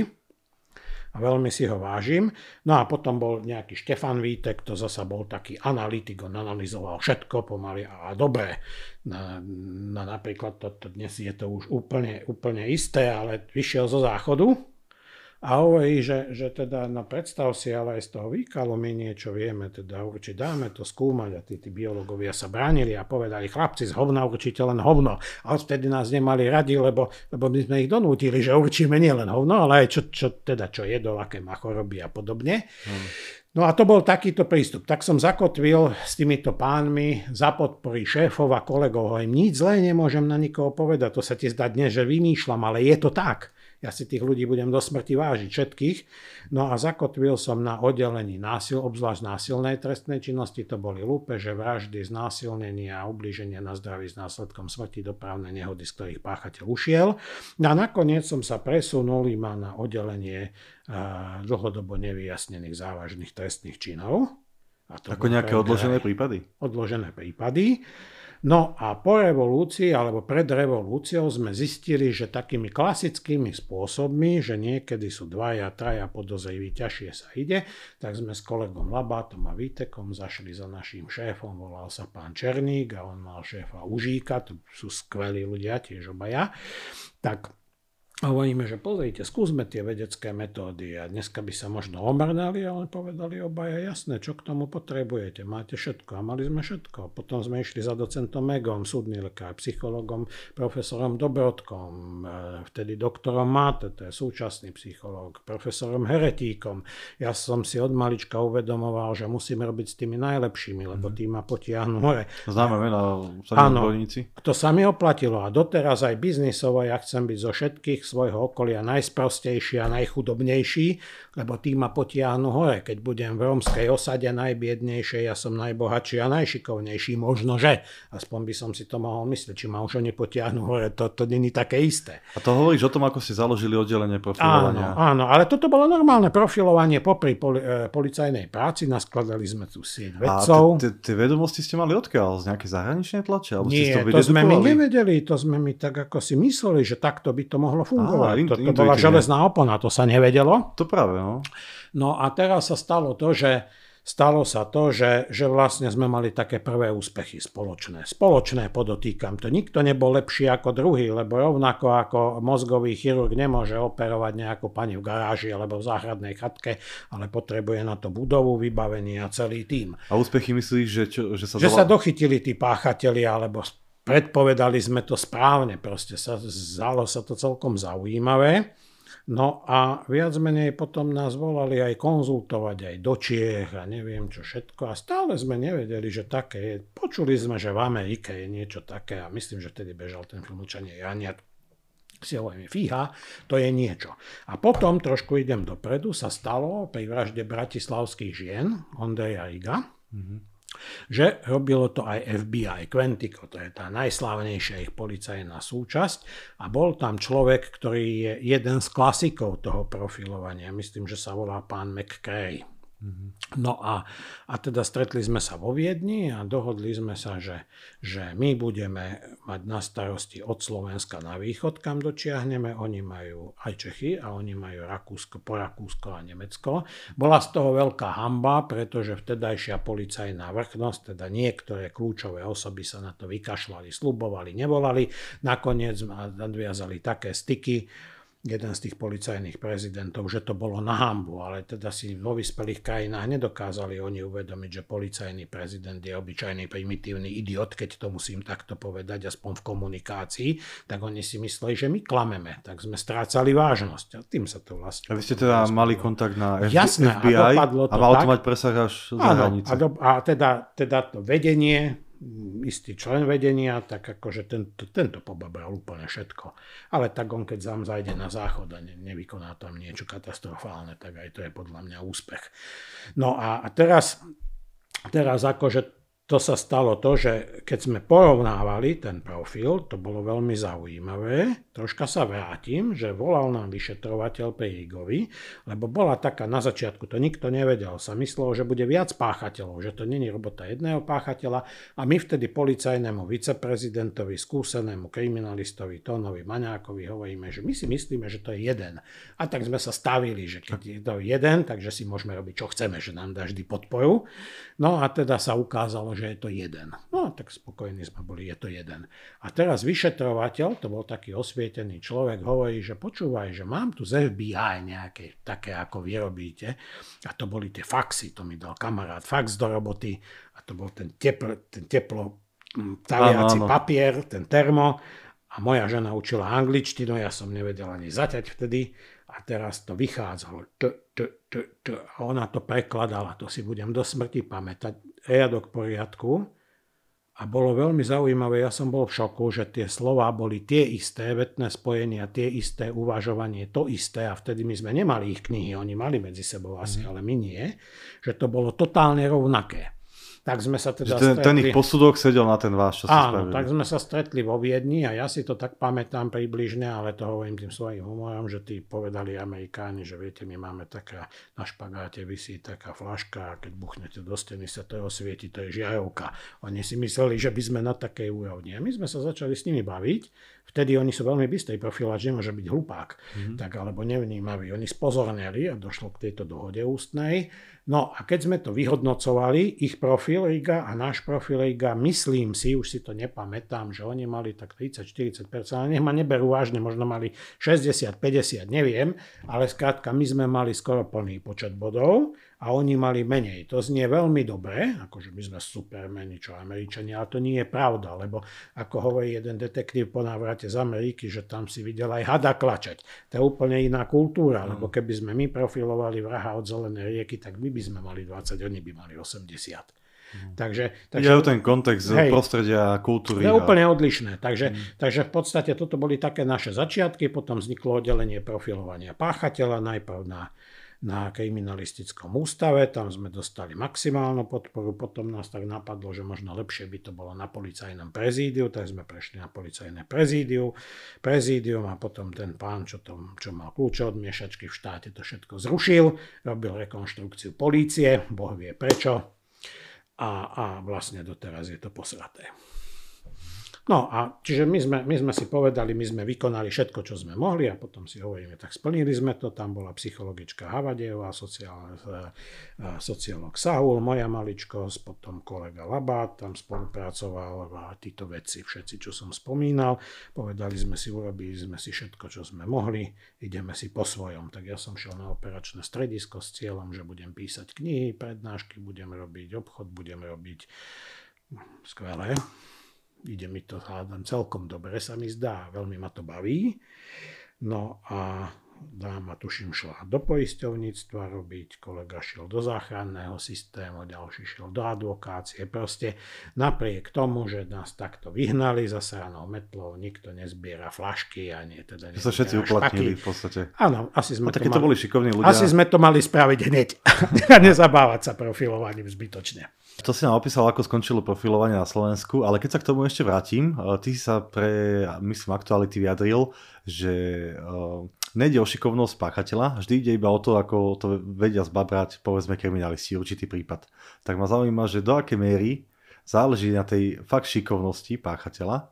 a veľmi si ho vážim. No a potom bol nejaký Štefan Vítek, to zasa bol taký analytik, on analyzoval všetko pomaly a dobre. Na, na napríklad, to, to dnes je to už úplne, úplne isté, ale vyšiel zo záchodu a hovorí, že, že teda, na no predstav si, ale aj z toho výkalu my niečo vieme, teda určite dáme to skúmať a tí, tí biológovia sa bránili a povedali, chlapci, z hovna určite len hovno. A odtedy nás nemali radi, lebo, lebo my sme ich donútili, že určíme nie len hovno, ale aj čo, čo, teda, čo jedol, aké má choroby a podobne. Hmm. No a to bol takýto prístup. Tak som zakotvil s týmito pánmi za podpory šéfov a kolegov. Hovorím, nič zlé nemôžem na nikoho povedať, to sa ti zdá dnes, že vymýšľam, ale je to tak ja si tých ľudí budem do smrti vážiť všetkých. No a zakotvil som na oddelení násil, obzvlášť násilnej trestnej činnosti, to boli že vraždy, znásilnenie a ublíženie na zdraví s následkom smrti, dopravné nehody, z ktorých páchateľ ušiel. No a nakoniec som sa presunul ima na oddelenie eh, dlhodobo nevyjasnených závažných trestných činov. A to Ako nejaké odložené prípady? Odložené prípady. No a po revolúcii alebo pred revolúciou sme zistili, že takými klasickými spôsobmi, že niekedy sú dvaja, traja podozriví, ťažšie sa ide, tak sme s kolegom Labátom a Vítekom zašli za našim šéfom, volal sa pán Černík a on mal šéfa Užíka, to sú skvelí ľudia, tiež obaja. Tak hovoríme, že pozrite, skúsme tie vedecké metódy a dneska by sa možno omrnali, ale povedali obaja, jasné, čo k tomu potrebujete, máte všetko a mali sme všetko. Potom sme išli za docentom Megom, súdny lekár, psychologom, profesorom Dobrodkom, e, vtedy doktorom Máte, to je súčasný psychológ, profesorom Heretíkom. Ja som si od malička uvedomoval, že musím robiť s tými najlepšími, lebo mhm. tí ma potiahnu hore. Známe veľa Áno, to sa mi oplatilo a doteraz aj biznisovo, ja chcem byť zo všetkých svojho okolia najsprostejší a najchudobnejší, lebo tí ma potiahnu hore. Keď budem v rómskej osade najbiednejšej, ja som najbohatší a najšikovnejší, možno že. Aspoň by som si to mohol myslieť, či ma už oni potiahnu hore, to, to není také isté. A to hovoríš o tom, ako ste založili oddelenie profilovania. Áno, áno, ale toto bolo normálne profilovanie popri poli, eh, policajnej práci, naskladali sme tu sieť vedcov. A tie vedomosti ste mali odkiaľ? Z nejaké zahraničnej tlače? Alebo Nie, ste to, to sme my nevedeli, to sme my tak ako si mysleli, že takto by to mohlo fungovať fungovať. Á, no, to, to bola železná opona, to sa nevedelo. To práve, no. No a teraz sa stalo to, že stalo sa to, že, že vlastne sme mali také prvé úspechy spoločné. Spoločné podotýkam to. Nikto nebol lepší ako druhý, lebo rovnako ako mozgový chirurg nemôže operovať nejakú pani v garáži alebo v záhradnej chatke, ale potrebuje na to budovu, vybavenie a celý tým. A úspechy myslíš, že, čo, že sa... Že dola... sa dochytili tí páchatelia alebo predpovedali sme to správne, proste sa, zalo sa to celkom zaujímavé. No a viac menej potom nás volali aj konzultovať aj do Čiech a neviem čo všetko a stále sme nevedeli, že také je. Počuli sme, že v Amerike je niečo také a myslím, že vtedy bežal ten film Učanie Janiat si hovoríme, fíha, to je niečo. A potom, trošku idem dopredu, sa stalo pri vražde bratislavských žien Ondreja Iga, mm-hmm že robilo to aj FBI, Quantico, to je tá najslávnejšia ich policajná súčasť a bol tam človek, ktorý je jeden z klasikov toho profilovania, myslím, že sa volá pán McCray. No a, a teda stretli sme sa vo Viedni a dohodli sme sa, že, že my budeme mať na starosti od Slovenska na východ, kam dočiahneme. Oni majú aj Čechy a oni majú Rakúsko, po Rakúsko a Nemecko. Bola z toho veľká hamba, pretože vtedajšia policajná vrchnosť, teda niektoré kľúčové osoby sa na to vykašľali, slubovali, nevolali. Nakoniec nadviazali také styky, jeden z tých policajných prezidentov, že to bolo na hambu, ale teda si vo vyspelých krajinách nedokázali oni uvedomiť, že policajný prezident je obyčajný primitívny idiot, keď to musím takto povedať, aspoň v komunikácii, tak oni si mysleli, že my klameme, tak sme strácali vážnosť a tým sa to vlastne... A vy ste teda spolo. mali kontakt na F- Jasné, FBI a, to a mal to mať presah až za hranice. A, do, a teda, teda to vedenie istý člen vedenia, tak akože tento, tento pobabral úplne všetko. Ale tak on, keď zám zajde na záchod a ne, nevykoná tam niečo katastrofálne, tak aj to je podľa mňa úspech. No a, a teraz, teraz akože to sa stalo to, že keď sme porovnávali ten profil, to bolo veľmi zaujímavé, troška sa vrátim, že volal nám vyšetrovateľ Perigovi, lebo bola taká na začiatku, to nikto nevedel, sa myslelo, že bude viac páchateľov, že to není robota jedného páchateľa a my vtedy policajnému viceprezidentovi, skúsenému kriminalistovi Tónovi Maňákovi hovoríme, že my si myslíme, že to je jeden. A tak sme sa stavili, že keď je to jeden, takže si môžeme robiť, čo chceme, že nám dá vždy podporu. No a teda sa ukázalo, že je to jeden. No tak spokojní sme boli, je to jeden. A teraz vyšetrovateľ, to bol taký osvietený človek, hovorí, že počúvaj, že mám tu z FBI nejaké také, ako vy robíte. A to boli tie faxy, to mi dal kamarát fax do roboty a to bol ten, tepl, ten teplo mm, taliaci papier, ten termo. A moja žena učila angličtinu, ja som nevedel ani zaťať vtedy a teraz to vychádzalo. T, t, t, t, a ona to prekladala, to si budem do smrti pamätať riadok poriadku a bolo veľmi zaujímavé, ja som bol v šoku, že tie slova boli tie isté, vetné spojenia, tie isté, uvažovanie, to isté a vtedy my sme nemali ich knihy, oni mali medzi sebou asi, mm. ale my nie, že to bolo totálne rovnaké. Tak sme sa teda ten, ten ich posudok sedel na ten váš, čo Áno, spravili. tak sme sa stretli vo Viedni a ja si to tak pamätám približne, ale to hovorím tým svojim humorom, že tí povedali Amerikáni, že viete, my máme taká, na špagáte vysí taká flaška a keď buchnete do steny, sa to osvieti, to je žiarovka. Oni si mysleli, že by sme na takej úrovni. A my sme sa začali s nimi baviť, vtedy oni sú veľmi profila, že nemôže byť hlupák, mm-hmm. tak alebo nevnímavý. Oni spozorneli a došlo k tejto dohode ústnej No a keď sme to vyhodnocovali, ich profil Riga a náš profil Riga, myslím si, už si to nepamätám, že oni mali tak 30-40%, ale nech ma neberú vážne, možno mali 60-50, neviem, ale skrátka my sme mali skoro plný počet bodov a oni mali menej. To znie veľmi dobre, akože my sme supermeni, čo Američania, ale to nie je pravda, lebo ako hovorí jeden detektív po návrate z Ameriky, že tam si videl aj hada klačať. To je úplne iná kultúra, lebo mm. keby sme my profilovali vraha od zelenej rieky, tak my by by sme mali 20, oni by mali 80. Mhm. Takže, takže, ja ten kontext hej, prostredia kultúry. To je a... úplne odlišné. Takže, mm. takže v podstate toto boli také naše začiatky, potom vzniklo oddelenie profilovania páchateľa najprv na na kriminalistickom ústave, tam sme dostali maximálnu podporu, potom nás tak napadlo, že možno lepšie by to bolo na policajnom prezídiu, tak sme prešli na policajné prezídiu, prezídium a potom ten pán, čo, to, čo mal kľúče od miešačky v štáte, to všetko zrušil, robil rekonštrukciu polície, boh vie prečo, a, a vlastne doteraz je to posraté. No a čiže my sme, my sme si povedali, my sme vykonali všetko, čo sme mohli a potom si hovoríme, tak splnili sme to. Tam bola psychologička Havadejová, sociál, eh, eh, sociológ Sahul, moja maličkosť, potom kolega Labát, tam spolupracoval a títo veci, všetci, čo som spomínal. Povedali sme si, urobili sme si všetko, čo sme mohli, ideme si po svojom. Tak ja som šiel na operačné stredisko s cieľom, že budem písať knihy, prednášky, budem robiť obchod, budem robiť skvelé ide mi to hádam celkom dobre, sa mi zdá, veľmi ma to baví. No a dáma, tuším, šla do poisťovníctva robiť, kolega šiel do záchranného systému, ďalší šiel do advokácie. Proste napriek tomu, že nás takto vyhnali za sranou metlou, nikto nezbiera flašky a nie teda nezbiera sa všetci uplatnili v podstate. Áno, asi sme, a to mali, boli šikovní ľudia. asi sme to mali spraviť hneď. Nezabávať sa profilovaním zbytočne. To si nám opísal, ako skončilo profilovanie na Slovensku, ale keď sa k tomu ešte vrátim, eh, ty si sa pre, myslím, aktuality vyjadril, že uh, nejde o šikovnosť páchateľa, vždy ide iba o to, ako to vedia zbabrať, povedzme, kriminalisti, určitý prípad. Tak ma zaujíma, že do akej miery záleží na tej fakt šikovnosti páchateľa,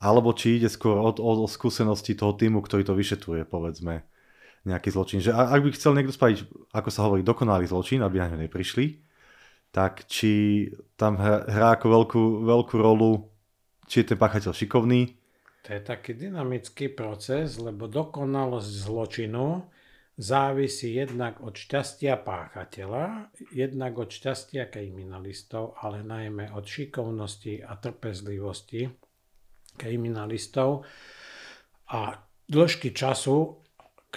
alebo či ide skôr od, od skúsenosti toho týmu, ktorý to vyšetruje, povedzme, nejaký zločin. Že ak by chcel niekto spraviť, ako sa hovorí, dokonalý zločin, aby na ňo neprišli, tak či tam hrá ako veľkú, veľkú rolu, či je ten páchateľ šikovný. To je taký dynamický proces, lebo dokonalosť zločinu závisí jednak od šťastia páchateľa, jednak od šťastia kriminalistov, ale najmä od šikovnosti a trpezlivosti kriminalistov a dĺžky času,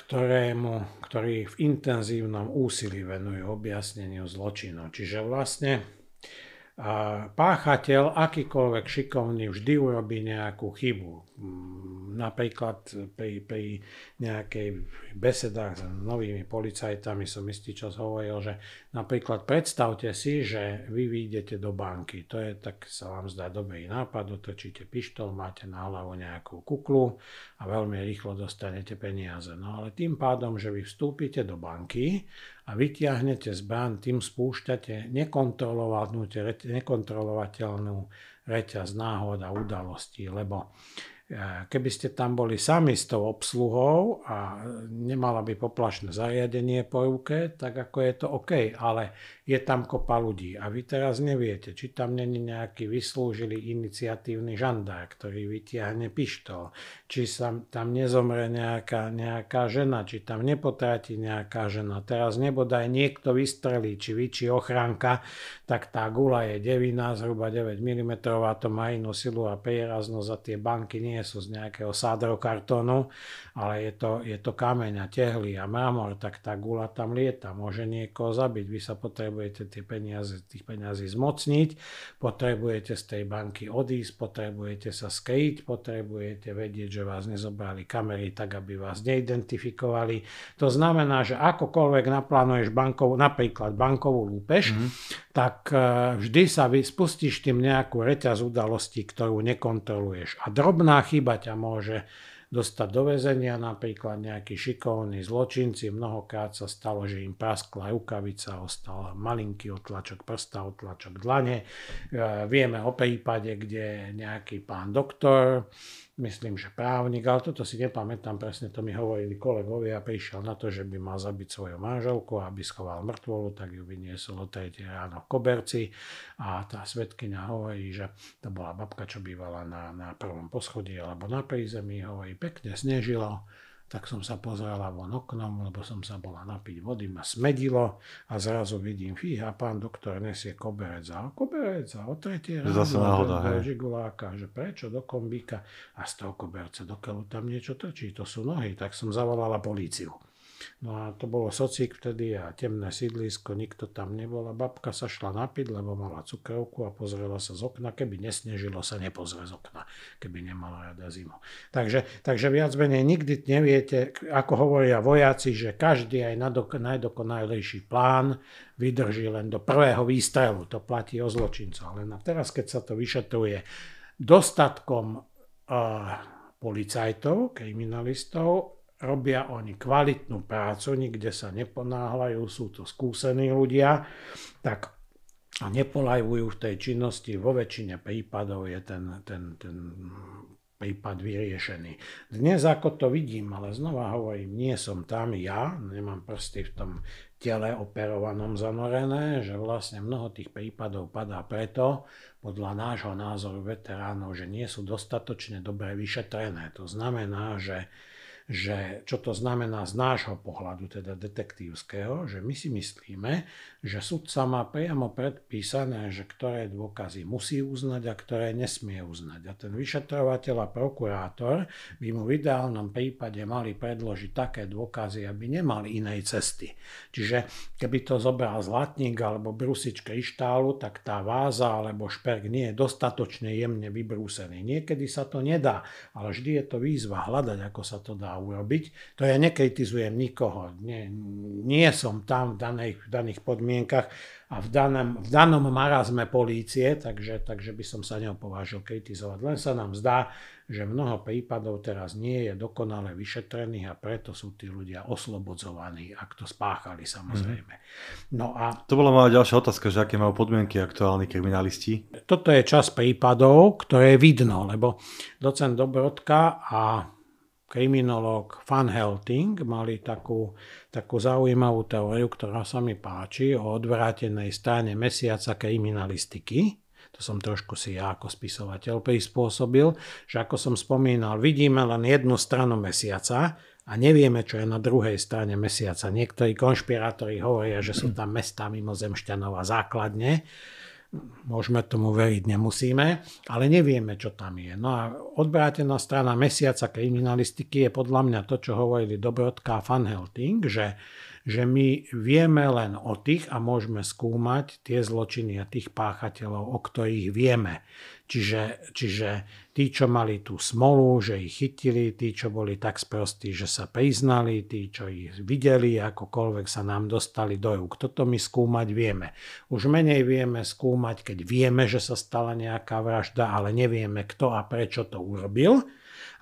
ktorému, ktorý v intenzívnom úsilí venujú objasneniu zločinov. Čiže vlastne páchateľ, akýkoľvek šikovný, vždy urobí nejakú chybu. Mm, napríklad pri, pri nejakej besedách s novými policajtami som istý čas hovoril, že napríklad predstavte si, že vy vyjdete do banky. To je tak sa vám zdá dobrý nápad, otočíte pištol, máte na hlavu nejakú kuklu a veľmi rýchlo dostanete peniaze. No ale tým pádom, že vy vstúpite do banky a vytiahnete brán, tým spúšťate nekontrolovateľnú reťaz náhod a udalostí, lebo e, keby ste tam boli sami s tou obsluhou a nemala by poplašné zariadenie po ruke, tak ako je to OK, ale je tam kopa ľudí. A vy teraz neviete, či tam není nejaký vyslúžili iniciatívny žandár, ktorý vytiahne pištol, či sa tam nezomre nejaká, nejaká žena, či tam nepotratí nejaká žena. Teraz nebodaj niekto vystrelí, či vy, či ochránka, tak tá gula je 9, zhruba 9 mm, to má inú silu a prieraznosť a tie banky nie sú z nejakého sádrokartónu, ale je to, je to kameň a tehly a mramor, tak tá gula tam lieta, môže niekoho zabiť. Vy sa potrebujete potrebujete tie peniaze, tých peniazí zmocniť, potrebujete z tej banky odísť, potrebujete sa skryť, potrebujete vedieť, že vás nezobrali kamery tak, aby vás neidentifikovali. To znamená, že akokoľvek naplánuješ bankov, napríklad bankovú lúpež, mm-hmm. tak e, vždy sa spustíš tým nejakú reťaz udalostí, ktorú nekontroluješ. A drobná chyba ťa môže dostať do väzenia, napríklad nejakí šikovní zločinci, mnohokrát sa stalo, že im praskla rukavica, ostal malinký otlačok prsta, otlačok dlane. E, vieme o prípade, kde nejaký pán doktor myslím, že právnik, ale toto si nepamätám presne, to mi hovorili kolegovia prišiel na to, že by mal zabiť svoju manželku, aby schoval mŕtvolu, tak ju vyniesol o 3 ráno v koberci a tá svetkynia hovorí, že to bola babka, čo bývala na, na prvom poschodí alebo na prízemí, hovorí, pekne snežilo, tak som sa pozrela von oknom, lebo som sa bola napiť vody, ma smedilo a zrazu vidím, fíha, pán doktor nesie koberec a koberec a o tretie ráno Zase náhoda, do, žiguláka, že prečo do kombíka a z toho koberca do tam niečo trčí, to sú nohy, tak som zavolala políciu. No a to bolo socík vtedy a temné sídlisko, nikto tam nebol a babka sa šla napiť, lebo mala cukrovku a pozrela sa z okna. Keby nesnežilo, sa nepozrie z okna, keby nemala rada zimu. Takže, takže viac menej nikdy neviete, ako hovoria vojaci, že každý aj najdokonajlejší plán vydrží len do prvého výstrelu. To platí o zločincoch. Len a teraz, keď sa to vyšetruje dostatkom uh, policajtov, kriminalistov, robia oni kvalitnú prácu, nikde sa neponáhľajú, sú to skúsení ľudia, tak nepolajvujú v tej činnosti. Vo väčšine prípadov je ten, ten, ten prípad vyriešený. Dnes ako to vidím, ale znova hovorím, nie som tam ja, nemám prsty v tom tele operovanom zanorené, že vlastne mnoho tých prípadov padá preto, podľa nášho názoru veteránov, že nie sú dostatočne dobre vyšetrené. To znamená, že že čo to znamená z nášho pohľadu, teda detektívskeho, že my si myslíme, že sudca má priamo predpísané, že ktoré dôkazy musí uznať a ktoré nesmie uznať. A ten vyšetrovateľ a prokurátor by mu v ideálnom prípade mali predložiť také dôkazy, aby nemali inej cesty. Čiže keby to zobral zlatník alebo brusič kryštálu, tak tá váza alebo šperk nie je dostatočne jemne vybrúsený. Niekedy sa to nedá, ale vždy je to výzva hľadať, ako sa to dá urobiť. To ja nekritizujem nikoho. Nie, nie som tam v daných, v daných podmienkach podmienkach a v danom, v danom marazme polície, takže, takže by som sa neopovážil kritizovať. Len sa nám zdá, že mnoho prípadov teraz nie je dokonale vyšetrených a preto sú tí ľudia oslobodzovaní, ak to spáchali samozrejme. Mhm. No a... To bola moja ďalšia otázka, že aké majú podmienky aktuálni kriminalisti? Toto je čas prípadov, ktoré vidno, lebo docent Dobrodka a kriminológ Van Helting mali takú, takú zaujímavú teóriu, ktorá sa mi páči, o odvrátenej strane mesiaca kriminalistiky. To som trošku si ja ako spisovateľ prispôsobil, že ako som spomínal, vidíme len jednu stranu mesiaca, a nevieme, čo je na druhej strane mesiaca. Niektorí konšpirátori hovoria, že sú tam mesta mimozemšťanov a základne. Môžeme tomu veriť, nemusíme, ale nevieme, čo tam je. No a odvrátená strana mesiaca kriminalistiky je podľa mňa to, čo hovorili Dobrodka a Van Helting, že že my vieme len o tých a môžeme skúmať tie zločiny a tých páchateľov, o ktorých vieme. Čiže, čiže tí, čo mali tú smolu, že ich chytili, tí, čo boli tak sprostí, že sa priznali, tí, čo ich videli, akokoľvek sa nám dostali do rúk. Toto my skúmať vieme. Už menej vieme skúmať, keď vieme, že sa stala nejaká vražda, ale nevieme, kto a prečo to urobil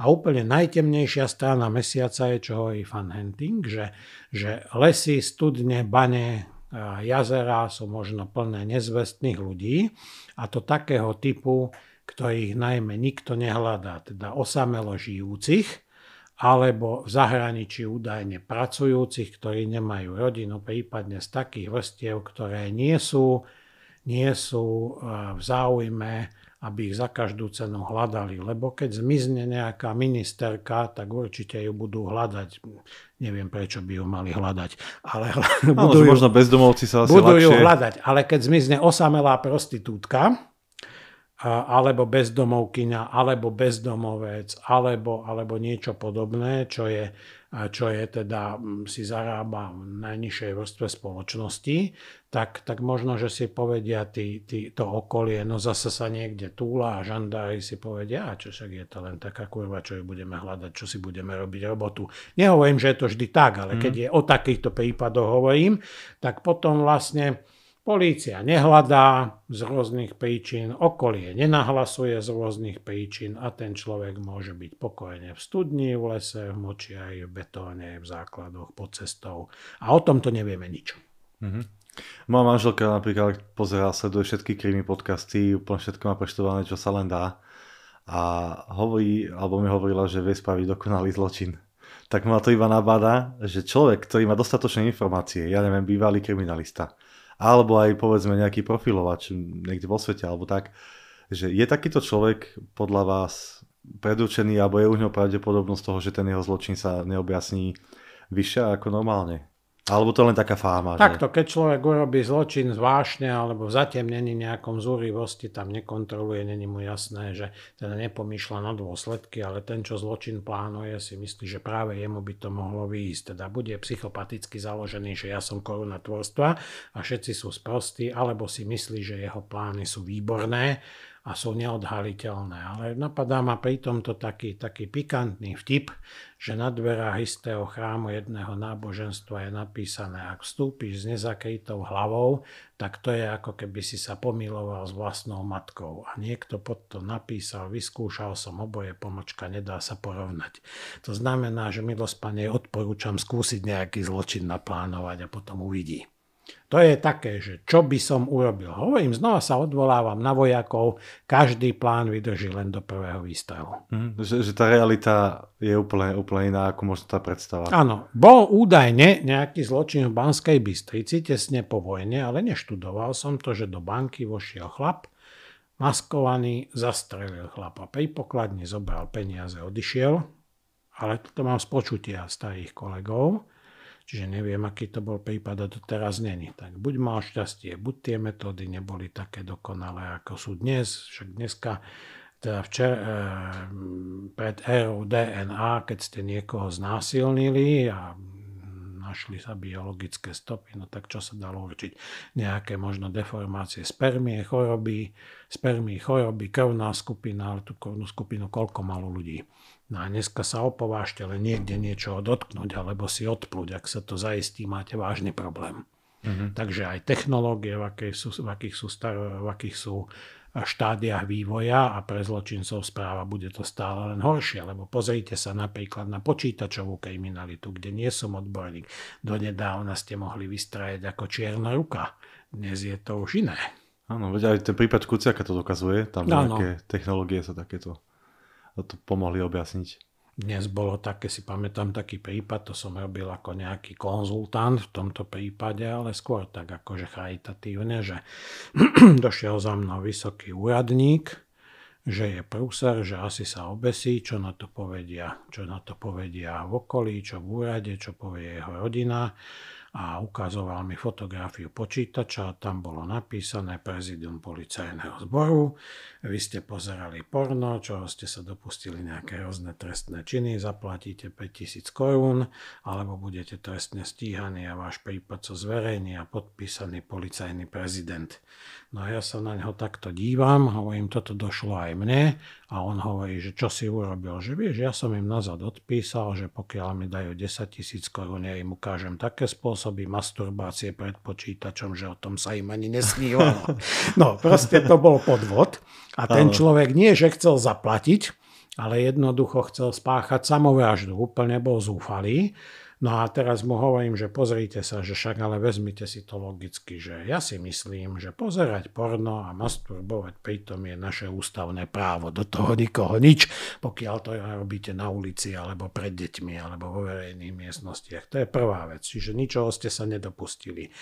a úplne najtemnejšia strana mesiaca je, čo hovorí Van Henting, že, že lesy, studne, bane, e, jazera sú možno plné nezvestných ľudí a to takého typu, ktorých najmä nikto nehľadá, teda osamelo žijúcich, alebo v zahraničí údajne pracujúcich, ktorí nemajú rodinu, prípadne z takých vrstiev, ktoré nie sú, nie sú e, v záujme aby ich za každú cenu hľadali. Lebo keď zmizne nejaká ministerka, tak určite ju budú hľadať. Neviem, prečo by ju mali hľadať. Ale no, budú ju, možno bezdomovci sa asi budú ju hľadať. Ale keď zmizne osamelá prostitútka, alebo bezdomovkyňa, alebo bezdomovec, alebo, alebo niečo podobné, čo je čo je teda, si zarába v najnižšej vrstve spoločnosti, tak, tak možno, že si povedia tí, tí, to okolie, no zase sa niekde túla a žandári si povedia, a čo však je to len taká kurva, čo ju budeme hľadať, čo si budeme robiť robotu. Nehovorím, že je to vždy tak, ale mm. keď mhm. je o takýchto prípadoch hovorím, tak potom vlastne Polícia nehľadá z rôznych príčin, okolie nenahlasuje z rôznych príčin a ten človek môže byť pokojne v studni, v lese, v aj v betóne, v základoch, pod cestou. A o tomto nevieme nič. Mm-hmm. Moja manželka napríklad pozerá, sleduje všetky krimi podcasty, úplne všetko má preštudované, čo sa len dá. A hovorí, alebo mi hovorila, že vie spraviť dokonalý zločin tak ma to iba nabáda, že človek, ktorý má dostatočné informácie, ja neviem, bývalý kriminalista, alebo aj povedzme nejaký profilovač niekde vo svete alebo tak, že je takýto človek podľa vás predurčený alebo je u ňo pravdepodobnosť toho, že ten jeho zločin sa neobjasní vyššia ako normálne? Alebo to len taká fáma. Takto, že? keď človek urobí zločin zvláštne, alebo v zatemnení nejakom zúrivosti, tam nekontroluje, není mu jasné, že teda nepomýšľa na dôsledky, ale ten, čo zločin plánuje, si myslí, že práve jemu by to mohlo výjsť. Teda bude psychopaticky založený, že ja som koruna tvorstva a všetci sú sprostí, alebo si myslí, že jeho plány sú výborné a sú neodhaliteľné. Ale napadá ma pri tomto taký, taký pikantný vtip, že na dverách istého chrámu jedného náboženstva je napísané, ak vstúpiš s nezakrytou hlavou, tak to je ako keby si sa pomiloval s vlastnou matkou. A niekto pod to napísal, vyskúšal som oboje, pomočka nedá sa porovnať. To znamená, že milosť pane odporúčam skúsiť nejaký zločin naplánovať a potom uvidí. To je také, že čo by som urobil. Hovorím, znova sa odvolávam na vojakov, každý plán vydrží len do prvého výstrelu. Hm, že, že tá realita je úplne, úplne iná, ako možno tá predstava. Áno, bol údajne nejaký zločin v Banskej Bystrici, tesne po vojne, ale neštudoval som to, že do banky vošiel chlap, maskovaný, zastrelil chlapa pri pokladni, zobral peniaze, odišiel, ale toto mám z počutia starých kolegov, Čiže neviem, aký to bol prípad a doteraz není. Tak buď mal šťastie, buď tie metódy neboli také dokonalé, ako sú dnes. Však dneska, teda včer, e, pred érou DNA, keď ste niekoho znásilnili a našli sa biologické stopy, no tak čo sa dalo určiť? Nejaké možno deformácie spermie, choroby, spermie, choroby, krvná skupina, ale tú krvnú skupinu koľko malo ľudí No a dneska sa opovážte len niekde niečoho dotknúť alebo si odplúť. Ak sa to zaistí, máte vážny problém. Mm-hmm. Takže aj technológie, v, akej sú, v akých sú, star, v akých sú e, štádiách vývoja a pre zločincov správa bude to stále len horšie. Lebo pozrite sa napríklad na počítačovú kriminalitu, kde nie som odborník. Donedávna ste mohli vystrajať ako čierna ruka. Dnes je to už iné. Áno, veď aj ten prípad Kuciaka to dokazuje, tam nejaké technológie sa takéto toto pomohli objasniť? Dnes bolo také, si pamätám, taký prípad, to som robil ako nejaký konzultant v tomto prípade, ale skôr tak akože charitatívne, že došiel za mnou vysoký úradník, že je prúser, že asi sa obesí, čo na to povedia, čo na to povedia v okolí, čo v úrade, čo povie jeho rodina a ukazoval mi fotografiu počítača, tam bolo napísané prezidium policajného zboru, vy ste pozerali porno, čo ste sa dopustili nejaké rôzne trestné činy, zaplatíte 5000 korún, alebo budete trestne stíhaní a váš prípad sa so zverejní a podpísaný policajný prezident. No ja sa na ňo takto dívam, hovorím, toto došlo aj mne a on hovorí, že čo si urobil, že vieš, ja som im nazad odpísal, že pokiaľ mi dajú 10 tisíc korún, ja im ukážem také spôsoby masturbácie pred počítačom, že o tom sa im ani nesnívalo. No proste to bol podvod. A ten ale... človek nie, že chcel zaplatiť, ale jednoducho chcel spáchať samovraždu. Úplne bol zúfalý. No a teraz mu hovorím, že pozrite sa, že však ale vezmite si to logicky, že ja si myslím, že pozerať porno a masturbovať pritom je naše ústavné právo. Do toho nikoho nič, pokiaľ to robíte na ulici alebo pred deťmi alebo vo verejných miestnostiach. To je prvá vec, čiže ničoho ste sa nedopustili.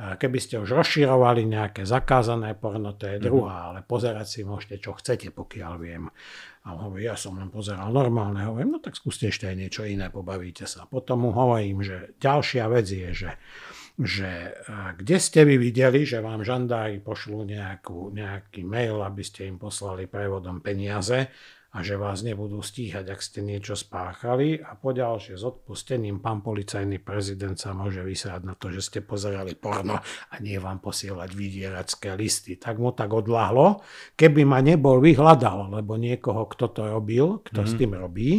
Keby ste už rozširovali nejaké zakázané porno, to je mhm. druhá, mm-hmm. ale pozerať si môžete, čo chcete, pokiaľ viem. A hovorí, ja som len pozeral normálne, hovorím, no tak skúste ešte aj niečo iné, pobavíte sa. Potom mu hovorím, že ďalšia vec je, že, že kde ste vy videli, že vám žandári pošlú nejakú, nejaký mail, aby ste im poslali prevodom peniaze a že vás nebudú stíhať, ak ste niečo spáchali a poďalšie s odpustením pán policajný prezident sa môže vysrať na to, že ste pozerali porno a nie vám posielať vydieracké listy. Tak mu tak odlahlo, keby ma nebol vyhľadal, lebo niekoho, kto to robil, kto mm. s mhm. tým robí,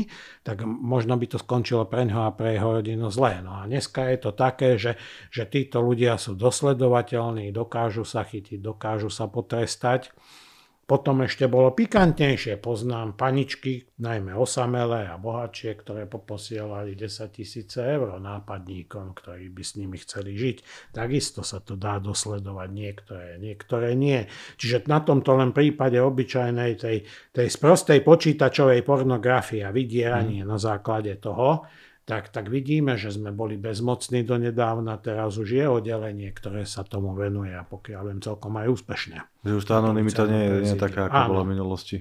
tak možno by to skončilo pre neho a pre jeho rodinu zlé. No a dneska je to také, že, že títo ľudia sú dosledovateľní, dokážu sa chytiť, dokážu sa potrestať potom ešte bolo pikantnejšie. Poznám paničky, najmä osamelé a bohatšie, ktoré poposielali 10 tisíce eur nápadníkom, ktorí by s nimi chceli žiť. Takisto sa to dá dosledovať niektoré, niektoré nie. Čiže na tomto len prípade obyčajnej tej, tej sprostej počítačovej pornografie a vydieranie mm. na základe toho, tak, tak vidíme, že sme boli bezmocní donedávna, teraz už je oddelenie, ktoré sa tomu venuje a pokiaľ viem, celkom aj úspešne. Že už tá anonimita nie je nie taká, ako Áno. bola v minulosti.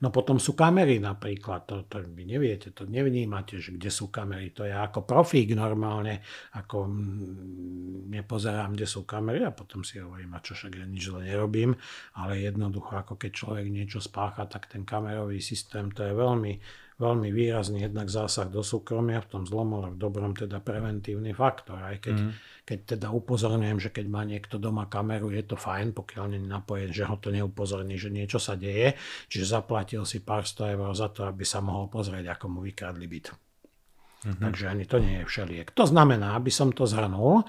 No potom sú kamery napríklad, to, to vy neviete, to nevnímate, že kde sú kamery, to ja ako profík normálne, ako mm, nepozerám, kde sú kamery a potom si hovorím, a čo však ja nič zle nerobím, ale jednoducho, ako keď človek niečo spácha, tak ten kamerový systém, to je veľmi veľmi výrazný jednak zásah do súkromia, v tom zlom, ale v dobrom teda preventívny faktor. Aj keď, mm. keď teda upozorňujem, že keď má niekto doma kameru, je to fajn, pokiaľ nie napojen, že ho to neupozorní, že niečo sa deje. Čiže zaplatil si pár sto eur za to, aby sa mohol pozrieť, ako mu vykradli byt. Mm-hmm. Takže ani to nie je všeliek. To znamená, aby som to zhrnul,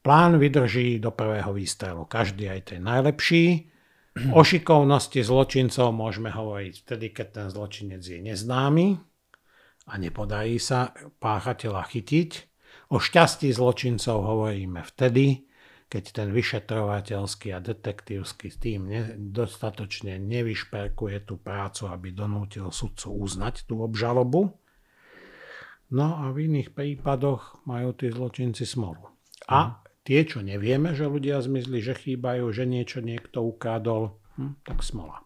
plán vydrží do prvého výstrelu. Každý aj ten najlepší, o šikovnosti zločincov môžeme hovoriť vtedy, keď ten zločinec je neznámy a nepodarí sa páchateľa chytiť. O šťastí zločincov hovoríme vtedy, keď ten vyšetrovateľský a detektívsky tým dostatočne nevyšperkuje tú prácu, aby donútil sudcu uznať tú obžalobu. No a v iných prípadoch majú tí zločinci smolu. A mhm. Tie, čo nevieme, že ľudia zmizli, že chýbajú, že niečo niekto ukádol, hm, tak smola.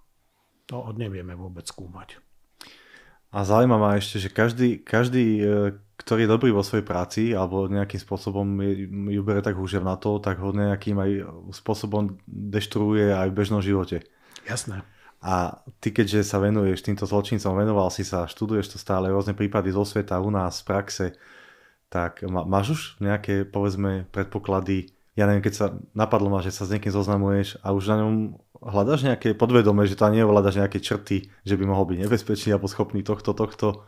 To od nevieme vôbec skúmať. A zaujímavá ešte, že každý, každý, e, ktorý je dobrý vo svojej práci alebo nejakým spôsobom ju bere tak húžev na to, tak ho nejakým aj spôsobom deštruuje aj v bežnom živote. Jasné. A ty keďže sa venuješ týmto zločincom, venoval si sa, študuješ to stále, rôzne prípady zo sveta, u nás, v praxe, tak má, máš už nejaké, povedzme, predpoklady, ja neviem, keď sa napadlo ma, že sa s niekým zoznamuješ a už na ňom hľadaš nejaké podvedomé, že tam neovládaš nejaké črty, že by mohol byť nebezpečný alebo schopný tohto, tohto.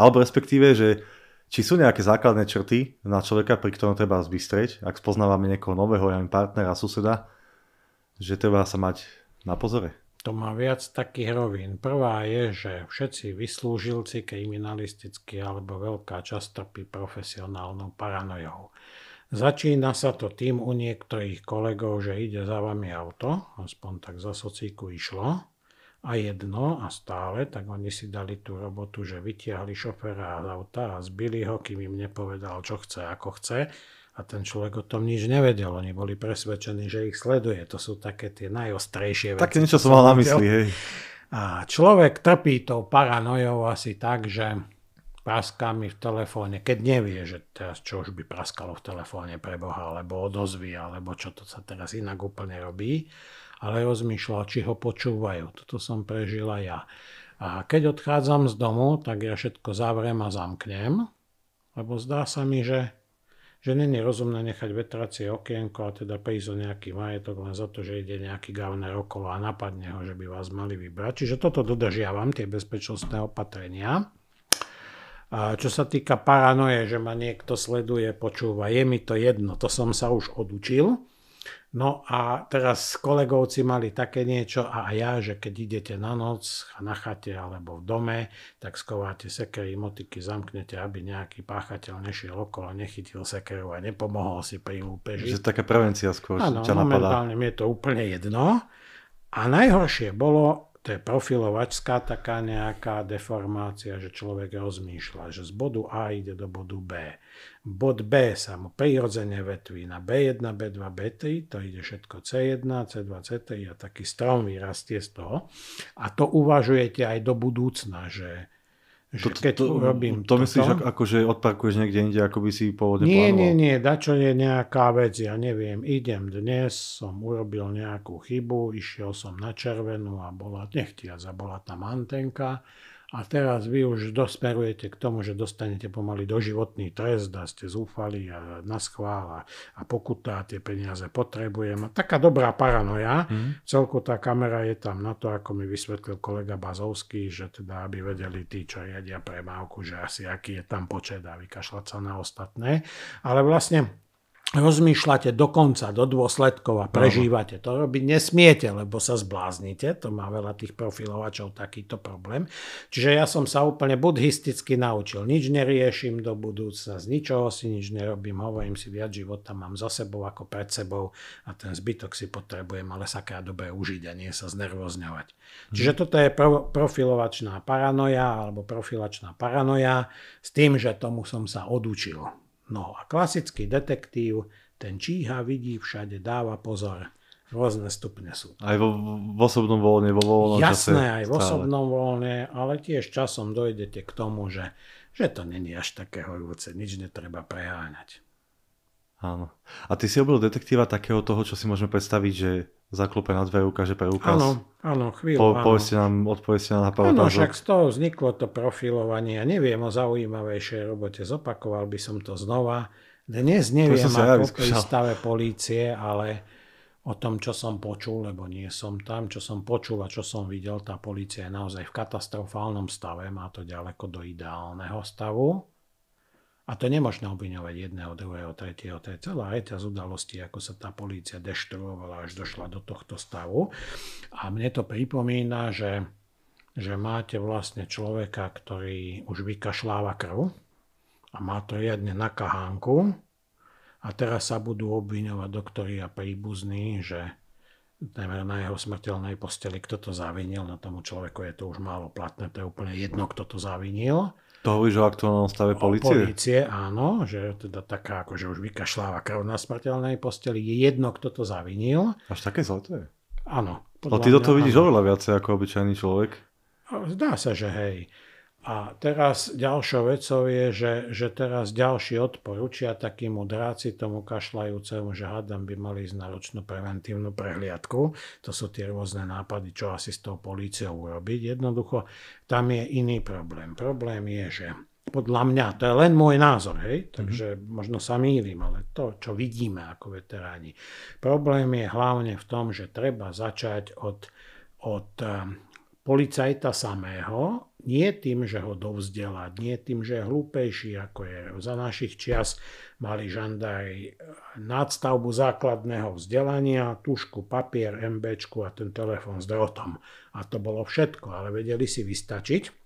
Alebo respektíve, že či sú nejaké základné črty na človeka, pri ktorom treba zbystrieť, ak spoznávame niekoho nového, ja partnera, suseda, že treba sa mať na pozore. To má viac takých rovín. Prvá je, že všetci vyslúžilci, kriminalistickí alebo veľká časť trpí profesionálnou paranojou. Začína sa to tým u niektorých kolegov, že ide za vami auto, aspoň tak za socíku išlo, a jedno a stále, tak oni si dali tú robotu, že vytiahli šoféra z auta a zbili ho, kým im nepovedal, čo chce, ako chce a ten človek o tom nič nevedel. Oni boli presvedčení, že ich sleduje. To sú také tie najostrejšie veci. Tak niečo som mal na mysli, hej. A človek trpí tou paranojou asi tak, že praská mi v telefóne, keď nevie, že teraz čo už by praskalo v telefóne pre Boha, alebo odozvy, alebo čo to sa teraz inak úplne robí, ale rozmýšľa, či ho počúvajú. Toto som prežila ja. A keď odchádzam z domu, tak ja všetko zavriem a zamknem, lebo zdá sa mi, že že není rozumné nechať vetracie okienko a teda prísť o nejaký majetok len za to, že ide nejaký gavner okolo a napadne ho, že by vás mali vybrať. Čiže toto dodržiavam, tie bezpečnostné opatrenia. A čo sa týka paranoje, že ma niekto sleduje, počúva, je mi to jedno, to som sa už odučil. No a teraz kolegovci mali také niečo a ja, že keď idete na noc na chate alebo v dome, tak skováte sekery, motiky, zamknete, aby nejaký páchateľ nešiel okolo, nechytil sekeru a nepomohol si pri úpeži. Že taká prevencia skôr Áno, napadá. momentálne mi je to úplne jedno. A najhoršie bolo, to je profilovačská taká nejaká deformácia, že človek rozmýšľa, že z bodu A ide do bodu B. Bod B sa mu prirodzene vetví na B1, B2, B3, to ide všetko C1, C2, C3 a taký strom vyrastie z toho. A to uvažujete aj do budúcna, že že to, keď to, urobím to, to myslíš, toto? ako, že odparkuješ niekde inde, ako by si pôvodne nie, plánoval? Nie, nie, dačo je nejaká vec, ja neviem, idem dnes, som urobil nejakú chybu, išiel som na červenú a bola, a bola tam antenka, a teraz vy už dosperujete k tomu, že dostanete pomaly doživotný trest a ste zúfali a naschvál a, a pokutá tie peniaze potrebujem. Taká dobrá paranoja. Mm. Celko tá kamera je tam na to, ako mi vysvetlil kolega Bazovský, že teda aby vedeli tí, čo jedia premávku, že asi aký je tam počet a vykašľať sa na ostatné. Ale vlastne rozmýšľate dokonca do dôsledkov a prežívate. To robiť nesmiete, lebo sa zbláznite. To má veľa tých profilovačov takýto problém. Čiže ja som sa úplne buddhisticky naučil. Nič neriešim do budúcna, z ničoho si nič nerobím. Hovorím si, viac života mám za sebou ako pred sebou a ten zbytok si potrebujem, ale krát dobre užiť a nie sa znervozňovať. Mhm. Čiže toto je pro, profilovačná paranoja alebo profilačná paranoja s tým, že tomu som sa odučil No a klasický detektív, ten číha, vidí všade, dáva pozor. Rôzne stupne sú. Aj vo, v osobnom voľne, vo voľnom Jasné, čase aj v stále. osobnom voľne, ale tiež časom dojdete k tomu, že, že to není až také horúce, nič netreba preháňať. Áno. A ty si obil detektíva takého toho, čo si môžeme predstaviť, že zaklope na dve, ukáže preukaz. Áno, áno, chvíľu, po, áno. Povedzte nám, odpovedzte nám na pár Áno, však z toho vzniklo to profilovanie. Ja neviem o zaujímavejšej robote, zopakoval by som to znova. Dnes neviem, ako pri stave polície, ale o tom, čo som počul, lebo nie som tam, čo som počul a čo som videl, tá polícia je naozaj v katastrofálnom stave, má to ďaleko do ideálneho stavu. A to nemôžno obviňovať jedného, druhého, tretieho. To je celá z udalostí, ako sa tá polícia deštruovala, až došla do tohto stavu. A mne to pripomína, že, že máte vlastne človeka, ktorý už vykašláva krv a má to riadne na kahánku. A teraz sa budú obviňovať doktori a príbuzní, že najmä na jeho smrteľnej posteli, kto to zavinil, na tomu človeku je to už málo platné, to je úplne jedno, kto to zavinil to hovoríš o aktuálnom stave policie? Polície, áno, že teda taká akože už vykašľáva krv na smrteľnej posteli. Je jedno, kto to zavinil. Až také zlé to je? Áno. Ale ty do toho vidíš oveľa viacej ako obyčajný človek. Zdá sa, že hej. A teraz ďalšou vecou je, že, že teraz ďalší odpor učia takýmu dráci tomu kašľajúcemu, že hádam by mali ísť na ročnú preventívnu prehliadku. To sú tie rôzne nápady, čo asi s tou políciou urobiť. Jednoducho, tam je iný problém. Problém je, že podľa mňa, to je len môj názor, hej, mhm. takže mm-hmm. možno sa mýlim, ale to, čo vidíme ako veteráni. Problém je hlavne v tom, že treba začať od, od policajta samého, nie tým, že ho dovzdela, nie tým, že je hlúpejší, ako je za našich čias, mali žandaj nadstavbu základného vzdelania, tušku, papier, MBčku a ten telefón s drotom. A to bolo všetko, ale vedeli si vystačiť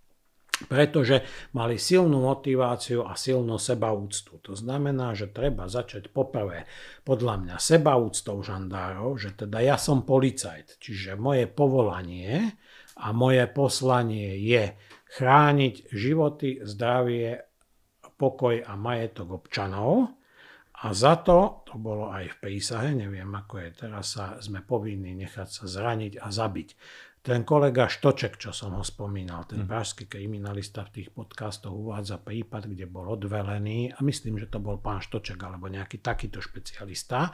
pretože mali silnú motiváciu a silnú sebaúctu. To znamená, že treba začať poprvé podľa mňa sebaúctou žandárov, že teda ja som policajt, čiže moje povolanie a moje poslanie je chrániť životy, zdravie, pokoj a majetok občanov. A za to, to bolo aj v prísahe, neviem ako je teraz, sa, sme povinní nechať sa zraniť a zabiť ten kolega Štoček, čo som ho spomínal, ten pražský kriminalista v tých podcastoch uvádza prípad, kde bol odvelený, a myslím, že to bol pán Štoček alebo nejaký takýto špecialista,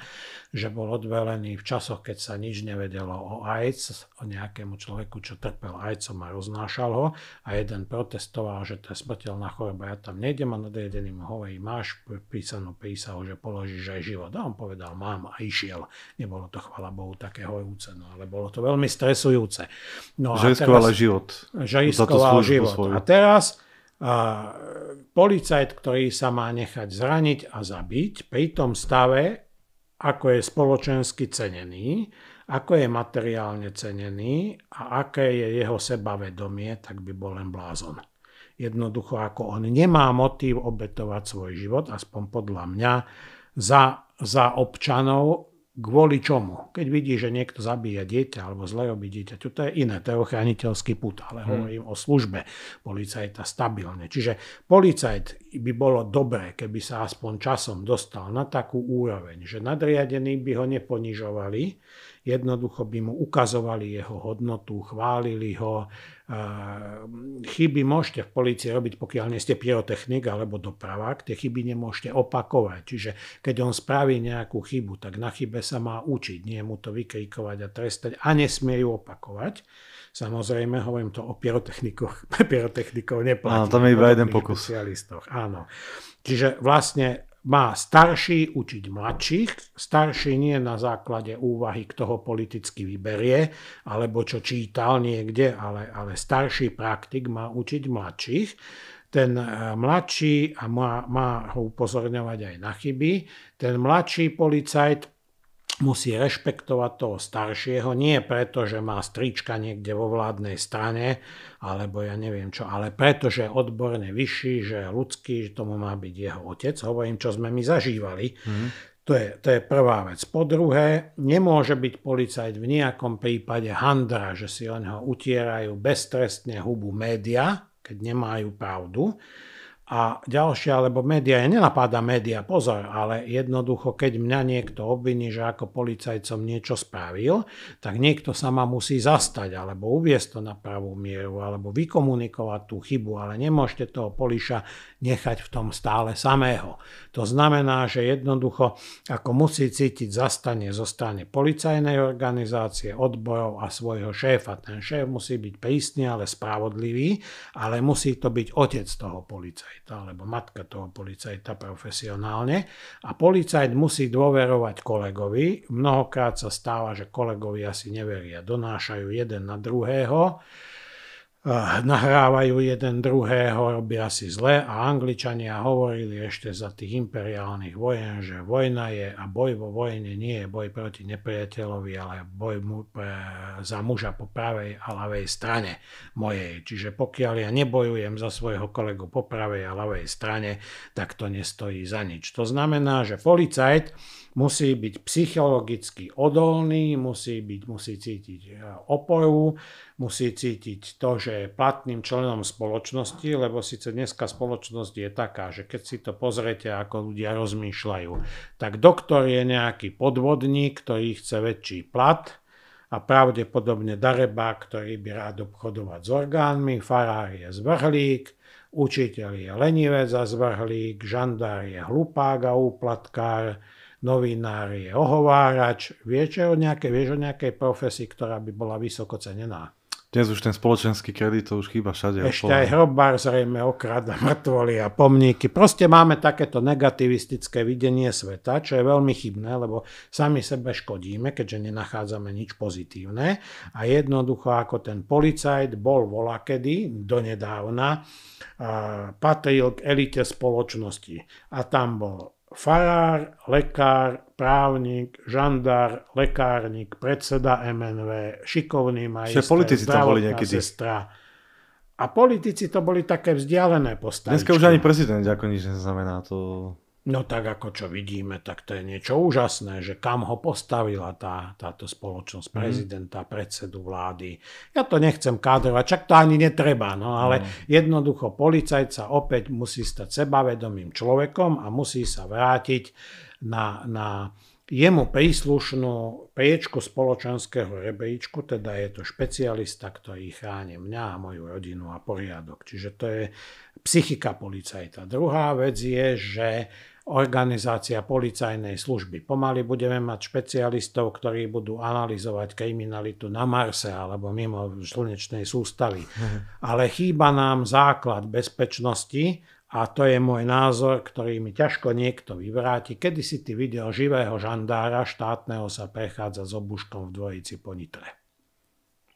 že bol odvelený v časoch, keď sa nič nevedelo o AIDS, o nejakému človeku, čo trpel AIDSom a roznášal ho a jeden protestoval, že to je smrteľná choroba, ja tam nejdem a nadriedený mu hovorí, máš písanú prísahu, že položíš aj život. A on povedal, mám a išiel. Nebolo to, chvala Bohu, také horúce, no ale bolo to veľmi stresujúce. No Žajsko, ale život. Žajsko, život. Svoju. A teraz a, policajt, ktorý sa má nechať zraniť a zabiť, pri tom stave, ako je spoločensky cenený, ako je materiálne cenený a aké je jeho sebavedomie, tak by bol len blázon. Jednoducho, ako on nemá motív obetovať svoj život, aspoň podľa mňa, za, za občanov kvôli čomu? Keď vidí, že niekto zabíja dieťa alebo zle robí dieťa, to je iné, to je ochraniteľský put, ale hmm. hovorím o službe policajta stabilne. Čiže policajt by bolo dobré, keby sa aspoň časom dostal na takú úroveň, že nadriadení by ho neponižovali, Jednoducho by mu ukazovali jeho hodnotu, chválili ho. Chyby môžete v polícii robiť, pokiaľ nie ste pyrotechnik alebo dopravák. Tie chyby nemôžete opakovať. Čiže keď on spraví nejakú chybu, tak na chybe sa má učiť. Nie mu to vykrikovať a trestať a nesmie ju opakovať. Samozrejme, hovorím to o pyrotechnikoch. Pyrotechnikov neplatí. Áno, tam je iba jeden pokus. Áno. Čiže vlastne má starší učiť mladších, starší nie na základe úvahy, kto ho politicky vyberie, alebo čo čítal niekde, ale, ale starší praktik má učiť mladších. Ten eh, mladší a má, má ho upozorňovať aj na chyby. Ten mladší policajt musí rešpektovať toho staršieho, nie preto, že má strička niekde vo vládnej strane, alebo ja neviem čo, ale preto, že je odborne vyšší, že je ľudský, že tomu má byť jeho otec. Hovorím, čo sme my zažívali. Mm. To, je, to je prvá vec. Po druhé, nemôže byť policajt v nejakom prípade handra, že si o neho utierajú beztrestne hubu média, keď nemajú pravdu. A ďalšia, alebo média, ja nenapáda média, pozor, ale jednoducho, keď mňa niekto obviní, že ako policajt som niečo spravil, tak niekto sa ma musí zastať, alebo uviesť to na pravú mieru, alebo vykomunikovať tú chybu, ale nemôžete toho poliša nechať v tom stále samého. To znamená, že jednoducho, ako musí cítiť zastanie zo strany policajnej organizácie, odbojov a svojho šéfa. Ten šéf musí byť prísny, ale spravodlivý, ale musí to byť otec toho policajta alebo matka toho policajta profesionálne. A policajt musí dôverovať kolegovi. Mnohokrát sa stáva, že kolegovia si neveria, donášajú jeden na druhého nahrávajú jeden druhého, robia si zle a Angličania hovorili ešte za tých imperiálnych vojen, že vojna je a boj vo vojne nie je boj proti nepriateľovi, ale boj mu, pre, za muža po pravej a ľavej strane mojej. Čiže pokiaľ ja nebojujem za svojho kolegu po pravej a ľavej strane, tak to nestojí za nič. To znamená, že policajt musí byť psychologicky odolný, musí, byť, musí cítiť eh, oporu, musí cítiť to, že je platným členom spoločnosti, lebo síce dneska spoločnosť je taká, že keď si to pozrete, ako ľudia rozmýšľajú, tak doktor je nejaký podvodník, ktorý chce väčší plat, a pravdepodobne dareba, ktorý by rád obchodovať s orgánmi, farár je zvrhlík, učiteľ je lenivec a zvrhlík, žandár je hlupák a úplatkár, novinár je ohovárač. Viete o nejakej, vieš o nejakej profesii, ktorá by bola vysoko cenená? Dnes už ten spoločenský kredit, to už chýba všade. Ešte aj hrobár zrejme okrada mŕtvoly a pomníky. Proste máme takéto negativistické videnie sveta, čo je veľmi chybné, lebo sami sebe škodíme, keďže nenachádzame nič pozitívne. A jednoducho ako ten policajt bol volakedy, donedávna, patril k elite spoločnosti. A tam bol farár, lekár, právnik, žandár, lekárnik, predseda MNV, šikovný majster, politici tam boli nejaký sestra. A politici to boli také vzdialené postavičky. Dneska už ani prezident ako nič neznamená to. No tak ako čo vidíme, tak to je niečo úžasné, že kam ho postavila tá, táto spoločnosť mhm. prezidenta, predsedu vlády. Ja to nechcem kádrovať, čak to ani netreba, no ale mm. jednoducho policajt sa opäť musí stať sebavedomým človekom a musí sa vrátiť na, na jemu príslušnú priečku spoločenského rebríčku, teda je to špecialista, ktorý chráni mňa a moju rodinu a poriadok. Čiže to je psychika policajta. Druhá vec je, že organizácia policajnej služby. Pomaly budeme mať špecialistov, ktorí budú analyzovať kriminalitu na Marse alebo mimo slnečnej sústavy. Ale chýba nám základ bezpečnosti a to je môj názor, ktorý mi ťažko niekto vyvráti. Kedy si ty videl živého žandára štátneho sa prechádza s obuškom v dvojici po Nitre?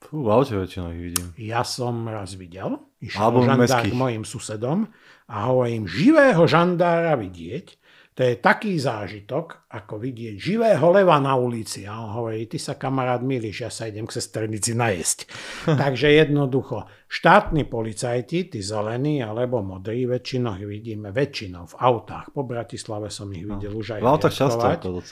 Fú, väčšinou ich vidím. Ja som raz videl. Išiel žandár k mojim susedom a hovorím, živého žandára vidieť, to je taký zážitok, ako vidieť živého leva na ulici. A on hovorí, ty sa kamarát milíš, ja sa idem k sestrnici najesť. Takže jednoducho, štátni policajti, tí zelení alebo modrí, väčšinou ich vidíme, väčšinou v autách. Po Bratislave som ich no. videl no, už aj v autách často.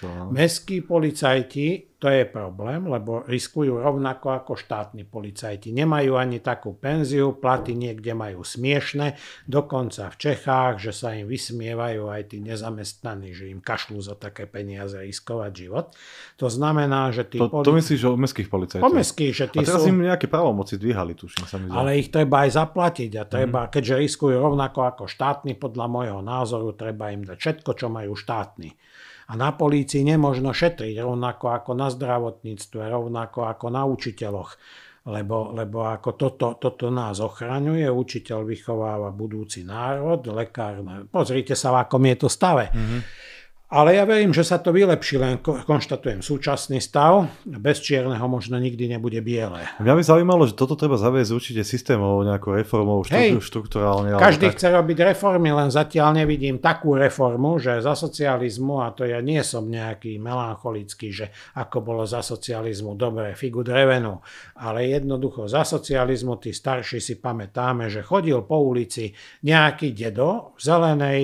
No. Mestskí policajti to je problém, lebo riskujú rovnako ako štátni policajti. Nemajú ani takú penziu, platy niekde majú smiešne, dokonca v Čechách, že sa im vysmievajú aj tí nezamestnaní, že im kašľú za také peniaze riskovať život. To znamená, že tí... To, poli... to myslíš o mestských policajtov? O mestských, že tí A teraz sú... im nejaké právomoci dvíhali, tuším sa mi. Ale ich treba aj zaplatiť a treba, mm. keďže riskujú rovnako ako štátni, podľa môjho názoru treba im dať všetko, čo majú štátni. A na polícii nemôžno šetriť, rovnako ako na zdravotníctve, rovnako ako na učiteľoch. Lebo, lebo ako toto, toto nás ochraňuje, učiteľ vychováva budúci národ, lekár... Pozrite sa, v akom je to stave. Mm-hmm. Ale ja verím, že sa to vylepší, len konštatujem súčasný stav. Bez čierneho možno nikdy nebude biele. Mňa by zaujímalo, že toto treba zaviesť určite systémov, nejakou reformou, štru- Hej, štruktúrálne. Každý tak... chce robiť reformy, len zatiaľ nevidím takú reformu, že za socializmu, a to ja nie som nejaký melancholický, že ako bolo za socializmu, dobre, figu drevenú, ale jednoducho za socializmu tí starší si pamätáme, že chodil po ulici nejaký dedo v zelenej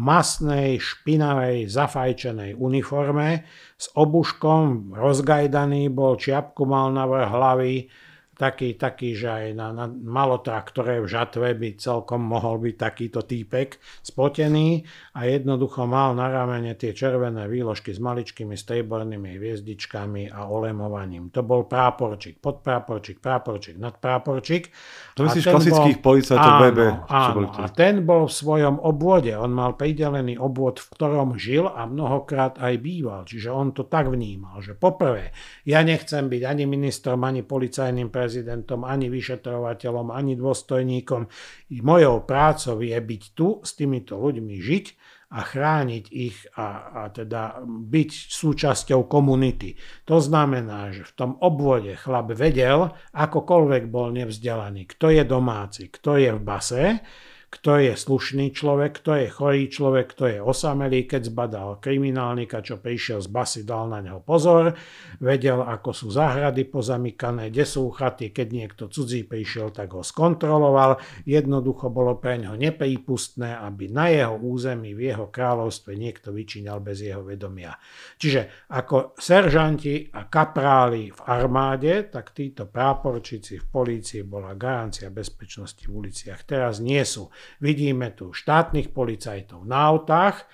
masnej, špinavej, zafajčenej uniforme, s obuškom, rozgajdaný bol, čiapku mal na vrch hlavy, taký, taký, že aj na, na malota, ktoré v žatve by celkom mohol byť takýto týpek spotený a jednoducho mal na ramene tie červené výložky s maličkými striebornými hviezdičkami a olemovaním. To bol práporčík, podpráporčík, práporčík, nadpráporčík. To myslíš klasických bol... policajtov BB? Áno, a ten bol v svojom obvode. On mal pridelený obvod, v ktorom žil a mnohokrát aj býval. Čiže on to tak vnímal, že poprvé, ja nechcem byť ani ministrom, ani policajným prezidentom, prezidentom, ani vyšetrovateľom, ani dôstojníkom. Mojou prácou je byť tu, s týmito ľuďmi žiť a chrániť ich a, a teda byť súčasťou komunity. To znamená, že v tom obvode chlap vedel, akokoľvek bol nevzdelaný, kto je domáci, kto je v base, kto je slušný človek, kto je chorý človek, kto je osamelý, keď zbadal kriminálnika, čo prišiel z basy, dal na neho pozor, vedel, ako sú záhrady pozamykané, kde sú chaty, keď niekto cudzí prišiel, tak ho skontroloval. Jednoducho bolo pre neho neprípustné, aby na jeho území, v jeho kráľovstve niekto vyčíňal bez jeho vedomia. Čiže ako seržanti a kapráli v armáde, tak títo práporčici v polícii bola garancia bezpečnosti v uliciach. Teraz nie sú. Vidíme tu štátnych policajtov na autách,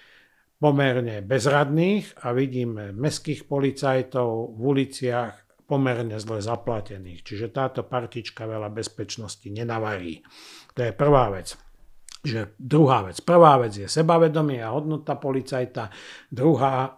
pomerne bezradných a vidíme mestských policajtov v uliciach pomerne zle zaplatených. Čiže táto partička veľa bezpečnosti nenavarí. To je prvá vec. Že druhá vec. Prvá vec je sebavedomie a hodnota policajta. Druhá, e,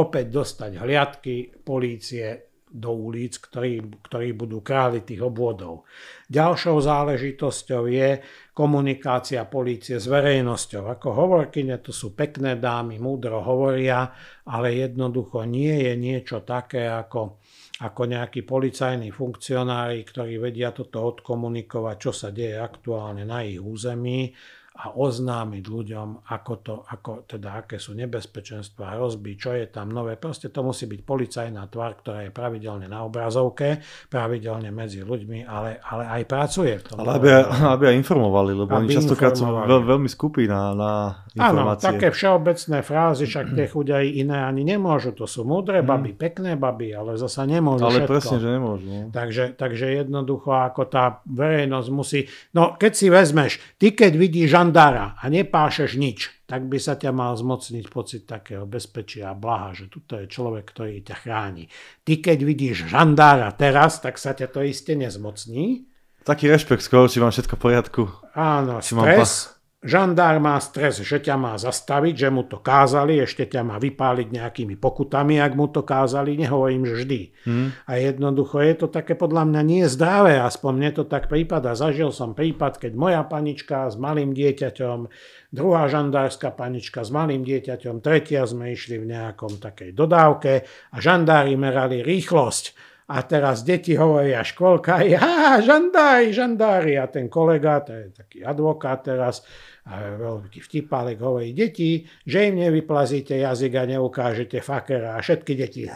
opäť dostať hliadky polície do ulic, ktorí, ktorí budú králi tých obvodov. Ďalšou záležitosťou je komunikácia polície s verejnosťou. Ako hovorkyne to sú pekné dámy, múdro hovoria, ale jednoducho nie je niečo také ako, ako nejakí policajní funkcionári, ktorí vedia toto odkomunikovať, čo sa deje aktuálne na ich území a oznámiť ľuďom, ako to, ako, teda, aké sú nebezpečenstva, hrozby, čo je tam nové. Proste to musí byť policajná tvár, ktorá je pravidelne na obrazovke, pravidelne medzi ľuďmi, ale, ale aj pracuje v tom. Ale aby, aby aj informovali, lebo aby oni častokrát sú veľ, veľmi skupí na, na informácie. Áno, také všeobecné frázy, však tie chudiaji iné ani nemôžu. To sú múdre mhm. baby, pekné baby, ale zasa nemôžu Ale všetko. presne, že nemôžu. Ne? No. Takže, takže jednoducho, ako tá verejnosť musí... No, keď si vezmeš, ty keď vidíš gandára a nepášeš nič, tak by sa ťa mal zmocniť pocit takého bezpečia a blaha, že tuto je človek, ktorý ťa chráni. Ty keď vidíš žandára teraz, tak sa ťa to iste nezmocní. Taký rešpekt skoro, či mám všetko v poriadku. Áno, či stres, Žandár má stres, že ťa má zastaviť, že mu to kázali, ešte ťa má vypáliť nejakými pokutami, ak mu to kázali, nehovorím, vždy. Hmm. A jednoducho je to také podľa mňa nie zdravé, aspoň mne to tak prípada. Zažil som prípad, keď moja panička s malým dieťaťom, druhá žandárska panička s malým dieťaťom, tretia sme išli v nejakom takej dodávke a žandári merali rýchlosť a teraz deti hovoria školka, ja, žandári, žandári. A ten kolega, to je taký advokát teraz, a veľký vtipálek hovorí deti, že im nevyplazíte jazyk a neukážete fakera. A všetky deti,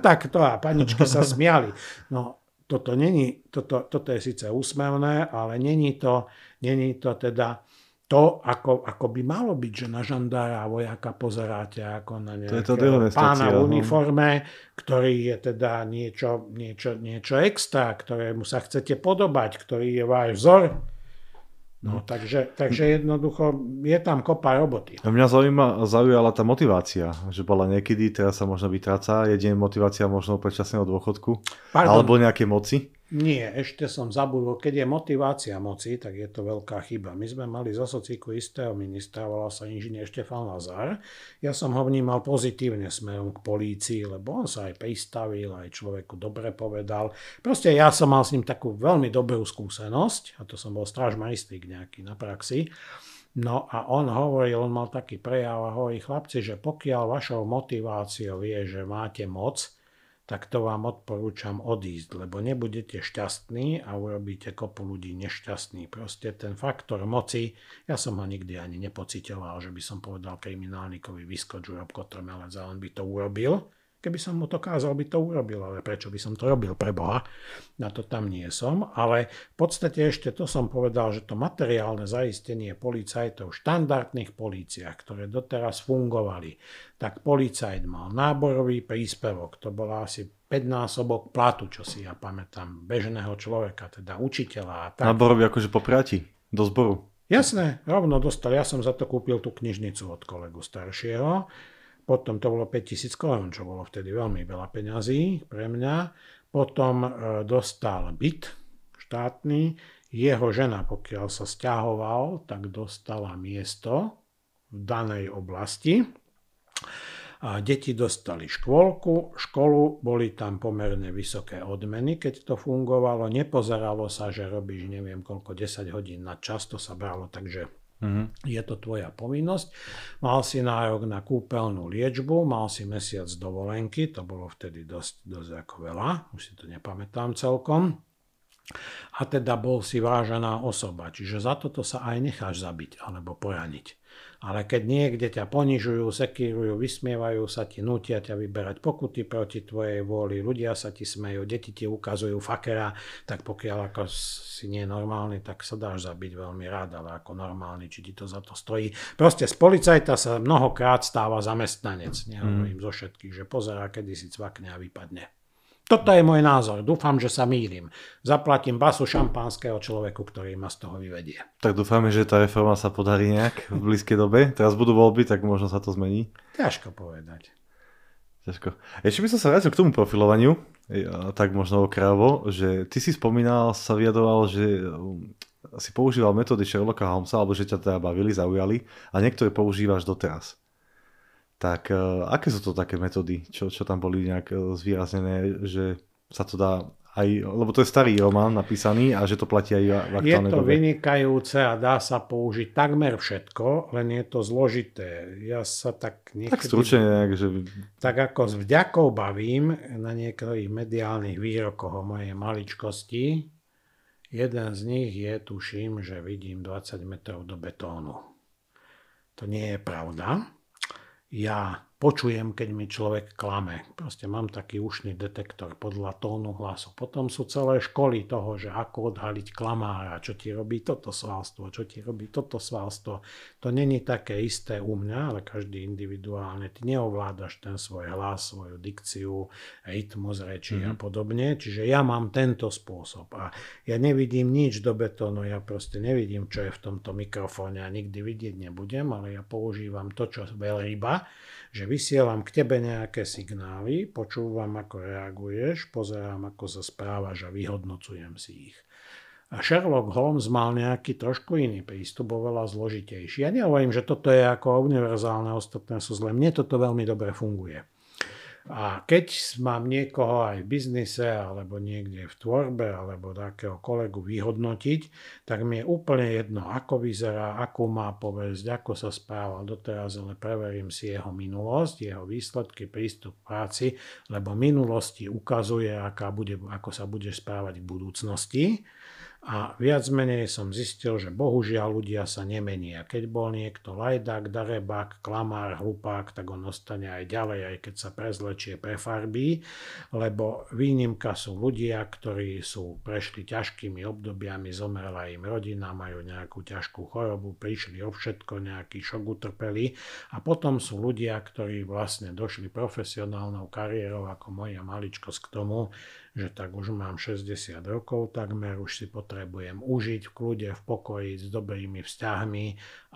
takto a paničky sa smiali. No, toto, není, toto, toto je síce úsmevné, ale není to, není to teda to, ako, ako by malo byť, že na žandára a vojaka pozeráte ako na nejakého pána v no. uniforme, ktorý je teda niečo, niečo, niečo extra, ktorému sa chcete podobať, ktorý je váš vzor. No, no. takže, takže jednoducho je tam kopa roboty. Mňa zaujíma, zaujala tá motivácia, že bola niekedy, teraz sa možno vytráca, jedine motivácia možno predčasného dôchodku, Pardon. alebo nejaké moci. Nie, ešte som zabudol, keď je motivácia moci, tak je to veľká chyba. My sme mali za sociku istého ministra, volal sa inžinier Štefan Lazar. Ja som ho vnímal pozitívne smerom k polícii, lebo on sa aj pristavil, aj človeku dobre povedal. Proste ja som mal s ním takú veľmi dobrú skúsenosť, a to som bol strážmajstrík nejaký na praxi. No a on hovoril, on mal taký prejav a hovorí, chlapci, že pokiaľ vašou motiváciou je, že máte moc, tak to vám odporúčam odísť, lebo nebudete šťastní a urobíte kopu ľudí nešťastný. Proste ten faktor moci, ja som ho nikdy ani nepocitoval, že by som povedal kriminálnikovi vyskoč, urob kotrmelec ale on by to urobil. Keby som mu to kázal, by to urobil, ale prečo by som to robil pre Boha? Na to tam nie som, ale v podstate ešte to som povedal, že to materiálne zaistenie policajtov v štandardných políciách, ktoré doteraz fungovali, tak policajt mal náborový príspevok, to bola asi 5 násobok platu, čo si ja pamätám, bežného človeka, teda učiteľa a tak. Náborový akože po prati, do zboru. Jasné, rovno dostal. Ja som za to kúpil tú knižnicu od kolegu staršieho potom to bolo 5000 korún, čo bolo vtedy veľmi veľa peňazí pre mňa. Potom e, dostal byt štátny, jeho žena, pokiaľ sa stiahoval, tak dostala miesto v danej oblasti. A deti dostali škôlku, školu, boli tam pomerne vysoké odmeny, keď to fungovalo. Nepozeralo sa, že robíš neviem koľko, 10 hodín na čas, to sa bralo, takže Mm-hmm. Je to tvoja povinnosť. Mal si nárok na kúpeľnú liečbu, mal si mesiac dovolenky, to bolo vtedy dosť, dosť ako veľa, už si to nepamätám celkom. A teda bol si vážená osoba, čiže za toto sa aj necháš zabiť alebo poraniť. Ale keď niekde ťa ponižujú, sekírujú, vysmievajú sa ti, nutia ťa vyberať pokuty proti tvojej vôli, ľudia sa ti smejú, deti ti ukazujú fakera, tak pokiaľ ako si nie normálny, tak sa dáš zabiť veľmi rád, ale ako normálny, či ti to za to stojí. Proste z policajta sa mnohokrát stáva zamestnanec, mhm. nehovorím mm. zo všetkých, že pozerá, kedy si cvakne a vypadne. Toto je môj názor. Dúfam, že sa mýlim. Zaplatím basu šampánskeho človeku, ktorý ma z toho vyvedie. Tak dúfame, že tá reforma sa podarí nejak v blízkej dobe. Teraz budú voľby, tak možno sa to zmení. Ťažko povedať. Ťažko. Ešte by som sa vrátil k tomu profilovaniu, e, tak možno okrávo, že ty si spomínal, sa vyjadoval, že um, si používal metódy Sherlocka Holmesa, alebo že ťa teda bavili, zaujali a niektoré používaš doteraz. Tak e, aké sú to také metódy, čo, čo tam boli nejak e, zvýraznené, že sa to dá aj, lebo to je starý román napísaný a že to platí aj v aktuálnej Je to dobe. vynikajúce a dá sa použiť takmer všetko, len je to zložité. Ja sa tak niekedy... Tak stručne nejak, že... Tak ako s vďakou bavím na niektorých mediálnych výrokoch o mojej maličkosti. Jeden z nich je, tuším, že vidím 20 metrov do betónu. To nie je pravda. Ja, počujem, keď mi človek klame. Proste mám taký ušný detektor podľa tónu hlasu. Potom sú celé školy toho, že ako odhaliť klamára, čo ti robí toto svalstvo, čo ti robí toto svalstvo. To není také isté u mňa, ale každý individuálne. Ty neovládaš ten svoj hlas, svoju dikciu, rytmus reči mm-hmm. a mhm. podobne. Čiže ja mám tento spôsob a ja nevidím nič do betónu, ja proste nevidím, čo je v tomto mikrofóne a nikdy vidieť nebudem, ale ja používam to, čo ryba, že vysielam k tebe nejaké signály, počúvam, ako reaguješ, pozerám, ako sa správaš a vyhodnocujem si ich. A Sherlock Holmes mal nejaký trošku iný prístup, oveľa zložitejší. Ja nehovorím, že toto je ako univerzálne, ostatné sú zle. Mne toto veľmi dobre funguje. A keď mám niekoho aj v biznise, alebo niekde v tvorbe, alebo takého kolegu vyhodnotiť, tak mi je úplne jedno, ako vyzerá, akú má povesť, ako sa správal doteraz, ale preverím si jeho minulosť, jeho výsledky, prístup k práci, lebo minulosti ukazuje, aká bude, ako sa bude správať v budúcnosti. A viac menej som zistil, že bohužiaľ ľudia sa nemenia. Keď bol niekto lajdák, darebák, klamár, hlupák, tak on ostane aj ďalej, aj keď sa prezlečie, prefarbí, lebo výnimka sú ľudia, ktorí sú prešli ťažkými obdobiami, zomrela im rodina, majú nejakú ťažkú chorobu, prišli o všetko, nejaký šok utrpeli a potom sú ľudia, ktorí vlastne došli profesionálnou kariérou ako moja maličkosť k tomu, že tak už mám 60 rokov takmer, už si potrebujem užiť v kľude, v pokoji, s dobrými vzťahmi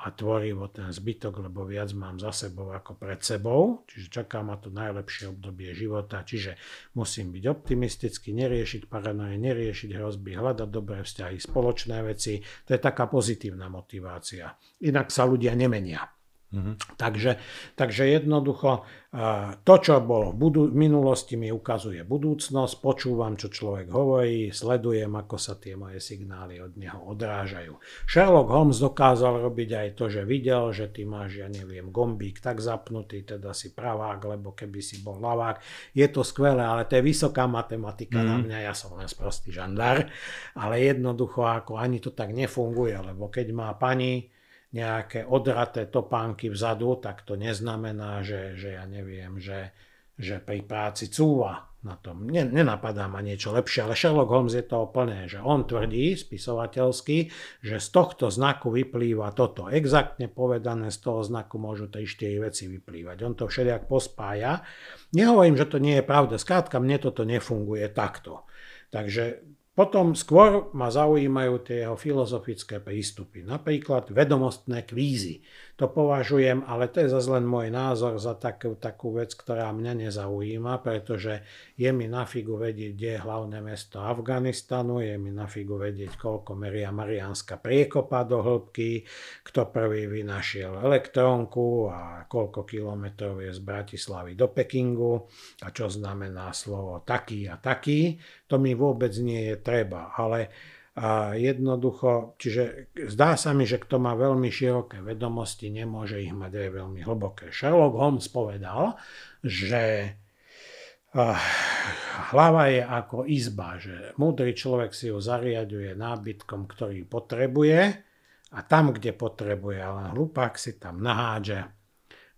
a tvorivo ten zbytok, lebo viac mám za sebou ako pred sebou, čiže čaká ma to najlepšie obdobie života, čiže musím byť optimistický, neriešiť paranoje, neriešiť hrozby, hľadať dobré vzťahy, spoločné veci, to je taká pozitívna motivácia. Inak sa ľudia nemenia. Mhm. Takže, takže jednoducho eh, to, čo bolo v budu- minulosti, mi ukazuje budúcnosť, počúvam, čo človek hovorí, sledujem, ako sa tie moje signály od neho odrážajú. Sherlock Holmes dokázal robiť aj to, že videl, že ty máš, ja neviem, gombík tak zapnutý, teda si pravák, lebo keby si bol lavák. Je to skvelé, ale to je vysoká matematika mm-hmm. na mhm. mňa, ja som len sprostý žandár, ale jednoducho ako ani to tak nefunguje, lebo keď má pani nejaké odraté topánky vzadu, tak to neznamená, že, že ja neviem, že, že pri práci cúva na tom. Nenapadá ma niečo lepšie, ale Sherlock Holmes je to plné, že on tvrdí, spisovateľsky, že z tohto znaku vyplýva toto. Exaktne povedané, z toho znaku môžu 3-4 veci vyplývať. On to všelijak pospája. Nehovorím, že to nie je pravda. Skrátka, mne toto nefunguje takto. Takže potom skôr ma zaujímajú tie jeho filozofické prístupy, napríklad vedomostné kvízy, to považujem, ale to je zase len môj názor za takú, takú vec, ktorá mňa nezaujíma, pretože je mi na figu vedieť, kde je hlavné mesto Afganistanu, je mi na figu vedieť, koľko meria Mariánska priekopa do hĺbky, kto prvý vynašiel elektrónku a koľko kilometrov je z Bratislavy do Pekingu a čo znamená slovo taký a taký. To mi vôbec nie je treba, ale a jednoducho, čiže zdá sa mi, že kto má veľmi široké vedomosti, nemôže ich mať aj veľmi hlboké. Sherlock Holmes povedal, že hlava je ako izba, že múdry človek si ju zariaduje nábytkom, ktorý potrebuje a tam, kde potrebuje, ale hlupák si tam nahádže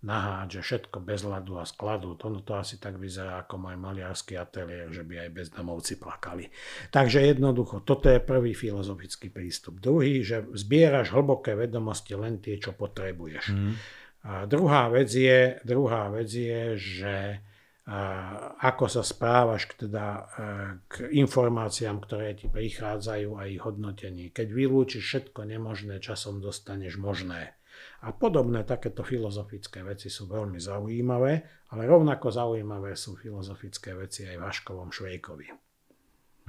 že všetko bez ľadu a skladu. To, no to asi tak vyzerá ako môj maliarský ateliér, že by aj bezdomovci plakali. Takže jednoducho, toto je prvý filozofický prístup. Druhý, že zbieraš hlboké vedomosti len tie, čo potrebuješ. Mm. A druhá vec je, druhá vec je že ako sa správaš k, teda, k informáciám, ktoré ti prichádzajú a ich hodnotení. Keď vylúčiš všetko nemožné, časom dostaneš možné. A podobné takéto filozofické veci sú veľmi zaujímavé, ale rovnako zaujímavé sú filozofické veci aj Vaškovom Haškovom Švejkovi.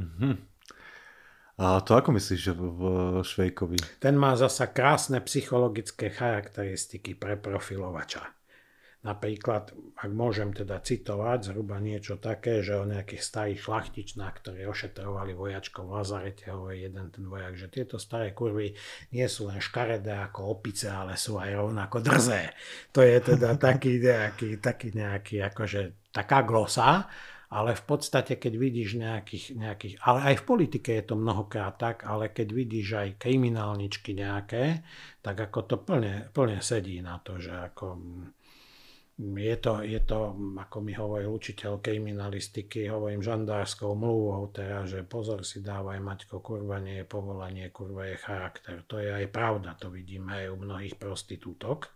Mm-hmm. A to ako myslíš že v Švejkovi? Ten má zasa krásne psychologické charakteristiky pre profilovača. Napríklad, ak môžem teda citovať, zhruba niečo také, že o nejakých starých šlachtičnách, ktorí ošetrovali vojačkov v Lazarete, hovorí jeden ten vojak, že tieto staré kurvy nie sú len škaredé ako opice, ale sú aj rovnako drzé. To je teda taký nejaký, taký nejaký akože taká glosa, ale v podstate, keď vidíš nejakých, nejakých, ale aj v politike je to mnohokrát tak, ale keď vidíš aj kriminálničky nejaké, tak ako to plne, plne sedí na to, že ako mm, je to, je to, ako mi hovoril učiteľ kriminalistiky, hovorím žandárskou mluvou teda, že pozor si dávaj, Maťko, kurva nie je povolanie, kurva je charakter. To je aj pravda, to vidíme aj u mnohých prostitútok,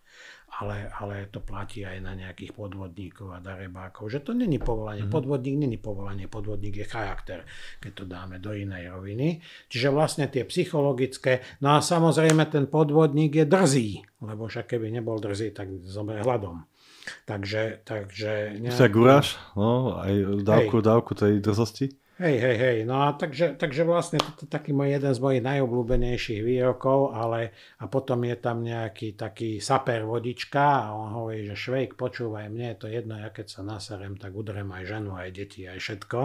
ale, ale to platí aj na nejakých podvodníkov a darebákov, že to není povolanie. Mm-hmm. Podvodník není povolanie, podvodník je charakter, keď to dáme do inej roviny. Čiže vlastne tie psychologické, no a samozrejme ten podvodník je drzý, lebo však keby nebol drzý, tak zomre hladom. Takže, takže... Nejak... Guráš, no, aj dávku, Hej. dávku tej drzosti. Hej, hej, hej. No a takže, takže vlastne to je taký môj jeden z mojich najobľúbenejších výrokov, ale a potom je tam nejaký taký saper vodička a on hovorí, že švejk, počúvaj, mne je to jedno, ja keď sa naserem, tak udrem aj ženu, aj deti, aj všetko.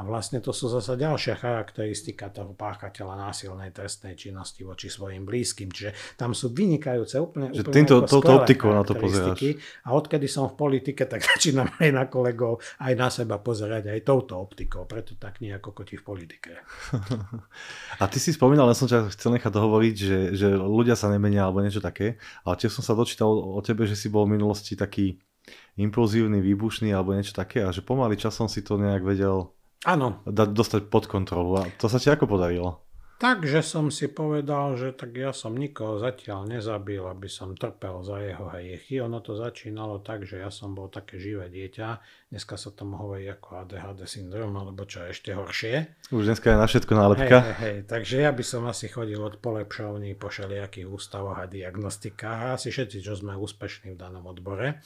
A vlastne to sú zase ďalšia charakteristika toho páchateľa násilnej trestnej činnosti voči svojim blízkym. Čiže tam sú vynikajúce úplne, že úplne týmto, touto optikou na to pozeráš. A odkedy som v politike, tak začínam aj na kolegov, aj na seba pozerať aj touto optikou. Preto tak nejako ako koti v politike. A ty si spomínal, ja som ťa chcel nechať dohovoriť, že, že ľudia sa nemenia alebo niečo také, ale tiež som sa dočítal o tebe, že si bol v minulosti taký impulzívny, výbušný alebo niečo také a že pomaly časom si to nejak vedel Áno. dostať pod kontrolu. A to sa ti ako podarilo? Takže som si povedal, že tak ja som nikoho zatiaľ nezabil, aby som trpel za jeho hriechy. Ono to začínalo tak, že ja som bol také živé dieťa. Dneska sa tomu hovorí ako ADHD syndrom, alebo čo je ešte horšie. Už dneska je na všetko nálepka. Hej, hej, takže ja by som asi chodil od polepšovní po všelijakých ústavoch a diagnostikách a asi všetci, čo sme úspešní v danom odbore.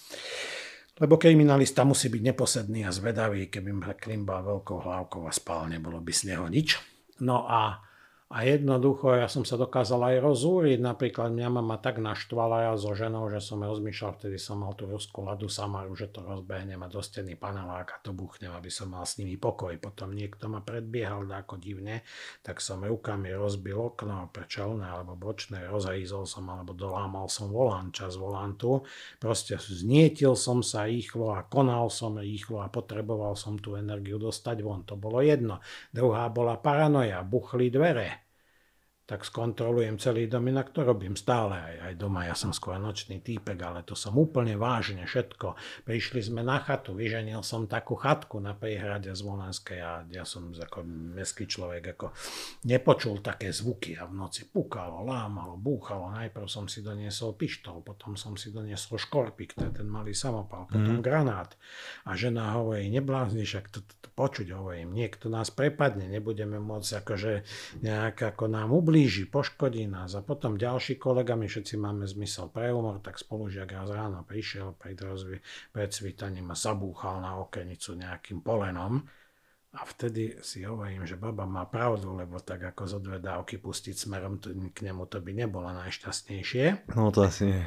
Lebo kriminalista musí byť neposedný a zvedavý, keby ma klimbal veľkou hlavkou a spál, nebolo by z neho nič. No a a jednoducho ja som sa dokázal aj rozúriť, napríklad mňa mama tak naštvala ja so ženou, že som rozmýšľal, vtedy som mal tú ruskú ladu samaru, že to rozbehnem a do steny panelák a to buchnem, aby som mal s nimi pokoj. Potom niekto ma predbiehal ako divne, tak som rukami rozbil okno, prečelné alebo bočné, rozhrízol som alebo dolámal som volán čas volantu. Proste znietil som sa rýchlo a konal som rýchlo a potreboval som tú energiu dostať von. To bolo jedno. Druhá bola paranoja, buchli dvere tak skontrolujem celý dom, inak to robím stále aj, aj doma. Ja som skôr nočný týpek, ale to som úplne vážne všetko. Prišli sme na chatu, vyženil som takú chatku na priehrade z Volenskej a ja som ako mestský človek ako nepočul také zvuky a v noci pukalo, lámalo, búchalo. Najprv som si doniesol pištol, potom som si doniesol škorpik, to je ten malý samopal, potom mm. granát. A žena hovorí, neblázni, však to, to, to počuť hovorím, niekto nás prepadne, nebudeme môcť akože nejak ako nám ubližiť ublíži, poškodí nás a potom ďalší kolega, my všetci máme zmysel pre humor, tak spolužiak raz ráno prišiel pred, rozvi- pred svítaním a zabúchal na okenicu nejakým polenom. A vtedy si hovorím, že baba má pravdu, lebo tak ako zo dve dávky pustiť smerom k nemu to by nebolo najšťastnejšie. No to asi nie.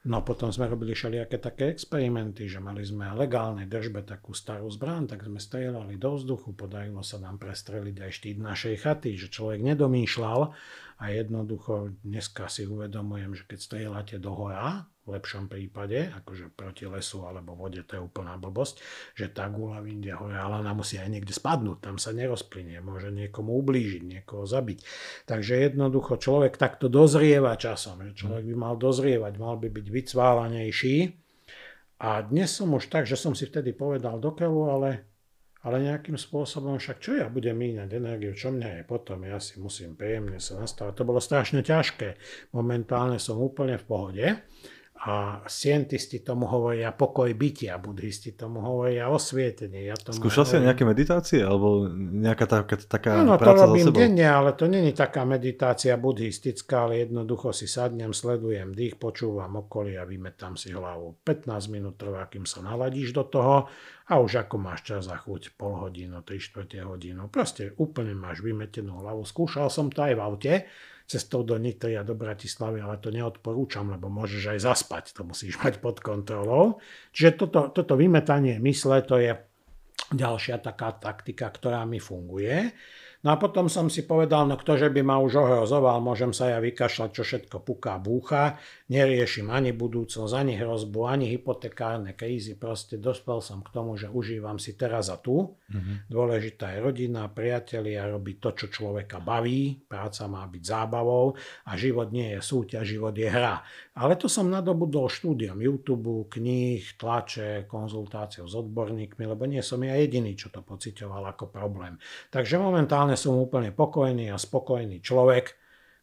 No potom sme robili všelijaké také experimenty, že mali sme legálne držbe takú starú zbrán, tak sme strieľali do vzduchu, podarilo sa nám prestreliť aj štít našej chaty, že človek nedomýšľal, a jednoducho dneska si uvedomujem, že keď strieľate do hora, v lepšom prípade, akože proti lesu alebo vode, to je úplná blbosť, že tá gula vyjde hore, ale ona musí aj niekde spadnúť, tam sa nerozplynie, môže niekomu ublížiť, niekoho zabiť. Takže jednoducho človek takto dozrieva časom, že človek by mal dozrievať, mal by byť vycválanejší. A dnes som už tak, že som si vtedy povedal dokeľu, ale ale nejakým spôsobom, však čo ja budem míňať energiu, čo mňa je potom, ja si musím príjemne sa nastavať. To bolo strašne ťažké. Momentálne som úplne v pohode. A scientisti tomu hovoria pokoj bytia, buddhisti tomu hovoria osvietenie. Ja tomu Skúšal hovorím... si nejaké meditácie alebo nejaká tá, taká No práca to robím sebou? denne, ale to není taká meditácia buddhistická, ale jednoducho si sadnem, sledujem dých, počúvam okolie a vymetám si hlavu. 15 minút trvá, kým sa naladíš do toho a už ako máš čas za chuť, pol hodinu, tri štvrte hodinu, proste úplne máš vymetenú hlavu. Skúšal som to aj v aute, cestou do Nitry a do Bratislavy, ale to neodporúčam, lebo môžeš aj zaspať, to musíš mať pod kontrolou. Čiže toto, toto vymetanie mysle, to je ďalšia taká taktika, ktorá mi funguje. No a potom som si povedal, no ktože by ma už ohrozoval, môžem sa ja vykašľať, čo všetko puká, búcha, neriešim ani budúcnosť, ani hrozbu, ani hypotekárne krízy. Proste dospel som k tomu, že užívam si teraz a tu. Mm-hmm. Dôležitá je rodina, priatelia, robiť to, čo človeka baví. Práca má byť zábavou a život nie je súťaž, život je hra. Ale to som nadobudol štúdiom YouTube, kníh, tlače, konzultáciou s odborníkmi, lebo nie som ja jediný, čo to pocitoval ako problém. Takže momentálne som úplne pokojný a spokojný človek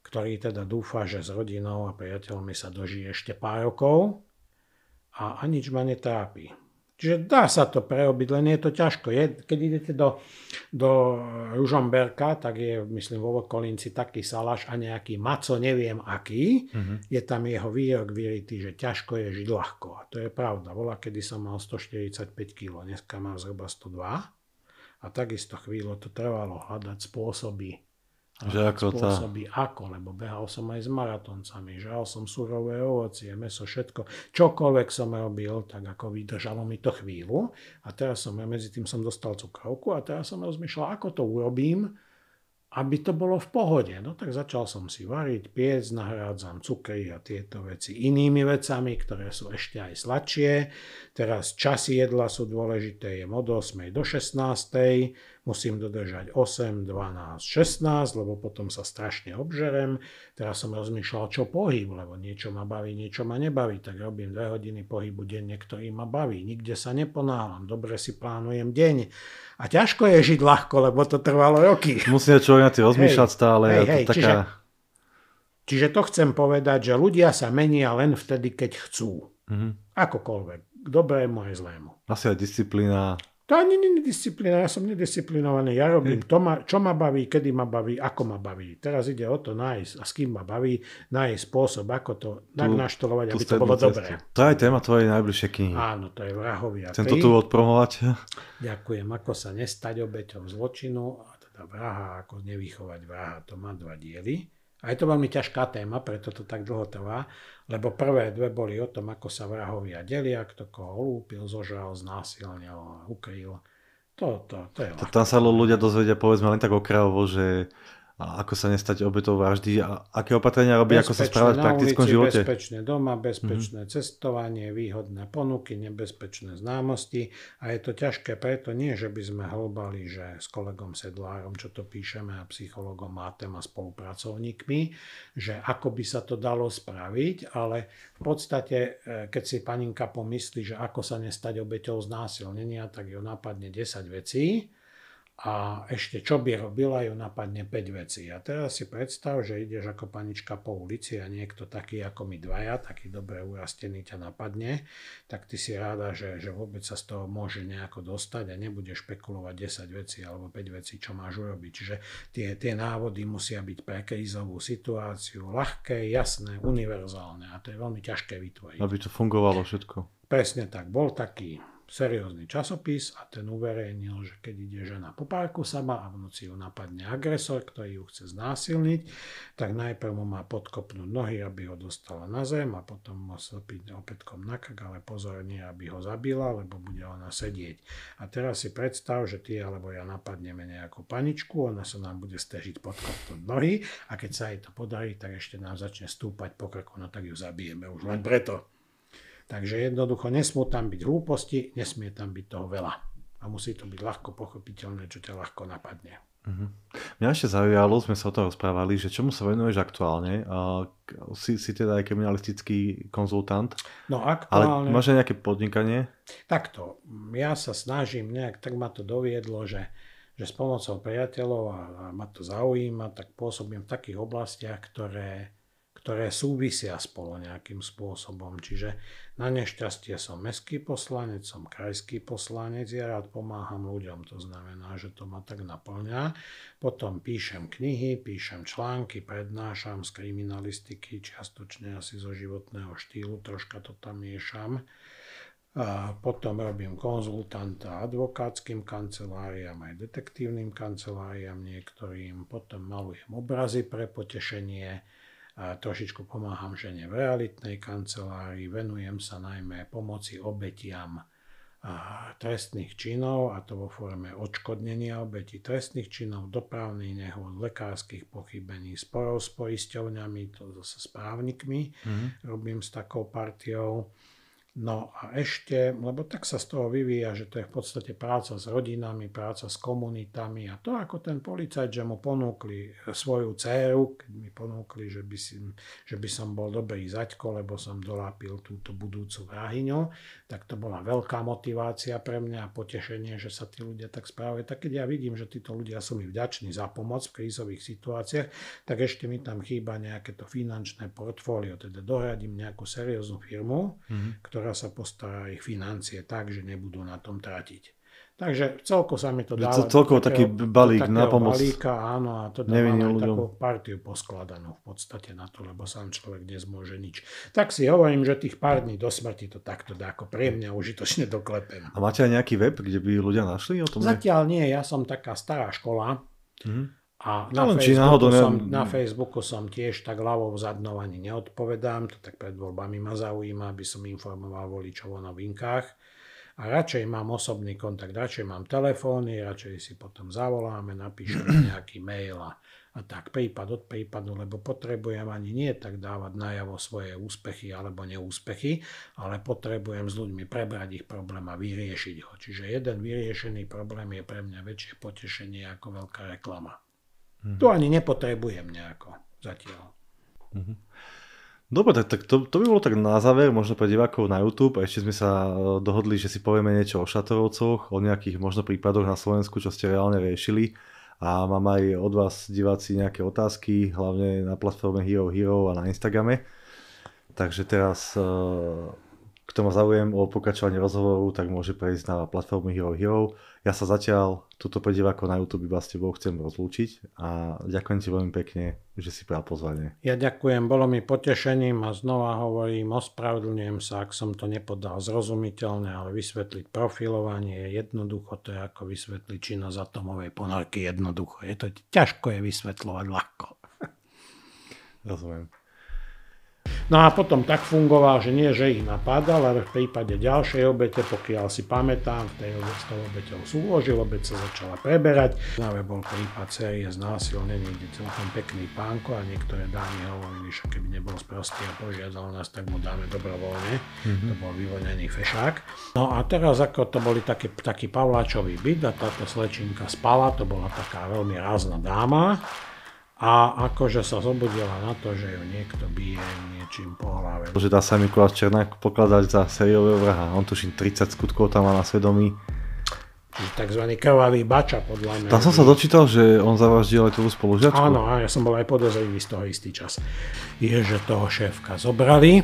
ktorý teda dúfa, že s rodinou a priateľmi sa dožije ešte pár rokov a, a nič ma netrápi. Čiže dá sa to prerobiť, len je to ťažko. Je, keď idete do, do Ružomberka, tak je, myslím, vo okolinci taký salaš a nejaký maco, neviem aký. Uh-huh. Je tam jeho výrok vyritý, že ťažko je žiť ľahko. A to je pravda. Bola, kedy som mal 145 kg, dneska mám zhruba 102. A takisto chvíľu to trvalo hľadať spôsoby, že ako spôsoby, tá... ako, lebo behal som aj s maratóncami, žal som surové ovocie, meso, všetko, čokoľvek som robil, tak ako vydržalo mi to chvíľu a teraz som, medzi tým som dostal cukrovku a teraz som rozmýšľal, ako to urobím, aby to bolo v pohode. No tak začal som si variť piec, nahrádzam cukry a tieto veci inými vecami, ktoré sú ešte aj sladšie. Teraz čas jedla sú dôležité, je od 8 do 16 musím dodržať 8, 12, 16, lebo potom sa strašne obžerem. Teraz som rozmýšľal, čo pohyb, lebo niečo ma baví, niečo ma nebaví, tak robím 2 hodiny pohybu denne, ktorý ma baví. Nikde sa neponáhľam, dobre si plánujem deň. A ťažko je žiť ľahko, lebo to trvalo roky. Musíte človek rozmýšľať hej, stále. Hej, hej, to taká... čiže, Čiže to chcem povedať, že ľudia sa menia len vtedy, keď chcú. Mm-hmm. Akokoľvek. K dobrému aj zlému. Asi aj disciplína. To ani nie je disciplína, ja som nedisciplinovaný, ja robím to, ma, čo ma baví, kedy ma baví, ako ma baví. Teraz ide o to nájsť a s kým ma baví, nájsť spôsob, ako to tak naštolovať, aby to bolo cestu. dobré. To je téma tvojej najbližšej knihy. Áno, to je vrahovia. Chcem to tu odpromovať. Ďakujem, ako sa nestať obeťom zločinu, a teda vraha, ako nevychovať vraha, to má dva diely. A je to veľmi ťažká téma, preto to tak dlho trvá, lebo prvé dve boli o tom, ako sa vrahovia delia, kto koho lúpil, zožral, znásilnil, ukryl. To, to, to je to, Tam sa ľudia dozvedia povedzme len tak okrajovo, že a ako sa nestať obetou vraždy a aké opatrenia robí, bezpečné, ako sa správať v praktickom ulici, živote. Bezpečné doma, bezpečné mm-hmm. cestovanie, výhodné ponuky, nebezpečné známosti a je to ťažké preto nie, že by sme hlbali, že s kolegom Sedlárom, čo to píšeme a psychologom Mátem a spolupracovníkmi, že ako by sa to dalo spraviť, ale v podstate, e, keď si paninka pomyslí, že ako sa nestať obeťou znásilnenia, tak ju napadne 10 vecí a ešte čo by robila, ju napadne 5 vecí. A teraz si predstav, že ideš ako panička po ulici a niekto taký ako my dvaja, taký dobre urastený ťa napadne, tak ty si ráda, že, že vôbec sa z toho môže nejako dostať a nebudeš špekulovať 10 vecí alebo 5 vecí, čo máš urobiť. Čiže tie, tie návody musia byť pre krízovú situáciu ľahké, jasné, univerzálne a to je veľmi ťažké vytvoriť. Aby to fungovalo všetko. Presne tak. Bol taký seriózny časopis a ten uverejnil, že keď ide žena po parku sama a v noci ju napadne agresor, ktorý ju chce znásilniť, tak najprv mu má podkopnúť nohy, aby ho dostala na zem a potom mu slpiť opätkom na krk, ale pozor nie, aby ho zabila, lebo bude ona sedieť. A teraz si predstav, že ty alebo ja napadneme nejakú paničku, ona sa nám bude stežiť podkopnúť nohy a keď sa jej to podarí, tak ešte nám začne stúpať po krku, no tak ju zabijeme už len preto. Takže jednoducho nesmú tam byť hlúposti, nesmie tam byť toho veľa. A musí to byť ľahko pochopiteľné, čo ťa ľahko napadne. Uh-huh. Mňa ešte zaujalo, sme sa o tom rozprávali, že čomu sa venuješ aktuálne? Uh, si, si teda aj kriminalistický konzultant? No aktuálne... Ale máš aj nejaké podnikanie? Takto. Ja sa snažím nejak, tak ma to doviedlo, že, že s pomocou priateľov a, a ma to zaujíma, tak pôsobím v takých oblastiach, ktoré ktoré súvisia spolu nejakým spôsobom. Čiže na nešťastie som mestský poslanec, som krajský poslanec, ja rád pomáham ľuďom, to znamená, že to ma tak naplňa. Potom píšem knihy, píšem články, prednášam z kriminalistiky, čiastočne asi zo životného štýlu, troška to tam miešam. A potom robím konzultanta advokátskym kanceláriám, aj detektívnym kanceláriám niektorým. Potom malujem obrazy pre potešenie a trošičku pomáham žene v realitnej kancelárii, venujem sa najmä pomoci obetiam trestných činov, a to vo forme odškodnenia obetí trestných činov, dopravných nehôd, lekárskych pochybení, sporov s poisťovňami, to zase s právnikmi mm-hmm. robím s takou partiou No a ešte, lebo tak sa z toho vyvíja, že to je v podstate práca s rodinami, práca s komunitami a to ako ten policajt, že mu ponúkli e, svoju dceru, keď mi ponúkli, že by, si, že by som bol dobrý zaďko, lebo som dolápil túto budúcu vrahyňu, tak to bola veľká motivácia pre mňa a potešenie, že sa tí ľudia tak správajú. Tak keď ja vidím, že títo ľudia sú mi vďační za pomoc v krízových situáciách, tak ešte mi tam chýba nejaké to finančné portfólio, teda dohradím nejakú serióznu firmu, mm-hmm. ktorá ktorá sa postará ich financie tak, že nebudú na tom tratiť. Takže celko sa mi to dáva. To celkovo takého, taký balík na pomoc. Balíka, áno, a to dáva aj ľuďom. takú partiu poskladanú v podstate na to, lebo sám človek dnes môže nič. Tak si hovorím, že tých pár dní do smrti to takto dá ako pre mňa užitočne doklepem. A máte aj nejaký web, kde by ľudia našli o tom? Zatiaľ nie, ja som taká stará škola, mm-hmm. A no na, no, či náhodou, ne... som, na Facebooku som tiež tak ľavou zadnou ani neodpovedám, to tak pred voľbami ma zaujíma, aby som informoval voličov o novinkách. A radšej mám osobný kontakt, radšej mám telefóny, radšej si potom zavoláme, napíšeme nejaký mail a, a tak prípad od prípadu, lebo potrebujem ani nie tak dávať najavo svoje úspechy alebo neúspechy, ale potrebujem s ľuďmi prebrať ich problém a vyriešiť ho. Čiže jeden vyriešený problém je pre mňa väčšie potešenie ako veľká reklama. To ani nepotrebujem nejako zatiaľ. Mhm. Dobre, tak, tak to, to by bolo tak na záver, možno pre divákov na YouTube. A ešte sme sa e, dohodli, že si povieme niečo o šatorovcoch, o nejakých možno prípadoch na Slovensku, čo ste reálne riešili. A mám aj od vás diváci nejaké otázky, hlavne na platforme Hero Hero a na Instagrame. Takže teraz, e, kto ma zaujem o pokračovanie rozhovoru, tak môže prejsť na platformu Hero Hero ja sa zatiaľ tuto pre na YouTube iba s tebou chcem rozlúčiť a ďakujem ti veľmi pekne, že si prijal pozvanie. Ja ďakujem, bolo mi potešením a znova hovorím, ospravedlňujem sa, ak som to nepodal zrozumiteľne, ale vysvetliť profilovanie je jednoducho, to je ako vysvetliť činnosť atomovej ponorky jednoducho. Je to ťažko je vysvetľovať ľahko. Rozumiem. No a potom tak fungoval, že nie, že ich napadal, ale v prípade ďalšej obete, pokiaľ si pamätám, v tej obec tou obeťou súložil, obec sa začala preberať. Známe bol prípad série znásilnený, kde celkom pekný pánko a niektoré dámy hovorili, že keby nebol sprostý a požiadal nás, tak mu dáme dobrovoľne. Mm-hmm. To bol vyvonený fešák. No a teraz ako to boli také, taký Pavláčový byt a táto slečinka spala, to bola taká veľmi rázna dáma a akože sa zobudila na to, že ju niekto bije niečím po hlave. Že dá sa Mikuláš Černák pokladať za sériového vraha. On tuším 30 skutkov tam má na svedomí. Tzv. krvavý bača podľa mňa. Tam som sa dočítal, že on zavraždil aj tú spolužiačku. Áno, a ja som bol aj podozrivý z toho istý čas. Je, že toho šéfka zobrali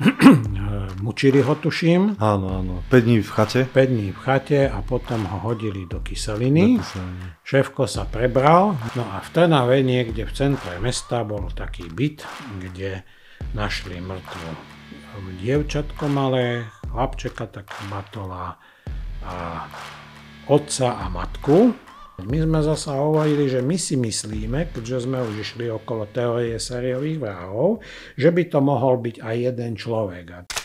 mučili ho, tuším. Áno, áno. 5 dní v chate. 5 dní v chate a potom ho hodili do kyseliny. Do kyseliny. Šéfko sa prebral. No a v Trnave niekde v centre mesta bol taký byt, kde našli mŕtvo dievčatko malé, chlapčeka tak matola a otca a matku. My sme zasa hovorili, že my si myslíme, keďže sme už išli okolo teórie sériových vrahov, že by to mohol byť aj jeden človek.